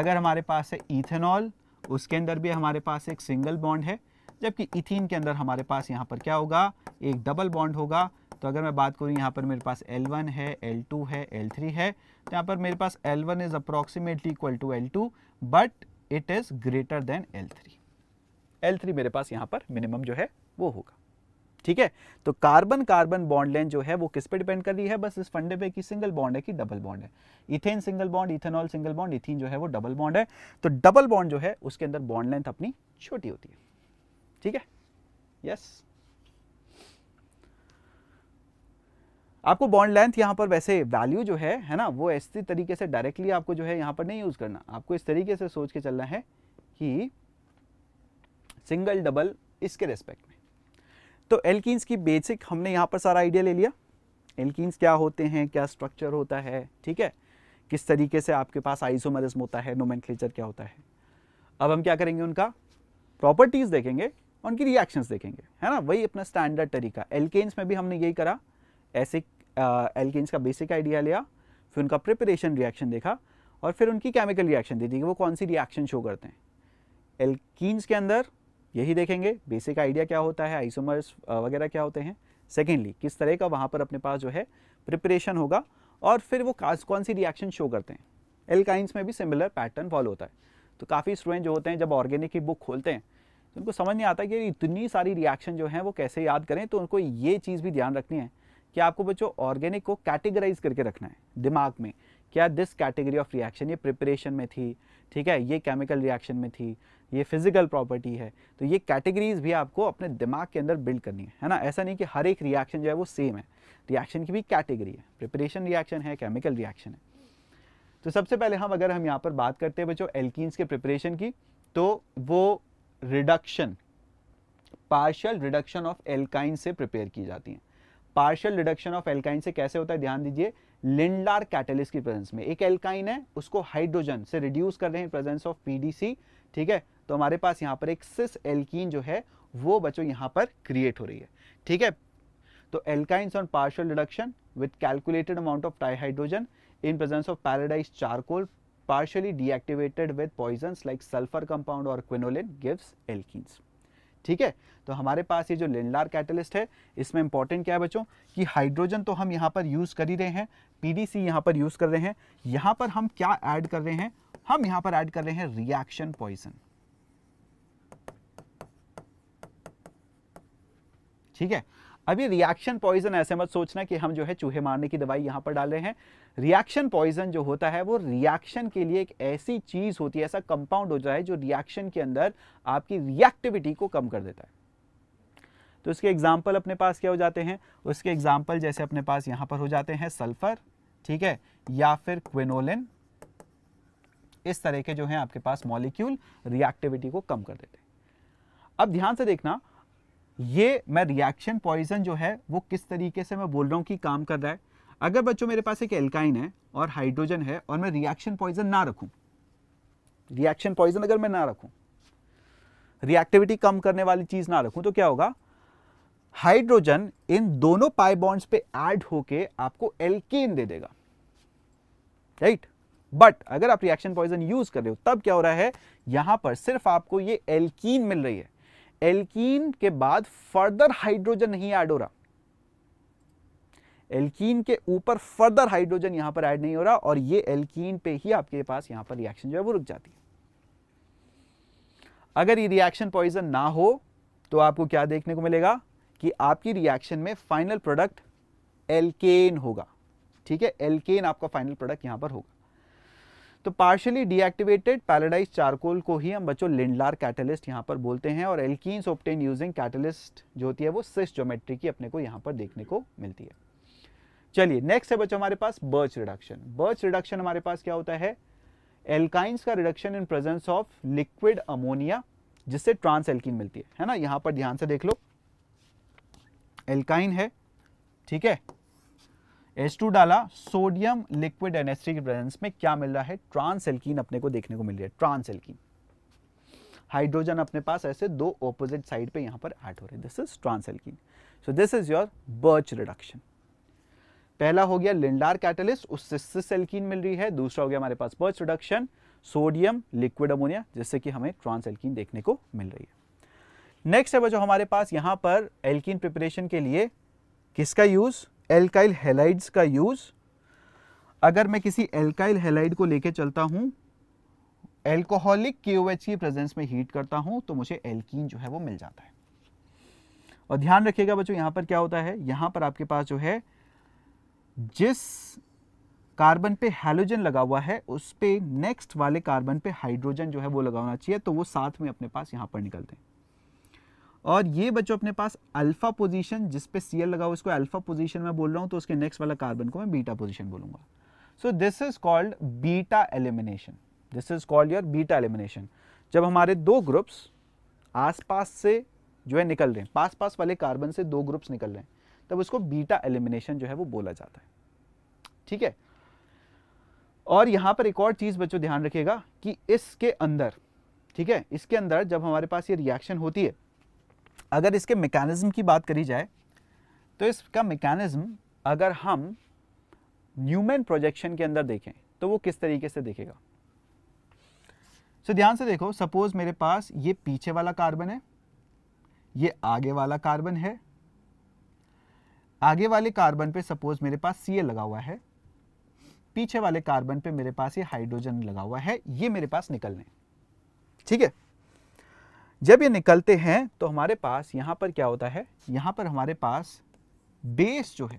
अगर हमारे पास है इथेनॉल उसके अंदर भी हमारे पास एक सिंगल बॉन्ड है जबकि इथिन के अंदर हमारे पास यहाँ पर क्या होगा एक डबल बॉन्ड होगा तो अगर मैं बात करूँ यहाँ पर मेरे पास L1 है L2 है L3 है तो यहाँ पर मेरे पास L1 one is approximately equal to L2 but it is greater than L3 L three मेरे पास यहाँ पर मिनिमम जो है वो होगा ठीक है तो कार्बन कार्बन बॉन्ड लेंथ जो है वो किस पे डिपेंड कर रही है बस इस फंडे पे कि सिंगल बॉन्ड है कि डबल बॉन्ड है ethane single bond ethanol single bond ethyne जो है वो डबल बॉन्ड है तो डबल बॉन्ड जो है उसके अंदर बॉन्ड लेंथ अपनी छोटी होती है ठीक है यस आपको बॉन्ड लेंथ यहाँ पर वैसे वैल्यू जो है है ना वो ऐसी तरीके से डायरेक्टली आपको जो है यहाँ पर नहीं यूज़ करना आपको इस तरीके से सोच के चलना है कि सिंगल डबल इसके रेस्पेक्ट में तो एल्किन्स की बेसिक हमने यहाँ पर सारा आइडिया ले लिया एल्किस क्या होते हैं क्या स्ट्रक्चर होता है ठीक है किस तरीके से आपके पास आइसोमरिज्म होता है नोमेंटलेचर क्या होता है अब हम क्या करेंगे उनका प्रॉपर्टीज़ देखेंगे उनकी रिएक्शंस देखेंगे है ना वही अपना स्टैंडर्ड तरीका एल्केन्स में भी हमने यही करा ऐसे एल्केन्स का बेसिक आइडिया लिया फिर उनका प्रिपरेशन रिएक्शन देखा और फिर उनकी केमिकल रिएक्शन दे दी कि वो कौन सी रिएक्शन शो करते हैं एल्किस के अंदर यही देखेंगे बेसिक आइडिया क्या होता है आइसोमर्स वगैरह क्या होते हैं सेकेंडली किस तरह का वहाँ पर अपने पास जो है प्रिपरेशन होगा और फिर वो कौन सी रिएक्शन शो करते हैं एलकाइंस में भी सिमिलर पैटर्न फॉलो होता है तो काफ़ी स्टूडेंट जो होते हैं जब ऑर्गेनिक की बुक खोलते हैं तो उनको समझ नहीं आता कि इतनी सारी रिएक्शन जो है वो कैसे याद करें तो उनको ये चीज़ भी ध्यान रखनी है कि आपको बच्चों ऑर्गेनिक को कैटेगराइज करके रखना है दिमाग में क्या दिस कैटेगरी ऑफ रिएक्शन ये प्रिपरेशन में थी ठीक है ये केमिकल रिएक्शन में थी ये फिजिकल प्रॉपर्टी है तो ये कैटेगरीज भी आपको अपने दिमाग के अंदर बिल्ड करनी है है ना ऐसा नहीं कि हर एक रिएक्शन जो है वो सेम है रिएक्शन की भी कैटेगरी है प्रिपरेशन रिएक्शन है केमिकल रिएक्शन है तो सबसे पहले हम अगर हम यहाँ पर बात करते हैं बच्चों एल्किस के प्रिपरेशन की तो वो reduction partial reduction of alkyne से प्रिपेयर की जाती हैं पार्शल रिडक्शन ऑफ एल्काइन से कैसे होता है ध्यान दीजिए लिंडार कैटलिस्ट की प्रेजेंस में एक एल्काइन है उसको हाइड्रोजन से रिड्यूस कर रहे हैं प्रेजेंस ऑफ पीडीसी ठीक है तो हमारे पास यहाँ पर एक सिस एल्कीन जो है वो बच्चों यहाँ पर क्रिएट हो रही है ठीक है तो alkynes on partial reduction with calculated amount of trihydrogen in presence of paradise charcoal partially deactivated with poison like sulphur compound और क्विनोलिन गिव्स alkenes ठीक है तो हमारे पास ये जो लिंडार कैटलिस्ट है इसमें इंपॉर्टेंट क्या है बच्चों कि हाइड्रोजन तो हम यहाँ पर यूज़ कर ही रहे हैं पीडीसी यहाँ पर यूज़ कर रहे हैं यहाँ पर हम क्या ऐड कर रहे हैं हम यहाँ पर ऐड कर रहे हैं रिएक्शन पॉइजन ठीक है अब ये रिएक्शन पॉइजन ऐसे मत सोचना कि हम जो है चूहे मारने की दवाई यहां पर डाल रहे हैं रिएक्शन पॉइजन जो होता है वो रिएक्शन के लिए एक ऐसी चीज़ होती है ऐसा कंपाउंड हो जाए जो रिएक्शन के अंदर आपकी रिएक्टिविटी को कम कर देता है तो इसके एग्जाम्पल अपने पास क्या हो जाते हैं उसके एग्जाम्पल जैसे अपने पास यहां पर हो जाते हैं सल्फर ठीक है या फिर क्विनोलिन इस तरह के जो है आपके पास मॉलिक्यूल रिएक्टिविटी को कम कर देते हैं अब ध्यान से देखना ये मैं रिएक्शन पॉइजन जो है वो किस तरीके से मैं बोल रहा हूँ कि काम कर रहा है अगर बच्चों मेरे पास एक एल्काइन है और हाइड्रोजन है और मैं रिएक्शन पॉइजन ना रखूँ रिएक्शन पॉइजन अगर मैं ना रखूँ रिएक्टिविटी कम करने वाली चीज़ ना रखूँ तो क्या होगा हाइड्रोजन इन दोनों पाई बॉन्ड्स पे ऐड होके आपको एल्कीन दे देगा राइट बट अगर आप रिएक्शन पॉइजन यूज कर रहे हो तब क्या हो रहा है यहां पर सिर्फ आपको ये एल्कीन मिल रही है एल्कीन के बाद फर्दर हाइड्रोजन नहीं ऐड हो रहा एल्कीन के ऊपर फर्दर हाइड्रोजन यहां पर ऐड नहीं हो रहा और ये एल्कीन पे ही आपके पास यहां पर रिएक्शन जो है वो रुक जाती है अगर ये रिएक्शन पॉइजन ना हो तो आपको क्या देखने को मिलेगा कि आपकी रिएक्शन में फाइनल प्रोडक्ट एल्केन होगा ठीक है एल्केन आपका फाइनल प्रोडक्ट यहां पर होगा तो पार्शली डीएक्टिवेटेड पैराडाइज चारकोल को ही हम बच्चों लिंडलार कैटलिस्ट यहाँ पर बोलते हैं और एल्किस ऑप्टेन यूजिंग कैटलिस्ट जो होती है वो सिस जोमेट्री की अपने को यहाँ पर देखने को मिलती है चलिए नेक्स्ट है बच्चों हमारे पास बर्च रिडक्शन बर्च रिडक्शन हमारे पास क्या होता है एल्काइंस का reduction in presence of liquid ammonia जिससे ट्रांस एल्किन मिलती है है ना यहां पर ध्यान से देख लो एल्काइन है ठीक है एस टू डाला सोडियम लिक्विड थ्री की प्रेजेंस में क्या मिल रहा है ट्रांस अपने को देखने को मिल रही है ट्रांस हाइड्रोजन अपने पास ऐसे दो ऑपोजिट साइड पे यहां पर ऐड हो रहे हैं this is trans so this is your birch reduction पहला हो गया लिंडार कैटलिस्ट उससे सिस मिल रही है दूसरा हो गया हमारे पास birch reduction sodium liquid ammonia जिससे कि हमें ट्रांस देखने को मिल रही है नेक्स्ट है बच्चों हमारे पास यहां पर एल्किन प्रिपरेशन के लिए किसका यूज़ एल्काइल हेलाइड्स का यूज़ अगर मैं किसी एल्काइल हेलाइड को लेके चलता हूं एल्कोहलिक के की प्रेजेंस में हीट करता हूं तो मुझे एल्कीन जो है वो मिल जाता है और ध्यान रखिएगा बच्चों यहां पर क्या होता है यहां पर आपके पास जो है जिस कार्बन पे हेलोजन लगा हुआ है उस पर नेक्स्ट वाले कार्बन पे हाइड्रोजन जो है वो लगाना चाहिए तो वो साथ में अपने पास यहां पर निकलते हैं और ये बच्चों अपने पास अल्फा पोजीशन जिस पे सी लगा हुआ इसको अल्फा पोजीशन में बोल रहा हूँ तो उसके नेक्स्ट वाला कार्बन को मैं बीटा पोजीशन बोलूंगा so this is called beta elimination this is called your beta elimination जब हमारे दो ग्रुप्स आसपास से जो है निकल रहे हैं पास पास वाले कार्बन से दो ग्रुप्स निकल रहे हैं तब उसको बीटा एलिमिनेशन जो है वो बोला जाता है ठीक है और यहां पर एक और चीज़ बच्चों ध्यान रखिएगा कि इसके अंदर ठीक है इसके अंदर जब हमारे पास ये रिएक्शन होती है अगर इसके मेकानिज़म की बात करी जाए तो इसका मेकानिज़म अगर हम न्यूमैन प्रोजेक्शन के अंदर देखें तो वो किस तरीके से देखेगा सो so, ध्यान से देखो सपोज़ मेरे पास ये पीछे वाला कार्बन है ये आगे वाला कार्बन है आगे वाले कार्बन पे सपोज़ मेरे पास सी लगा हुआ है पीछे वाले कार्बन पे मेरे पास ये हाइड्रोजन लगा हुआ है ये मेरे पास निकलने ठीक है जब ये निकलते हैं तो हमारे पास यहाँ पर क्या होता है यहाँ पर हमारे पास बेस जो है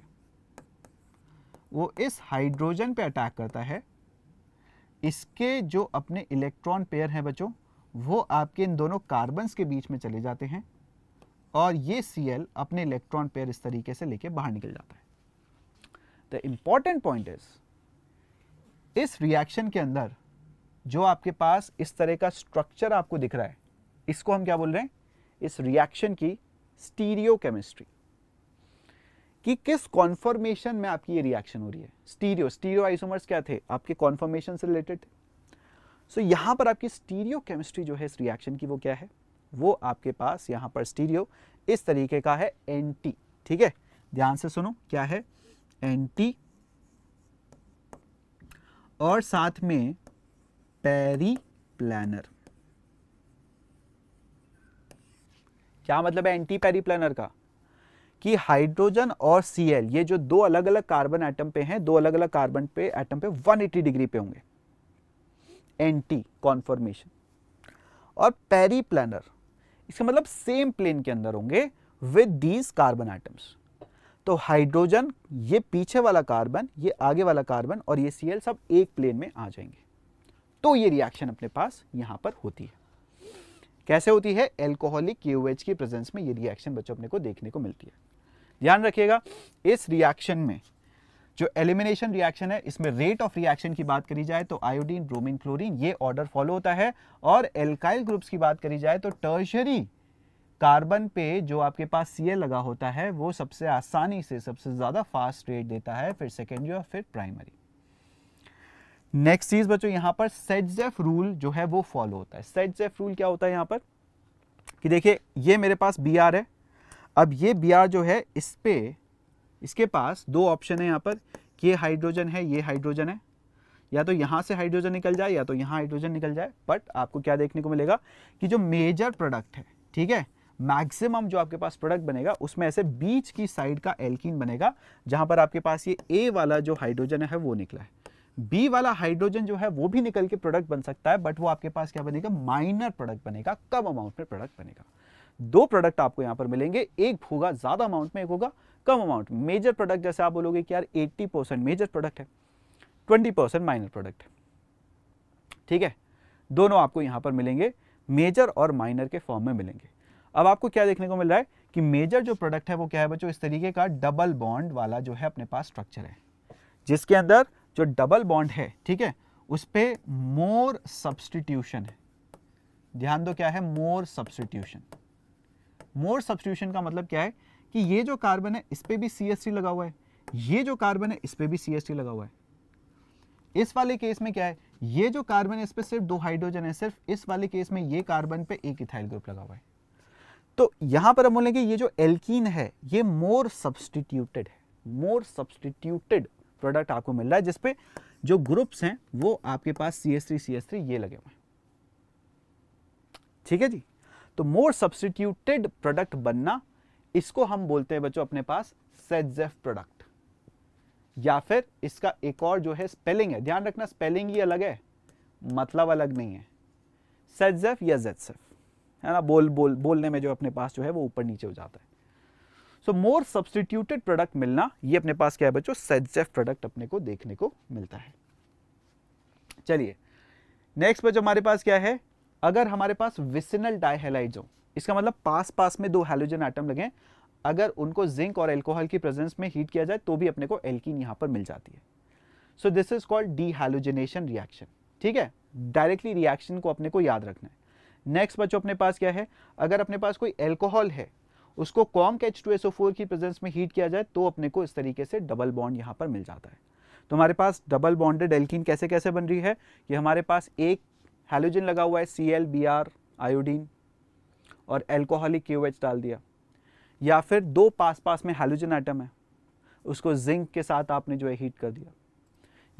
वो इस हाइड्रोजन पे अटैक करता है इसके जो अपने इलेक्ट्रॉन पेयर हैं बच्चों वो आपके इन दोनों कार्बन्स के बीच में चले जाते हैं और ये सी अपने इलेक्ट्रॉन पेयर इस तरीके से लेके बाहर निकल जाता है द इम्पॉर्टेंट पॉइंट इज इस रिएक्शन के अंदर जो आपके पास इस तरह का स्ट्रक्चर आपको दिख रहा है इसको हम क्या बोल रहे हैं इस रिएक्शन की स्टीरियो केमिस्ट्री कि किस कॉन्फर्मेशन में आपकी ये रिएक्शन हो रही है स्टीरियो स्टीरियो आइसोमर्स क्या थे आपके कॉन्फर्मेशन से रिलेटेड थे सो so, यहां पर आपकी स्टीरियो केमिस्ट्री जो है इस रिएक्शन की वो क्या है वो आपके पास यहां पर स्टीरियो इस तरीके का है एंटी ठीक है ध्यान से सुनो क्या है एंटी और साथ में पेरी प्लानर क्या मतलब है एंटी पेरीप्लानर का कि हाइड्रोजन और सीएल ये जो दो अलग अलग कार्बन एटम पे हैं दो अलग अलग कार्बन पे एटम पे 180 डिग्री पे होंगे एंटी कॉन्फॉर्मेशन और पेरी प्लानर इसका मतलब सेम प्लेन के अंदर होंगे विद दीज कार्बन एटम्स तो हाइड्रोजन ये पीछे वाला कार्बन ये आगे वाला कार्बन और ये सीएल सब एक प्लेन में आ जाएंगे तो ये रिएक्शन अपने पास यहां पर होती है कैसे होती है एल्कोहलिक के की प्रेजेंस में ये रिएक्शन बच्चों अपने को देखने को मिलती है ध्यान रखिएगा इस रिएक्शन में जो एलिमिनेशन रिएक्शन है इसमें रेट ऑफ रिएक्शन की बात करी जाए तो आयोडीन ब्रोमीन क्लोरीन ये ऑर्डर फॉलो होता है और एल्काइल ग्रुप्स की बात करी जाए तो टर्शरी कार्बन पे जो आपके पास सी लगा होता है वो सबसे आसानी से सबसे ज़्यादा फास्ट रेट देता है फिर सेकेंडरी और फिर प्राइमरी नेक्स्ट चीज बच्चों यहाँ पर सेटजेफ रूल जो है वो फॉलो होता है जेफ रूल क्या होता है यहाँ पर कि देखिए ये मेरे पास बी आर है अब ये बी आर जो है इस पे इसके पास दो ऑप्शन है यहाँ पर कि ये हाइड्रोजन है ये हाइड्रोजन है या तो यहाँ से हाइड्रोजन निकल जाए या तो यहाँ हाइड्रोजन निकल जाए बट आपको क्या देखने को मिलेगा कि जो मेजर प्रोडक्ट है ठीक है मैक्सिमम जो आपके पास प्रोडक्ट बनेगा उसमें ऐसे बीच की साइड का एल्किन बनेगा जहाँ पर आपके पास ये ए वाला जो हाइड्रोजन है वो निकला है बी वाला हाइड्रोजन जो है वो भी निकल के प्रोडक्ट बन सकता है बट वो आपके पास क्या बनेगा माइनर प्रोडक्ट बनेगा कम अमाउंट में प्रोडक्ट बनेगा दो प्रोडक्ट आपको यहां पर मिलेंगे एक होगा ज़्यादा अमाउंट में एक होगा कम अमाउंट मेजर प्रोडक्ट जैसे आप बोलोगे कि यार 80 परसेंट मेजर प्रोडक्ट है 20 परसेंट माइनर प्रोडक्ट है ठीक है दोनों आपको यहां पर मिलेंगे मेजर और माइनर के फॉर्म में मिलेंगे अब आपको क्या देखने को मिल रहा है कि मेजर जो प्रोडक्ट है वो क्या है बच्चों इस तरीके का डबल बॉन्ड वाला जो है अपने पास स्ट्रक्चर है जिसके अंदर जो डबल बॉन्ड है ठीक है उस पर मोर सब्सटीट्यूशन है ध्यान दो क्या है मोर सब्सटीट्यूशन मोर सब्सटीट्यूशन का मतलब क्या है कि ये जो कार्बन है इस पर भी सी लगा हुआ है ये जो कार्बन है इस पर भी सी लगा हुआ है इस वाले केस में क्या है ये जो कार्बन है इस पर सिर्फ दो हाइड्रोजन है सिर्फ इस वाले केस में ये कार्बन पे एक इथाइल ग्रुप लगा हुआ है तो यहां पर हम बोलेंगे ये जो एल्कीन है ये मोर सब्सटीट्यूटेड है मोर सब्सटीट्यूटेड प्रोडक्ट आपको मिल रहा है जिसपे जो ग्रुप्स हैं वो आपके पास C S three C S three ये लगे हुए हैं ठीक है जी तो मोर सब्सटीट्यूटेड प्रोडक्ट बनना इसको हम बोलते हैं बच्चों अपने पास सेजेफ प्रोडक्ट या फिर इसका एक और जो है स्पेलिंग है ध्यान रखना स्पेलिंग ही अलग है मतलब अलग नहीं है सेजेफ या सेफ है ना बोल बोल बोलने में जो अपने पास जो है वो ऊपर नीचे हो जाता है सो मोर सब्सटीट्यूटेड प्रोडक्ट मिलना ये अपने पास क्या है बच्चों सेजेफ प्रोडक्ट अपने को देखने को मिलता है चलिए नेक्स्ट बच्चों हमारे पास क्या है अगर हमारे पास विसिनल डायहेलाइड हो इसका मतलब पास पास में दो हेलोजन आइटम लगे अगर उनको जिंक और एल्कोहल की प्रेजेंस में हीट किया जाए तो भी अपने को एल्किन यहां पर मिल जाती है so this is called dehalogenation reaction ठीक है डायरेक्टली रिएक्शन को अपने को याद रखना है नेक्स्ट बच्चों अपने पास क्या है अगर अपने पास कोई एल्कोहल है उसको कॉम के एच की प्रेजेंस में हीट किया जाए तो अपने को इस तरीके से डबल बॉन्ड यहाँ पर मिल जाता है तो हमारे पास डबल बॉन्डेड एल्किन कैसे कैसे बन रही है ये हमारे पास एक हेलोजन लगा हुआ है C L B R iodine और एल्कोहलिक क्यू एच डाल दिया या फिर दो पास पास में हेलोजन आइटम है उसको जिंक के साथ आपने जो है हीट कर दिया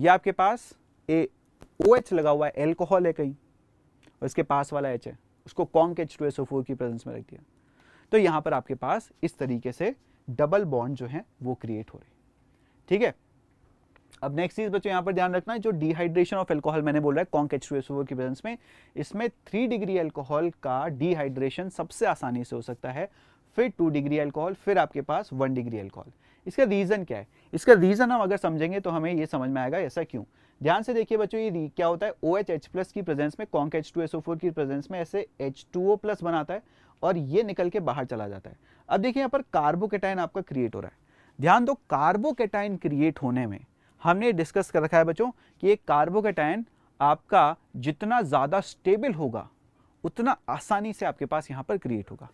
या आपके पास ए ओ एच लगा हुआ है एल्कोहल है कहीं और इसके पास वाला एच है उसको कॉम के एच की प्रेजेंस में रख दिया तो यहां पर आपके पास इस तरीके से डबल बॉन्ड जो है वो क्रिएट हो रहे ठीक है अब नेक्स्ट चीज बच्चों यहां पर ध्यान रखना है जो डिहाइड्रेशन ऑफ एल्कोहल मैंने बोल रहा है कॉन्क की प्रेजेंस में इसमें थ्री डिग्री एल्कोहल का डिहाइड्रेशन सबसे आसानी से हो सकता है फिर टू डिग्री एल्कोहल फिर आपके पास वन डिग्री एल्कोहल इसका रीज़न क्या है इसका रीज़न हम अगर समझेंगे तो हमें ये समझ में आएगा ऐसा क्यों ध्यान से देखिए बच्चों ये क्या होता है ओ OH, एच प्लस की प्रेजेंस में conc H two S O four की प्रेजेंस में ऐसे एच टू ओ प्लस बनाता है और ये निकल के बाहर चला जाता है अब देखिए यहाँ पर कार्बोकेटाइन आपका क्रिएट हो रहा है ध्यान दो कार्बोकेटाइन क्रिएट होने में हमने डिस्कस कर रखा है बच्चों कि ये कार्बोकेटाइन आपका जितना ज़्यादा स्टेबल होगा उतना आसानी से आपके पास यहाँ पर क्रिएट होगा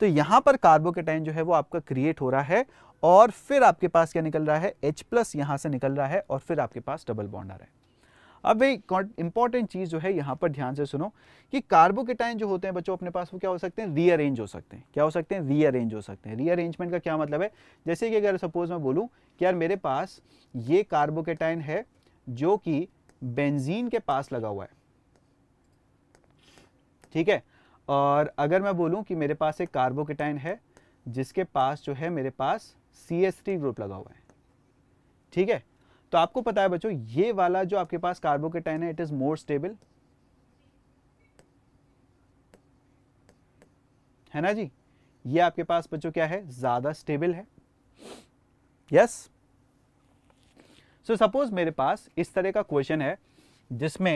तो यहाँ पर कार्बोकेटाइन जो है वो आपका क्रिएट हो रहा है और फिर आपके पास क्या निकल रहा है H प्लस यहाँ से निकल रहा है और फिर आपके पास डबल बॉन्ड आ रहा है अब एक इंपॉर्टेंट चीज़ जो है यहाँ पर ध्यान से सुनो कि कार्बोकेटाइन जो होते हैं बच्चों अपने पास वो क्या हो सकते हैं रीअरेंज हो सकते हैं क्या हो सकते हैं रीअरेंज हो सकते हैं रीअरेंजमेंट का क्या मतलब है जैसे कि अगर सपोज मैं बोलूँ कि यार मेरे पास ये कार्बोकेटाइन है जो कि बेंजीन के पास लगा हुआ है ठीक है और अगर मैं बोलूँ कि मेरे पास एक कार्बोकेटाइन है जिसके पास जो है मेरे पास सी ग्रुप लगा हुआ है ठीक है तो आपको पता है बच्चों ये वाला जो आपके पास कार्बोकेटाइन है इट इज मोर स्टेबल है ना जी ये आपके पास बच्चों क्या है ज्यादा स्टेबल है यस सो सपोज मेरे पास इस तरह का क्वेश्चन है जिसमें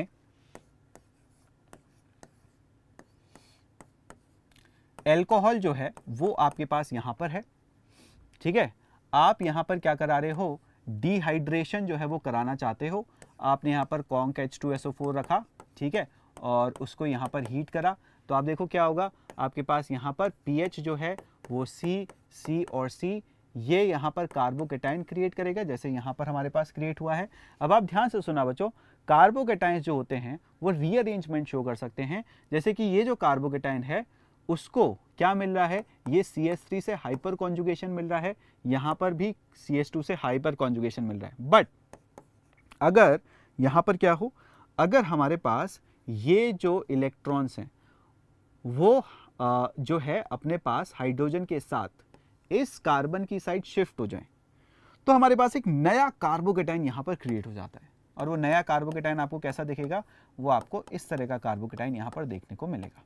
एल्कोहल जो है वो आपके पास यहां पर है ठीक है आप यहां पर क्या करा रहे हो डिहाइड्रेशन जो है वो कराना चाहते हो आपने यहाँ पर conc H two S O four रखा ठीक है और उसको यहाँ पर हीट करा तो आप देखो क्या होगा आपके पास यहाँ पर एच जो है वो सी सी और सी ये यहाँ पर कार्बोकेटाइन क्रिएट करेगा जैसे यहाँ पर हमारे पास क्रिएट हुआ है अब आप ध्यान से सुना बच्चों कार्बोकेटाइन जो होते हैं वो रीअरेंजमेंट शो कर सकते हैं जैसे कि ये जो कार्बोकेटाइन है उसको क्या मिल रहा है ये सी एस थ्री से हाइपर कॉन्जुगेशन मिल रहा है यहां पर भी सी एस टू से हाइपर कॉन्जुगेशन मिल रहा है बट अगर यहां पर क्या हो अगर हमारे पास ये जो इलेक्ट्रॉन्स हैं वो आ, जो है अपने पास हाइड्रोजन के साथ इस कार्बन की साइड शिफ्ट हो जाए तो हमारे पास एक नया कार्बोकेटाइन यहां पर क्रिएट हो जाता है और वो नया कार्बोकेटाइन आपको कैसा दिखेगा वो आपको इस तरह का कार्बोकेटाइन यहां पर देखने को मिलेगा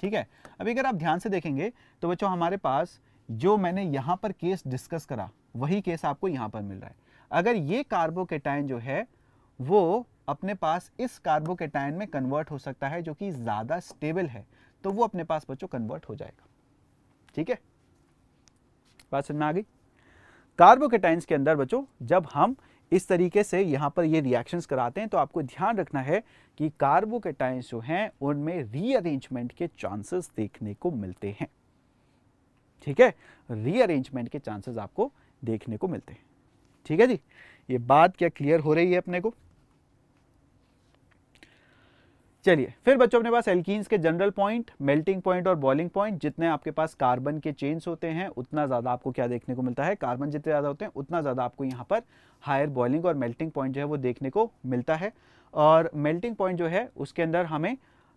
ठीक है अभी अगर आप ध्यान से देखेंगे तो बच्चों हमारे पास जो मैंने यहाँ पर केस डिस्कस करा वही केस आपको यहाँ पर मिल रहा है अगर ये कार्बोकेटाइन जो है वो अपने पास इस कार्बोकेटाइन में कन्वर्ट हो सकता है जो कि ज़्यादा स्टेबल है तो वो अपने पास बच्चों कन्वर्ट हो जाएगा ठीक है बात समझ में आ गई कार्बोकेटाइंस के अंदर बच्चों जब हम इस तरीके से यहाँ पर ये रिएक्शंस कराते हैं तो आपको ध्यान रखना है कि कार्बोकेटाइंस जो हैं उनमें रीअरेंजमेंट के चांसेस देखने को मिलते हैं ठीक है रीअरेंजमेंट के चांसेस आपको देखने को मिलते हैं ठीक है जी ये बात क्या क्लियर हो रही है अपने को चलिए फिर बच्चों अपने पास एल्किस के जनरल पॉइंट मेल्टिंग पॉइंट और बॉइलिंग पॉइंट जितने आपके पास कार्बन के चेन्स होते हैं उतना ज़्यादा आपको क्या देखने को मिलता है कार्बन जितने ज़्यादा होते हैं उतना ज़्यादा आपको यहाँ पर हायर बॉइलिंग और मेल्टिंग पॉइंट जो है वो देखने को मिलता है और मेल्टिंग पॉइंट जो है उसके अंदर हमें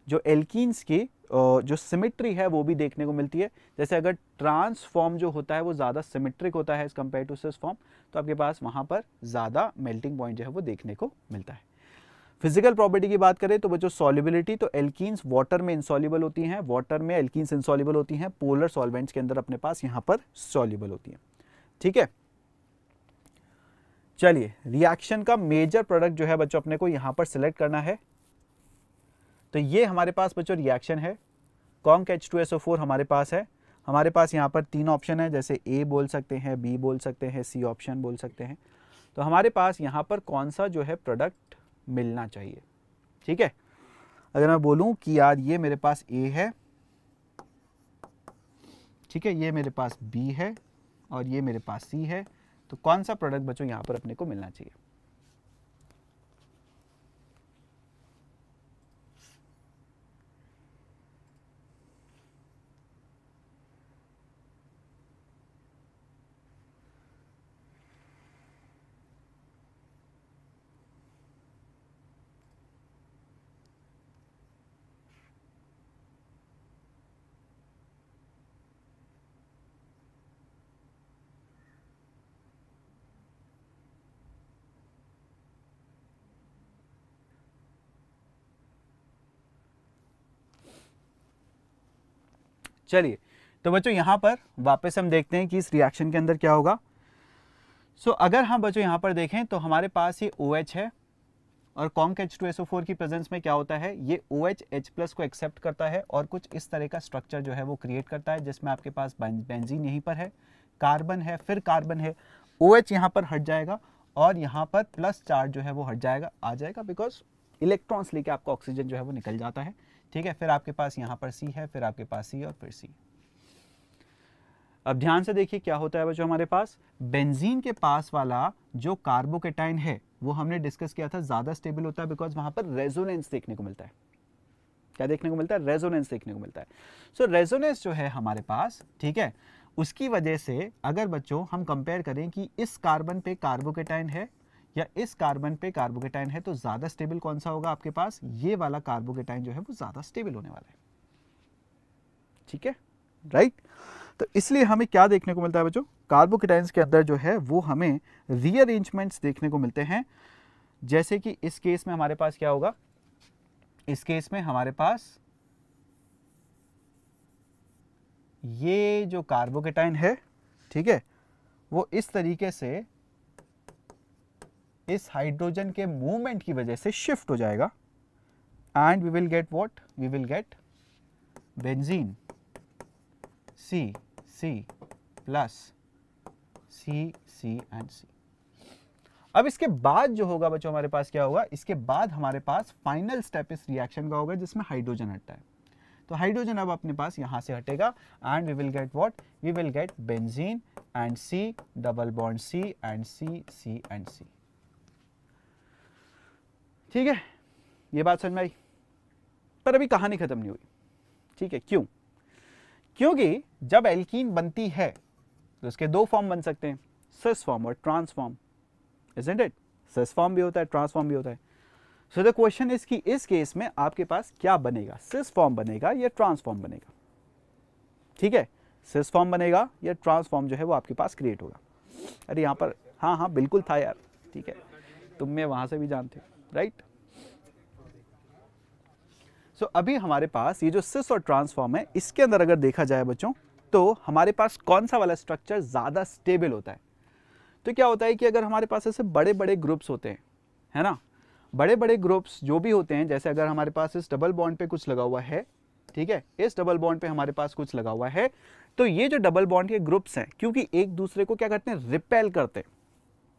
जो एल्किस की जो सिमिट्री है वो भी देखने को मिलती है जैसे अगर ट्रांस फॉर्म जो होता है वो ज़्यादा सिमिट्रिक होता है as compare to cis form तो आपके पास वहाँ पर ज़्यादा मेल्टिंग पॉइंट जो है वो देखने को मिलता है फिजिकल प्रॉपर्टी की बात करें तो बच्चों सॉलिबिलिटी तो एल्किन्स वाटर में इंसॉलिबल होती हैं वाटर में एल्किन्स इंसॉलिबल होती हैं पोलर सॉल्वेंट्स के अंदर अपने पास यहाँ पर सॉल्यूबल होती हैं ठीक है चलिए रिएक्शन का मेजर प्रोडक्ट जो है बच्चों अपने को यहाँ पर सिलेक्ट करना है तो ये हमारे पास बच्चों रिएक्शन है conc H two S O four हमारे पास है हमारे पास यहाँ पर तीन ऑप्शन है जैसे ए बोल सकते हैं बी बोल सकते हैं सी ऑप्शन बोल सकते हैं तो हमारे पास यहाँ पर कौन सा जो है प्रोडक्ट मिलना चाहिए ठीक है अगर मैं बोलूं कि यार ये मेरे पास ए है ठीक है ये मेरे पास बी है और ये मेरे पास सी है तो कौन सा प्रोडक्ट बच्चों यहाँ पर अपने को मिलना चाहिए चलिए तो बच्चों यहाँ पर वापस हम देखते हैं कि इस रिएक्शन के अंदर क्या होगा सो so, अगर हम बच्चों यहाँ पर देखें तो हमारे पास ये ओ OH है और कॉन्क एच की प्रेजेंस में क्या होता है ये ओ OH, एच प्लस को एक्सेप्ट करता है और कुछ इस तरह का स्ट्रक्चर जो है वो क्रिएट करता है जिसमें आपके पास बेंजीन यहीं पर है कार्बन है फिर कार्बन है ओ OH यहाँ पर हट जाएगा और यहाँ पर प्लस चार्ज जो है वो हट जाएगा आ जाएगा बिकॉज इलेक्ट्रॉन्स लेके आपका ऑक्सीजन जो है वो निकल जाता है ठीक है फिर आपके पास यहाँ पर सी है फिर आपके पास सी और फिर सी अब ध्यान से देखिए क्या होता है बच्चों हमारे पास बेंजीन के पास वाला जो कार्बोकेटाइन है वो हमने डिस्कस किया था ज़्यादा स्टेबल होता है बिकॉज वहां पर रेजोनेंस देखने को मिलता है क्या देखने को मिलता है रेजोनेंस देखने को मिलता है सो so, रेजोनेंस जो है हमारे पास ठीक है उसकी वजह से अगर बच्चों हम कंपेयर करें कि इस कार्बन पे कार्बोकेटाइन है या इस कार्बन पे कार्बोकेटाइन है तो ज़्यादा स्टेबल कौन सा होगा आपके पास ये वाला कार्बोकेटाइन जो है वो ज़्यादा स्टेबल होने वाला है ठीक है राइट तो इसलिए हमें क्या देखने को मिलता है बच्चों कार्बोकेटाइन के अंदर जो है वो हमें रीअरेंजमेंट देखने को मिलते हैं जैसे कि इस केस में हमारे पास क्या होगा इस केस में हमारे पास ये जो कार्बोकेटाइन है ठीक है वो इस तरीके से इस हाइड्रोजन के मूवमेंट की वजह से शिफ्ट हो जाएगा and we will get what we will get benzene C C plus C C and C अब इसके बाद जो होगा बच्चों हमारे पास क्या होगा इसके बाद हमारे पास फाइनल स्टेप इस रिएक्शन का होगा जिसमें हाइड्रोजन हटता है तो हाइड्रोजन अब अपने पास यहां से हटेगा and we will get what we will get benzene and C double bond C and C C and C ठीक है ये बात समझ में आई पर अभी कहानी ख़त्म नहीं हुई ठीक है क्यों क्योंकि जब एल्कीन बनती है तो उसके दो फॉर्म बन सकते हैं सिस फॉर्म और trans form isn't it cis form भी होता है ट्रांसफॉर्म भी होता है सो द क्वेश्चन इज कि इस केस में आपके पास क्या बनेगा सिस फॉर्म बनेगा या ट्रांसफॉर्म बनेगा ठीक है सिस फॉर्म बनेगा या ट्रांसफॉर्म जो है वो आपके पास क्रिएट होगा अरे यहाँ पर हाँ हाँ बिल्कुल था यार ठीक है तुम मैं वहाँ से भी जानते हो राइट सो अभी हमारे पास ये जो सिस और ट्रांसफॉर्म है इसके अंदर अगर देखा जाए बच्चों तो हमारे पास कौन सा वाला स्ट्रक्चर ज़्यादा स्टेबल होता है तो क्या होता है कि अगर हमारे पास ऐसे बड़े बड़े ग्रुप्स होते हैं है ना बड़े बड़े ग्रुप्स जो भी होते हैं जैसे अगर हमारे पास इस डबल बॉन्ड पे कुछ लगा हुआ है ठीक है इस डबल बॉन्ड पे हमारे पास कुछ लगा हुआ है तो ये जो डबल बॉन्ड के ग्रुप्स हैं क्योंकि एक दूसरे को क्या करते हैं रिपेल करते हैं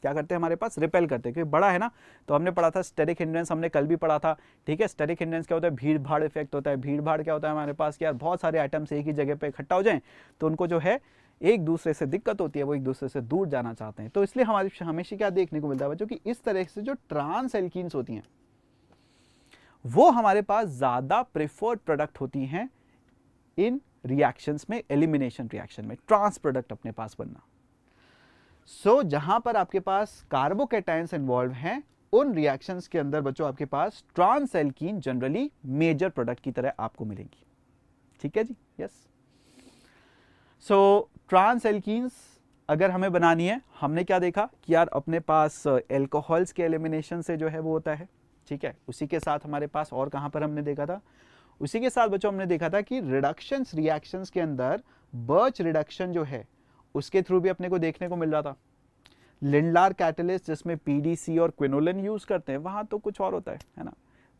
क्या करते हैं हमारे पास रिपेल करते हैं क्योंकि बड़ा है ना तो हमने पढ़ा था स्टेरिक हिंड्रेंस हमने कल भी पढ़ा था ठीक है स्टेरिक हिंड्रेंस क्या होता है भीड़ भाड़ इफेक्ट होता है भीड़ भाड़ क्या होता है हमारे पास यार बहुत सारे आइटम्स एक ही जगह पर इकट्ठा हो जाएँ तो उनको जो है एक दूसरे से दिक्कत होती है वो एक दूसरे से दूर जाना चाहते हैं तो इसलिए हमारे हमेशा क्या देखने को मिलता है बच्चों की इस तरह से जो ट्रांस एल्किन्स होती हैं वो हमारे पास ज़्यादा प्रिफर्ड प्रोडक्ट होती हैं इन रिएक्शंस में एलिमिनेशन रिएक्शन में ट्रांस प्रोडक्ट अपने पास बनना सो so, जहां पर आपके पास कार्बोकेटाइंस इन्वॉल्व हैं उन रिएक्शंस के अंदर बच्चों आपके पास trans alkene generally major product की तरह आपको मिलेंगी ठीक है जी यस सो ट्रांस एल्कीन्स अगर हमें बनानी है हमने क्या देखा कि यार अपने पास एल्कोहल्स uh, के एलिमिनेशन से जो है वो होता है ठीक है उसी के साथ हमारे पास और कहां पर हमने देखा था उसी के साथ बच्चों हमने देखा था कि रिडक्शन रिएक्शन के अंदर बर्च रिडक्शन जो है उसके थ्रू भी अपने को देखने को मिल रहा था लिंडलार कैटलिस्ट जिसमें पीडीसी और क्विनोलिन यूज़ करते हैं वहां तो कुछ और होता है है ना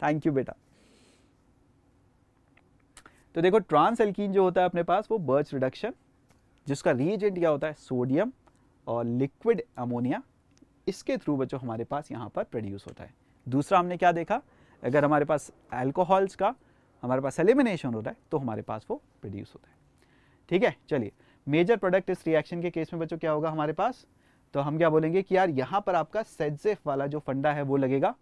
थैंक यू बेटा तो देखो ट्रांस एल्किन जो होता है अपने पास वो बर्च रिडक्शन जिसका रिएजेंट क्या होता है सोडियम और लिक्विड अमोनिया इसके थ्रू बच्चों हमारे पास यहाँ पर प्रोड्यूस होता है दूसरा हमने क्या देखा अगर हमारे पास एल्कोहल्स का हमारे पास एलिमिनेशन हो रहा है तो हमारे पास वो प्रोड्यूस होता है ठीक है चलिए मेजर प्रोडक्ट इस रिएक्शन के केस में बच्चों क्या होगा हमारे पास तो हम क्या बोलेंगे कि यार यहां पर आपका सेजेफ वाला जो फंडा है वो लगेगा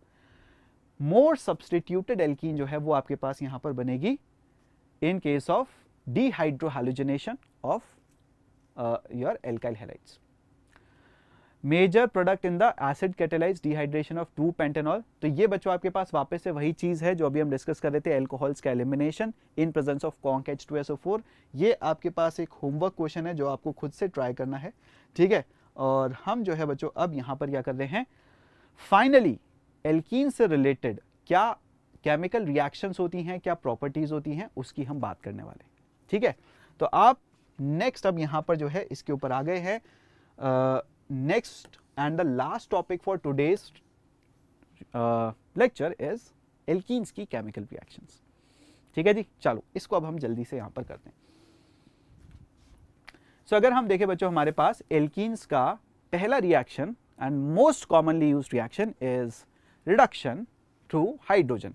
मोर सब्सटीट्यूटेड एल्किन जो है वो आपके पास यहां पर बनेगी in case of dehydrohalogenation of your alkyl halides major product in the acid catalyse dehydration of two pentanol तो ये बच्चों आपके पास वापस से वही चीज़ है जो अभी हम डिस्कस कर रहे थे एल्कोहल्स का elimination in presence of conc H two S O four ये आपके पास एक होमवर्क क्वेश्चन है जो आपको खुद से ट्राई करना है ठीक है और हम जो है बच्चों अब यहाँ पर क्या कर रहे हैं फाइनली एल्कीन से रिलेटेड क्या केमिकल रिएक्शंस होती हैं क्या प्रॉपर्टीज़ होती हैं उसकी हम बात करने वाले ठीक है तो आप नेक्स्ट अब यहाँ पर जो है इसके ऊपर आ गए हैं next and the last topic for today's uh, lecture is alkenes की केमिकल रिएक्शंस ठीक है जी चलो इसको अब हम जल्दी से यहां पर करते हैं सो so, अगर हम देखें बच्चों हमारे पास एल्कीन्स का पहला reaction and most commonly use reaction is reduction through hydrogen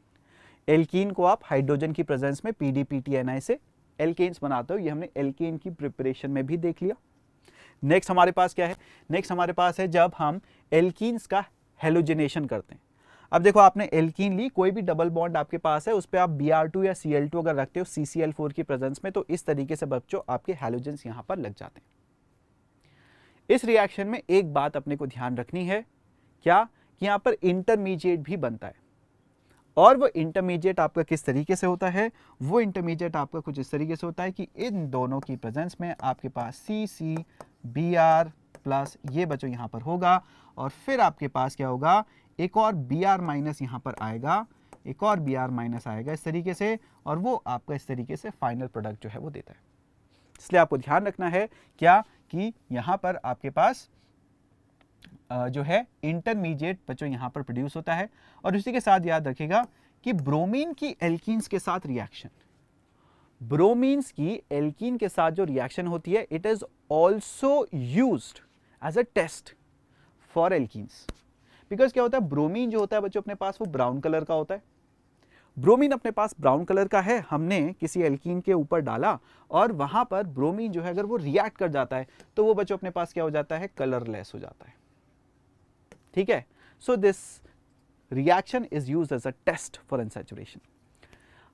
alkene को आप हाइड्रोजन की प्रेजेंस में पी डी से एल्केन्स बनाते हो ये हमने एल्केन की प्रिपरेशन में भी देख लिया नेक्स्ट हमारे पास क्या है नेक्स्ट हमारे पास है जब हम एल्किन्स का हेलोजिनेशन करते हैं अब देखो आपने एल्किन ली कोई भी डबल बॉन्ड आपके पास है उस पर आप बी या सी अगर रखते हो सी की प्रेजेंस में तो इस तरीके से बच्चों आपके हेलोजेंस यहाँ पर लग जाते हैं इस रिएक्शन में एक बात अपने को ध्यान रखनी है क्या कि यहाँ पर इंटरमीडिएट भी बनता है और वो इंटरमीडिएट आपका किस तरीके से होता है वो इंटरमीडिएट आपका कुछ इस तरीके से होता है कि इन दोनों की प्रेजेंस में आपके पास C C B R plus ये बच्चों यहाँ पर होगा और फिर आपके पास क्या होगा एक और बी आर माइनस यहाँ पर आएगा एक और बी आर माइनस आएगा इस तरीके से और वो आपका इस तरीके से फाइनल प्रोडक्ट जो है वो देता है इसलिए आपको ध्यान रखना है क्या कि यहाँ पर आपके पास जो है इंटरमीडिएट बच्चों यहाँ पर प्रोड्यूस होता है और उसी के साथ याद रखेगा कि ब्रोमीन की एल्किन्स के साथ रिएक्शन ब्रोमीन्स की एल्कीन के साथ जो रिएक्शन होती है it is also use as a test for alkenes because क्या होता है ब्रोमीन जो होता है बच्चों अपने पास वो ब्राउन कलर का होता है ब्रोमीन अपने पास ब्राउन कलर का है हमने किसी एल्कीन के ऊपर डाला और वहां पर ब्रोमीन जो है अगर वो रिएक्ट कर जाता है तो वो बच्चों अपने पास क्या हो जाता है कलरलेस हो जाता है ठीक है so this reaction is use as a test for unsaturation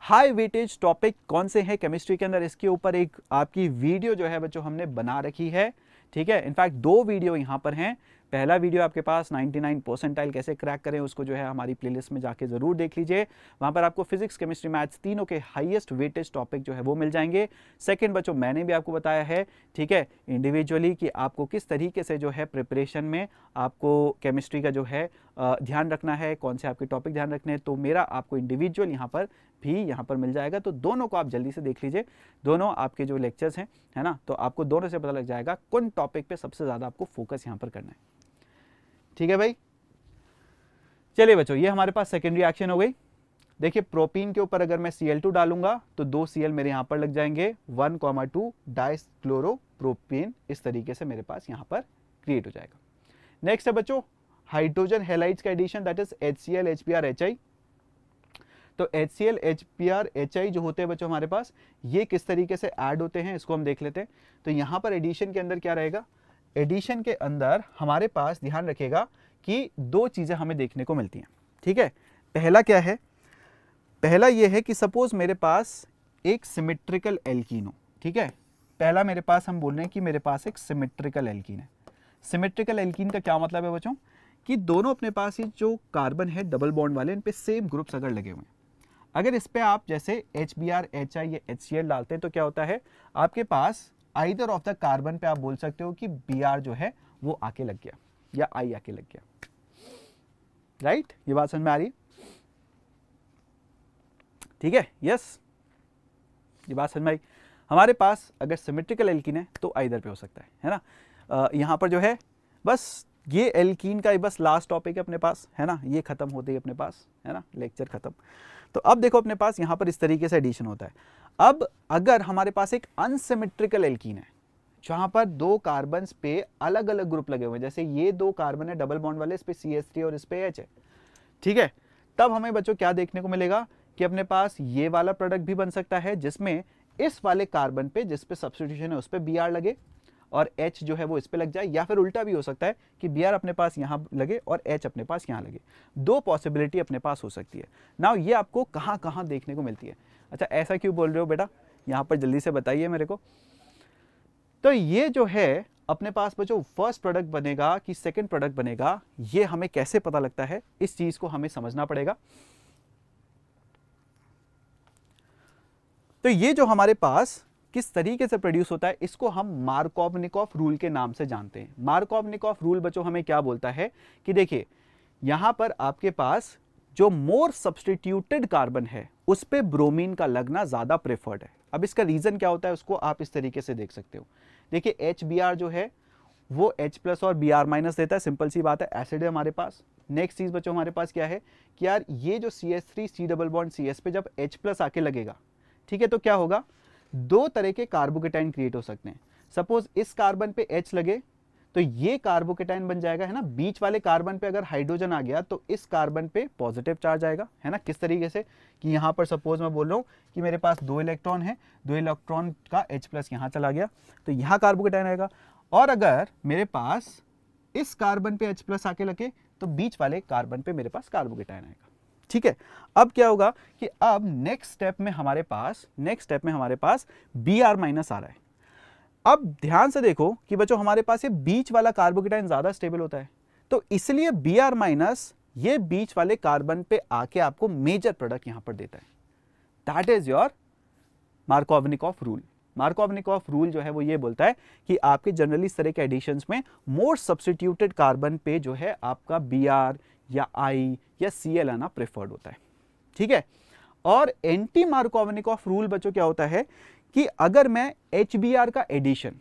high weightage topic कौन से हैं केमिस्ट्री के अंदर इसके ऊपर एक आपकी वीडियो जो है बच्चों हमने बना रखी है ठीक है इनफैक्ट दो वीडियो यहाँ पर हैं पहला वीडियो आपके पास 99 परसेंटाइल कैसे क्रैक करें उसको जो है हमारी प्लेलिस्ट में जाके ज़रूर देख लीजिए वहां पर आपको फिजिक्स केमिस्ट्री मैथ्स तीनों के हाइएस्ट वेटेज टॉपिक जो है वो मिल जाएंगे सेकेंड बच्चों मैंने भी आपको बताया है ठीक है इंडिविजुअली कि आपको किस तरीके से जो है प्रिपरेशन में आपको केमिस्ट्री का जो है ध्यान रखना है कौन से आपके टॉपिक ध्यान रखने हैं तो मेरा आपको इंडिविजुअल यहाँ पर भी यहाँ पर मिल जाएगा तो दोनों को आप जल्दी से देख लीजिए दोनों आपके जो लेक्चर्स हैं है ना तो आपको दोनों से पता लग जाएगा कौन टॉपिक पे सबसे ज़्यादा आपको फोकस यहाँ पर करना है ठीक है भाई चलिए बच्चों ये हमारे पास सेकेंड रिएक्शन हो गई देखिए प्रोपीन के ऊपर अगर मैं सी डालूंगा तो दो सी मेरे यहाँ पर लग जाएंगे वन कॉमा टू प्रोपीन इस तरीके से मेरे पास यहाँ पर क्रिएट हो जाएगा नेक्स्ट है बच्चों हाइड्रोजन हेलाइट्स का addition that is H C L H B R H I तो H C L H B R H I जो होते हैं बच्चों हमारे पास ये किस तरीके से ऐड होते हैं इसको हम देख लेते हैं तो यहाँ पर एडिशन के अंदर क्या रहेगा एडिशन के अंदर हमारे पास ध्यान रखेगा कि दो चीज़ें हमें देखने को मिलती हैं ठीक है पहला क्या है पहला ये है कि सपोज़ मेरे पास एक सिमेट्रिकल एल्किन हो ठीक है पहला मेरे पास हम बोल रहे हैं कि मेरे पास एक सिमेट्रिकल एल्किन है सिमेट्रिकल एल्किन का क्या मतलब है बच्चों कि दोनों अपने पास ये जो कार्बन है डबल बॉन्ड वाले इन पर सेम ग्रुप्स अगर लगे हुए हैं अगर इस पर आप जैसे H B R H I या एच सी एल डालते हैं तो क्या होता है आपके पास आइदर ऑफ द कार्बन पे आप बोल सकते हो कि बी जो है वो आके लग गया या आई आके लग गया राइट right? ये बात समझ में आ रही ठीक है यस ये बात समझ में आई हमारे पास अगर सिमेट्रिकल एल्किन है तो आइदर पे हो सकता है है ना यहां पर जो है बस ये एल्कीन का बस लास्ट टॉपिक है अपने पास है ना ये ख़त्म होते ही अपने पास है ना लेक्चर ख़त्म तो अब देखो अपने पास यहाँ पर इस तरीके से एडिशन होता है अब अगर हमारे पास एक अनसिमेट्रिकल एल्कीन है जहाँ पर दो कार्बन पे अलग अलग ग्रुप लगे हुए हैं जैसे ये दो कार्बन है डबल बॉन्ड वाले इस पे सी एस और इस पे एच है ठीक है तब हमें बच्चों क्या देखने को मिलेगा कि अपने पास ये वाला प्रोडक्ट भी बन सकता है जिसमें इस वाले कार्बन पे जिस पे सब्सटीट्यूशन है उस पर बी आर लगे और एच जो है वो इस पर लग जाए या फिर उल्टा भी हो सकता है कि बी आर अपने पास यहाँ लगे और एच अपने पास यहाँ लगे दो पॉसिबिलिटी अपने पास हो सकती है नाउ ये आपको कहाँ कहाँ देखने को मिलती है अच्छा ऐसा क्यों बोल रहे हो बेटा यहाँ पर जल्दी से बताइए मेरे को तो ये जो है अपने पास जो फर्स्ट प्रोडक्ट बनेगा कि सेकंड प्रोडक्ट बनेगा ये हमें कैसे पता लगता है इस चीज़ को हमें समझना पड़ेगा तो ये जो हमारे पास किस तरीके से प्रोड्यूस होता है इसको हम मार्कोवनिकॉफ रूल के नाम से जानते हैं मार्कोवनिकॉफ रूल बच्चों हमें क्या बोलता है कि देखिए यहाँ पर आपके पास जो मोर सब्सटीट्यूटेड कार्बन है उस पर ब्रोमीन का लगना ज़्यादा प्रेफर्ड है अब इसका रीज़न क्या होता है उसको आप इस तरीके से देख सकते हो देखिए एच जो है वो एच प्लस और आर माइनस देता है सिंपल सी बात है एसिड है हमारे पास नेक्स्ट चीज़ बच्चों हमारे पास क्या है कि यार ये जो C S three C double bond C S पे जब एच प्लस आके लगेगा ठीक है तो क्या होगा दो तरह के कार्बोकेटाइन क्रिएट हो सकते हैं सपोज इस कार्बन पे एच लगे तो ये कार्बोकेटाइन बन जाएगा है ना बीच वाले कार्बन पे अगर हाइड्रोजन आ गया तो इस कार्बन पे पॉजिटिव चार्ज आएगा है ना किस तरीके से कि यहाँ पर सपोज मैं बोल रहा हूँ कि मेरे पास दो इलेक्ट्रॉन है दो इलेक्ट्रॉन का एच प्लस यहाँ चला गया तो यहाँ कार्बोकेटाइन आएगा और अगर मेरे पास इस कार्बन पे एच प्लस आके लगे तो बीच वाले कार्बन पे मेरे पास कार्बोकेटाइन आएगा ठीक है अब क्या होगा कि अब नेक्स्ट स्टेप में हमारे पास नेक्स्ट स्टेप में हमारे पास बी आर माइनस आ रहा है अब ध्यान से देखो कि बच्चों हमारे पास ये बीच वाला कार्बोकेटाइन ज़्यादा स्टेबल होता है तो इसलिए बी आर माइनस ये बीच वाले कार्बन पे आके आपको मेजर प्रोडक्ट यहां पर देता है that is your of rule of rule जो है वो ये बोलता है कि आपके जनरली इस तरह के एडिशन में मोर सब्सटीट्यूटेड कार्बन पे जो है आपका बी या आई या सी एल आना प्रेफर्ड होता है ठीक है और एंटी मार्कोवनिकॉफ रूल बच्चों क्या होता है कि अगर मैं एच का एडिशन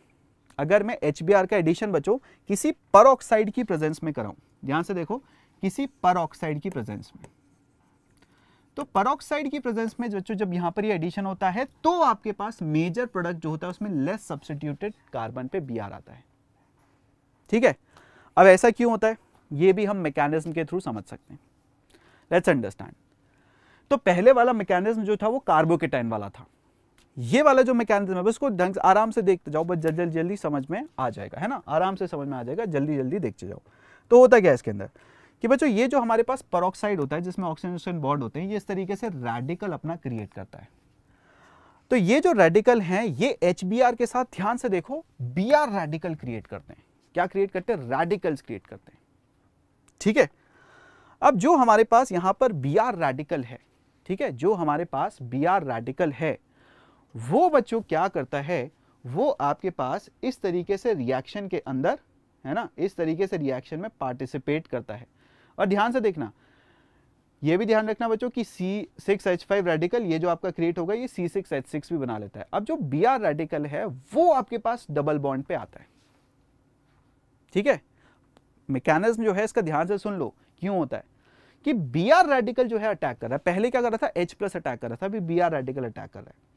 अगर मैं एच का एडिशन बच्चों किसी परऑक्साइड की प्रेजेंस में कराऊं ध्यान से देखो किसी परऑक्साइड की प्रेजेंस में तो परऑक्साइड की प्रेजेंस में बच्चों जब यहां पर ये एडिशन होता है तो आपके पास मेजर प्रोडक्ट जो होता है उसमें लेस सब्सटीट्यूटेड कार्बन पे बी आता है ठीक है अब ऐसा क्यों होता है ये भी हम मैकेनिज्म के थ्रू समझ सकते हैं लेट्स अंडरस्टैंड तो पहले वाला मैकेनिज्म जो था वो कार्बोकेटाइन वाला था ये वाला जो मैकेनिज्म है उसको ढंग आराम से देखते जाओ बस जल्दी जल्दी समझ में आ जाएगा है ना आराम से समझ में आ जाएगा जल्दी जल्दी देखते जाओ तो होता क्या है इसके अंदर कि बच्चों ये जो हमारे पास परोक्साइड होता है जिसमें ऑक्सीजन बॉन्ड होते हैं ये इस तरीके से रेडिकल अपना क्रिएट करता है तो ये जो रेडिकल हैं ये एच के साथ ध्यान से देखो बी रेडिकल क्रिएट करते हैं क्या क्रिएट करते हैं रेडिकल्स क्रिएट करते हैं ठीक है अब जो हमारे पास यहाँ पर बी आर रेडिकल है ठीक है जो हमारे पास बी आर रेडिकल है वो बच्चों क्या करता है वो आपके पास इस तरीके से रिएक्शन के अंदर है ना इस तरीके से रिएक्शन में पार्टिसिपेट करता है और ध्यान से देखना ये भी ध्यान रखना बच्चों कि C six H five radical ये जो आपका क्रिएट होगा ये सी सिक्स एच सिक्स भी बना लेता है अब जो बी आर रेडिकल है वो आपके पास डबल बॉन्ड पे आता है ठीक है मैकेनिज्म जो है इसका ध्यान से सुन लो क्यों होता है कि बी आर रेडिकल जो है अटैक कर रहा है पहले क्या कर रहा था एच प्लस अटैक कर रहा था अभी बी आर रेडिकल अटैक कर रहा है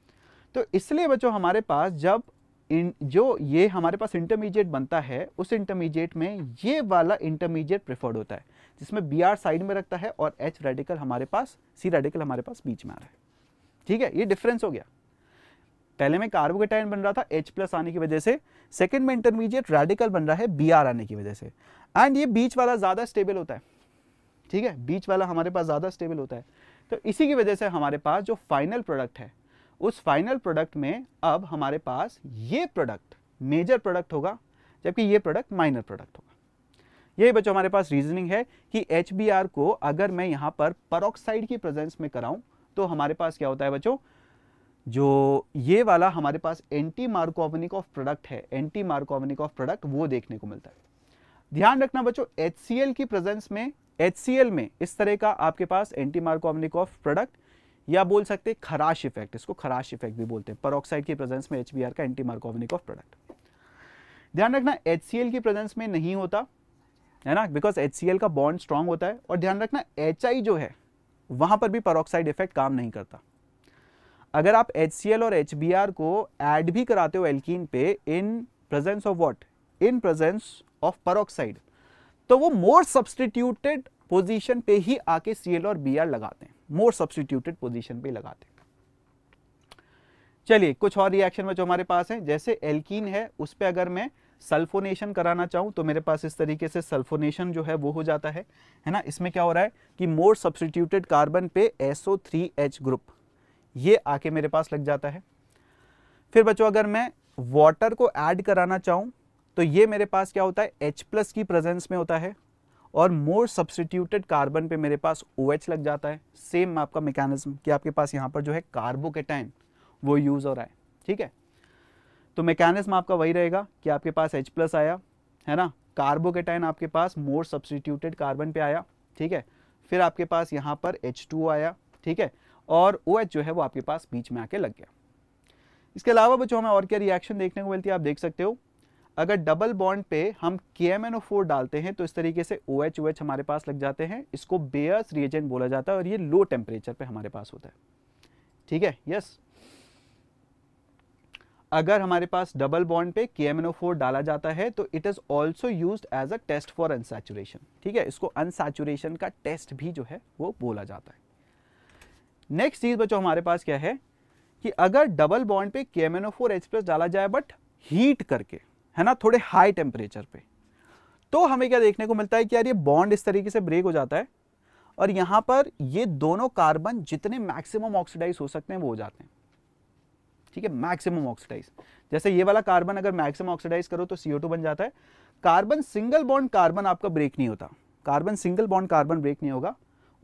तो इसलिए बच्चों हमारे पास जब इन जो ये हमारे पास इंटरमीडिएट बनता है उस इंटरमीडिएट में ये वाला इंटरमीडिएट प्रेफर्ड होता है जिसमें बी आर साइड में रखता है और एच रेडिकल हमारे पास सी रेडिकल हमारे पास बीच में आ रहा है ठीक है ये डिफरेंस हो गया पहले में कार्बोकेटाइन बन रहा था एच प्लस आने की वजह से सेकेंड में इंटरमीडिएट रेडिकल बन रहा है बी आर आने की वजह से एंड ये बीच वाला ज़्यादा स्टेबल होता है ठीक है बीच वाला हमारे पास ज़्यादा स्टेबल होता है तो इसी की वजह से हमारे पास जो फाइनल प्रोडक्ट है उस फाइनल प्रोडक्ट में अब हमारे पास ये प्रोडक्ट मेजर प्रोडक्ट होगा जबकि ये प्रोडक्ट माइनर प्रोडक्ट होगा यही बच्चों हमारे पास रीजनिंग है कि एच को अगर मैं यहाँ पर परोक्साइड की प्रेजेंस में कराऊँ तो हमारे पास क्या होता है बच्चों जो ये वाला हमारे पास एंटी मार्कोवनिक ऑफ प्रोडक्ट है एंटी मार्कोवनिक ऑफ प्रोडक्ट वो देखने को मिलता है ध्यान रखना बच्चों एच की प्रेजेंस में एच में इस तरह का आपके पास एंटी ऑफ प्रोडक्ट या बोल सकते खराश इफेक्ट इसको खराश इफेक्ट भी बोलते हैं परोक्साइड की प्रेजेंस में एच का एंटी ऑफ प्रोडक्ट ध्यान रखना एच की प्रेजेंस में नहीं होता है ना बिकॉज एच का बॉन्ड स्ट्रांग होता है और ध्यान रखना एच जो है वहां पर भी परोक्साइड इफेक्ट काम नहीं करता अगर आप एच और एच को ऐड भी कराते हो एल्कीन पे in presence of what in presence of peroxide तो वो मोर सब्सटीट्यूटेड पोजीशन पे ही आके सीएल और बीआर लगाते हैं मोर सब्सटीट्यूटेड पोजीशन पे लगाते हैं चलिए कुछ और रिएक्शन में जो हमारे पास है जैसे एल्कीन है उस पर अगर मैं सल्फोनेशन कराना चाहूं तो मेरे पास इस तरीके से सल्फोनेशन जो है वो हो जाता है है ना इसमें क्या हो रहा है कि मोर सब्सटीट्यूटेड कार्बन पे SO3H ग्रुप ये आके मेरे पास लग जाता है फिर बच्चों अगर मैं वाटर को ऐड कराना चाहूं तो ये मेरे पास क्या होता है H प्लस की प्रेजेंस में होता है और मोर सब्सटीट्यूटेड कार्बन पे मेरे पास ओ OH लग जाता है सेम आपका मैकेनिज्म कि आपके पास यहाँ पर जो है कार्बोकेटाइन वो यूज़ हो रहा है ठीक है तो मैकेनिज्म आपका वही रहेगा कि आपके पास H प्लस आया है ना कार्बोकेटाइन आपके पास मोर सब्सटीट्यूटेड कार्बन पे आया ठीक है फिर आपके पास यहाँ पर एच आया ठीक है और ओ OH जो है वो आपके पास बीच में आके लग गया इसके अलावा बच्चों हमें और क्या रिएक्शन देखने को मिलती है आप देख सकते हो अगर डबल बॉन्ड पे हम के डालते हैं तो इस तरीके से ओ OH, OH हमारे पास लग जाते हैं इसको बेयर्स रिएजेंट बोला जाता है और ये लो टेम्परेचर पे हमारे पास होता है ठीक है यस अगर हमारे पास डबल बॉन्ड पे KMnO4 डाला जाता है तो it is also use as a test for unsaturation ठीक है इसको अनसेचुरेशन का टेस्ट भी जो है वो बोला जाता है नेक्स्ट चीज़ बच्चों हमारे पास क्या है कि अगर डबल बॉन्ड पे के डाला जाए बट हीट करके है ना थोड़े हाई टेम्परेचर पे तो हमें क्या देखने को मिलता है कि यार ये बॉन्ड इस तरीके से ब्रेक हो जाता है और यहां पर ये दोनों कार्बन जितने मैक्सिमम ऑक्सीडाइज हो सकते हैं वो हो जाते हैं ठीक है मैक्सिमम ऑक्सीडाइज जैसे ये वाला कार्बन अगर मैक्सिमम ऑक्सीडाइज करो तो सीओ बन जाता है कार्बन सिंगल बॉन्ड कार्बन आपका ब्रेक नहीं होता carbon single bond carbon break नहीं होगा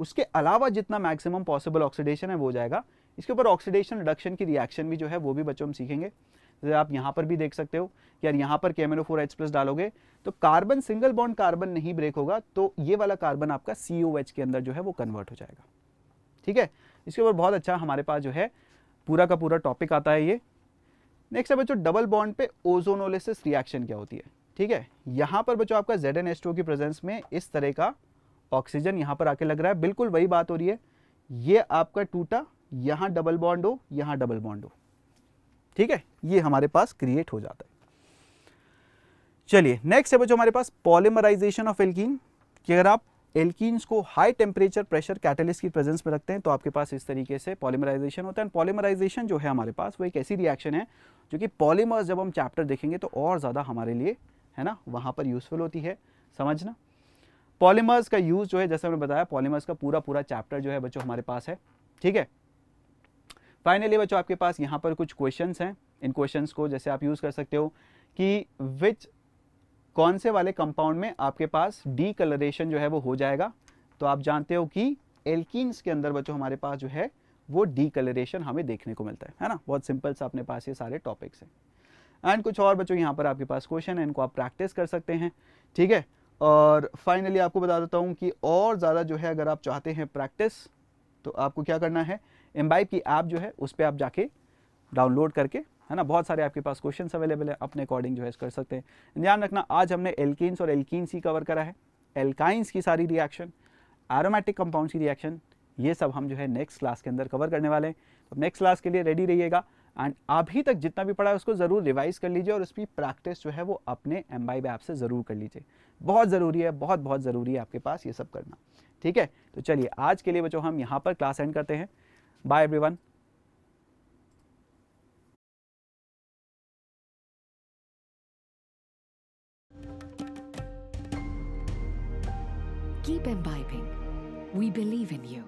उसके अलावा जितना मैक्सिमम पॉसिबल ऑक्सीडेशन है वो जाएगा इसके ऊपर ऑक्सीडेशन रिडक्शन की रिएक्शन भी जो है वो भी बच्चों हम सीखेंगे जैसे आप यहाँ पर भी देख सकते हो यार यहाँ पर कैमेलो फोर एच प्लस डालोगे तो कार्बन सिंगल बॉन्ड कार्बन नहीं ब्रेक होगा तो ये वाला कार्बन आपका सी के अंदर जो है वो कन्वर्ट हो जाएगा ठीक है इसके ऊपर बहुत अच्छा हमारे पास जो है पूरा का पूरा टॉपिक आता है ये नेक्स्ट है बच्चों डबल बॉन्ड पे ओजोनोलिसिस रिएक्शन क्या होती है ठीक है यहाँ पर बच्चों आपका जेड एन एस टू की प्रेजेंस में इस तरह का ऑक्सीजन यहाँ पर आके लग रहा है बिल्कुल वही बात हो रही है ये आपका टूटा यहाँ डबल बॉन्ड हो यहाँ डबल बॉन्ड हो ठीक है ये हमारे पास क्रिएट हो जाता है चलिए नेक्स्ट है बच्चों हमारे पास पॉलीमराइजेशन ऑफ एल्कीन कि अगर आप एल्कीन्स को हाई टेम्परेचर प्रेशर कैटलिस्ट की प्रेजेंस में रखते हैं तो आपके पास इस तरीके से पॉलीमराइजेशन होता है एंड पॉलीमराइजेशन जो है हमारे पास वो एक ऐसी रिएक्शन है जो कि पॉलीमर्स जब हम चैप्टर देखेंगे तो और ज़्यादा हमारे लिए है ना वहाँ पर यूज़फुल होती है समझना पॉलीमर्स का यूज़ जो है जैसे हमने बताया पॉलीमर्स का पूरा पूरा चैप्टर जो है बच्चों हमारे पास है ठीक है फाइनली बच्चों आपके पास यहाँ पर कुछ क्वेश्चन हैं इन क्वेश्चन को जैसे आप यूज़ कर सकते हो कि विच कौन से वाले कंपाउंड में आपके पास डी कलरेशन जो है वो हो जाएगा तो आप जानते हो कि एल्किस के अंदर बच्चों हमारे पास जो है वो डी कलरेशन हमें देखने को मिलता है है ना बहुत सिंपल सा अपने पास ये सारे टॉपिक्स हैं एंड कुछ और बच्चों यहाँ पर आपके पास क्वेश्चन है इनको आप प्रैक्टिस कर सकते हैं ठीक है और फाइनली आपको बता देता हूँ कि और ज़्यादा जो है अगर आप चाहते हैं प्रैक्टिस तो आपको क्या करना है एम्बाइब की ऐप जो है उस पर आप जाके डाउनलोड करके है ना बहुत सारे आपके पास क्वेश्चन अवेलेबल है अपने अकॉर्डिंग जो है कर सकते हैं ध्यान रखना आज हमने एल्किन्स और एल्किन्स ही कवर करा है एल्काइंस की सारी रिएक्शन एरोमेटिक कंपाउंड की रिएक्शन ये सब हम जो है नेक्स्ट क्लास के अंदर कवर करने वाले हैं तो नेक्स्ट क्लास के लिए रेडी रहिएगा एंड अभी तक जितना भी पढ़ा है उसको ज़रूर रिवाइज कर लीजिए और उसकी प्रैक्टिस जो है वो अपने एम बाई ऐप से ज़रूर कर लीजिए बहुत ज़रूरी है बहुत बहुत ज़रूरी है आपके पास ये सब करना ठीक है तो चलिए आज के लिए बच्चों हम यहाँ पर क्लास एंड करते हैं Bye everyone. Keep imbibing. We believe in you.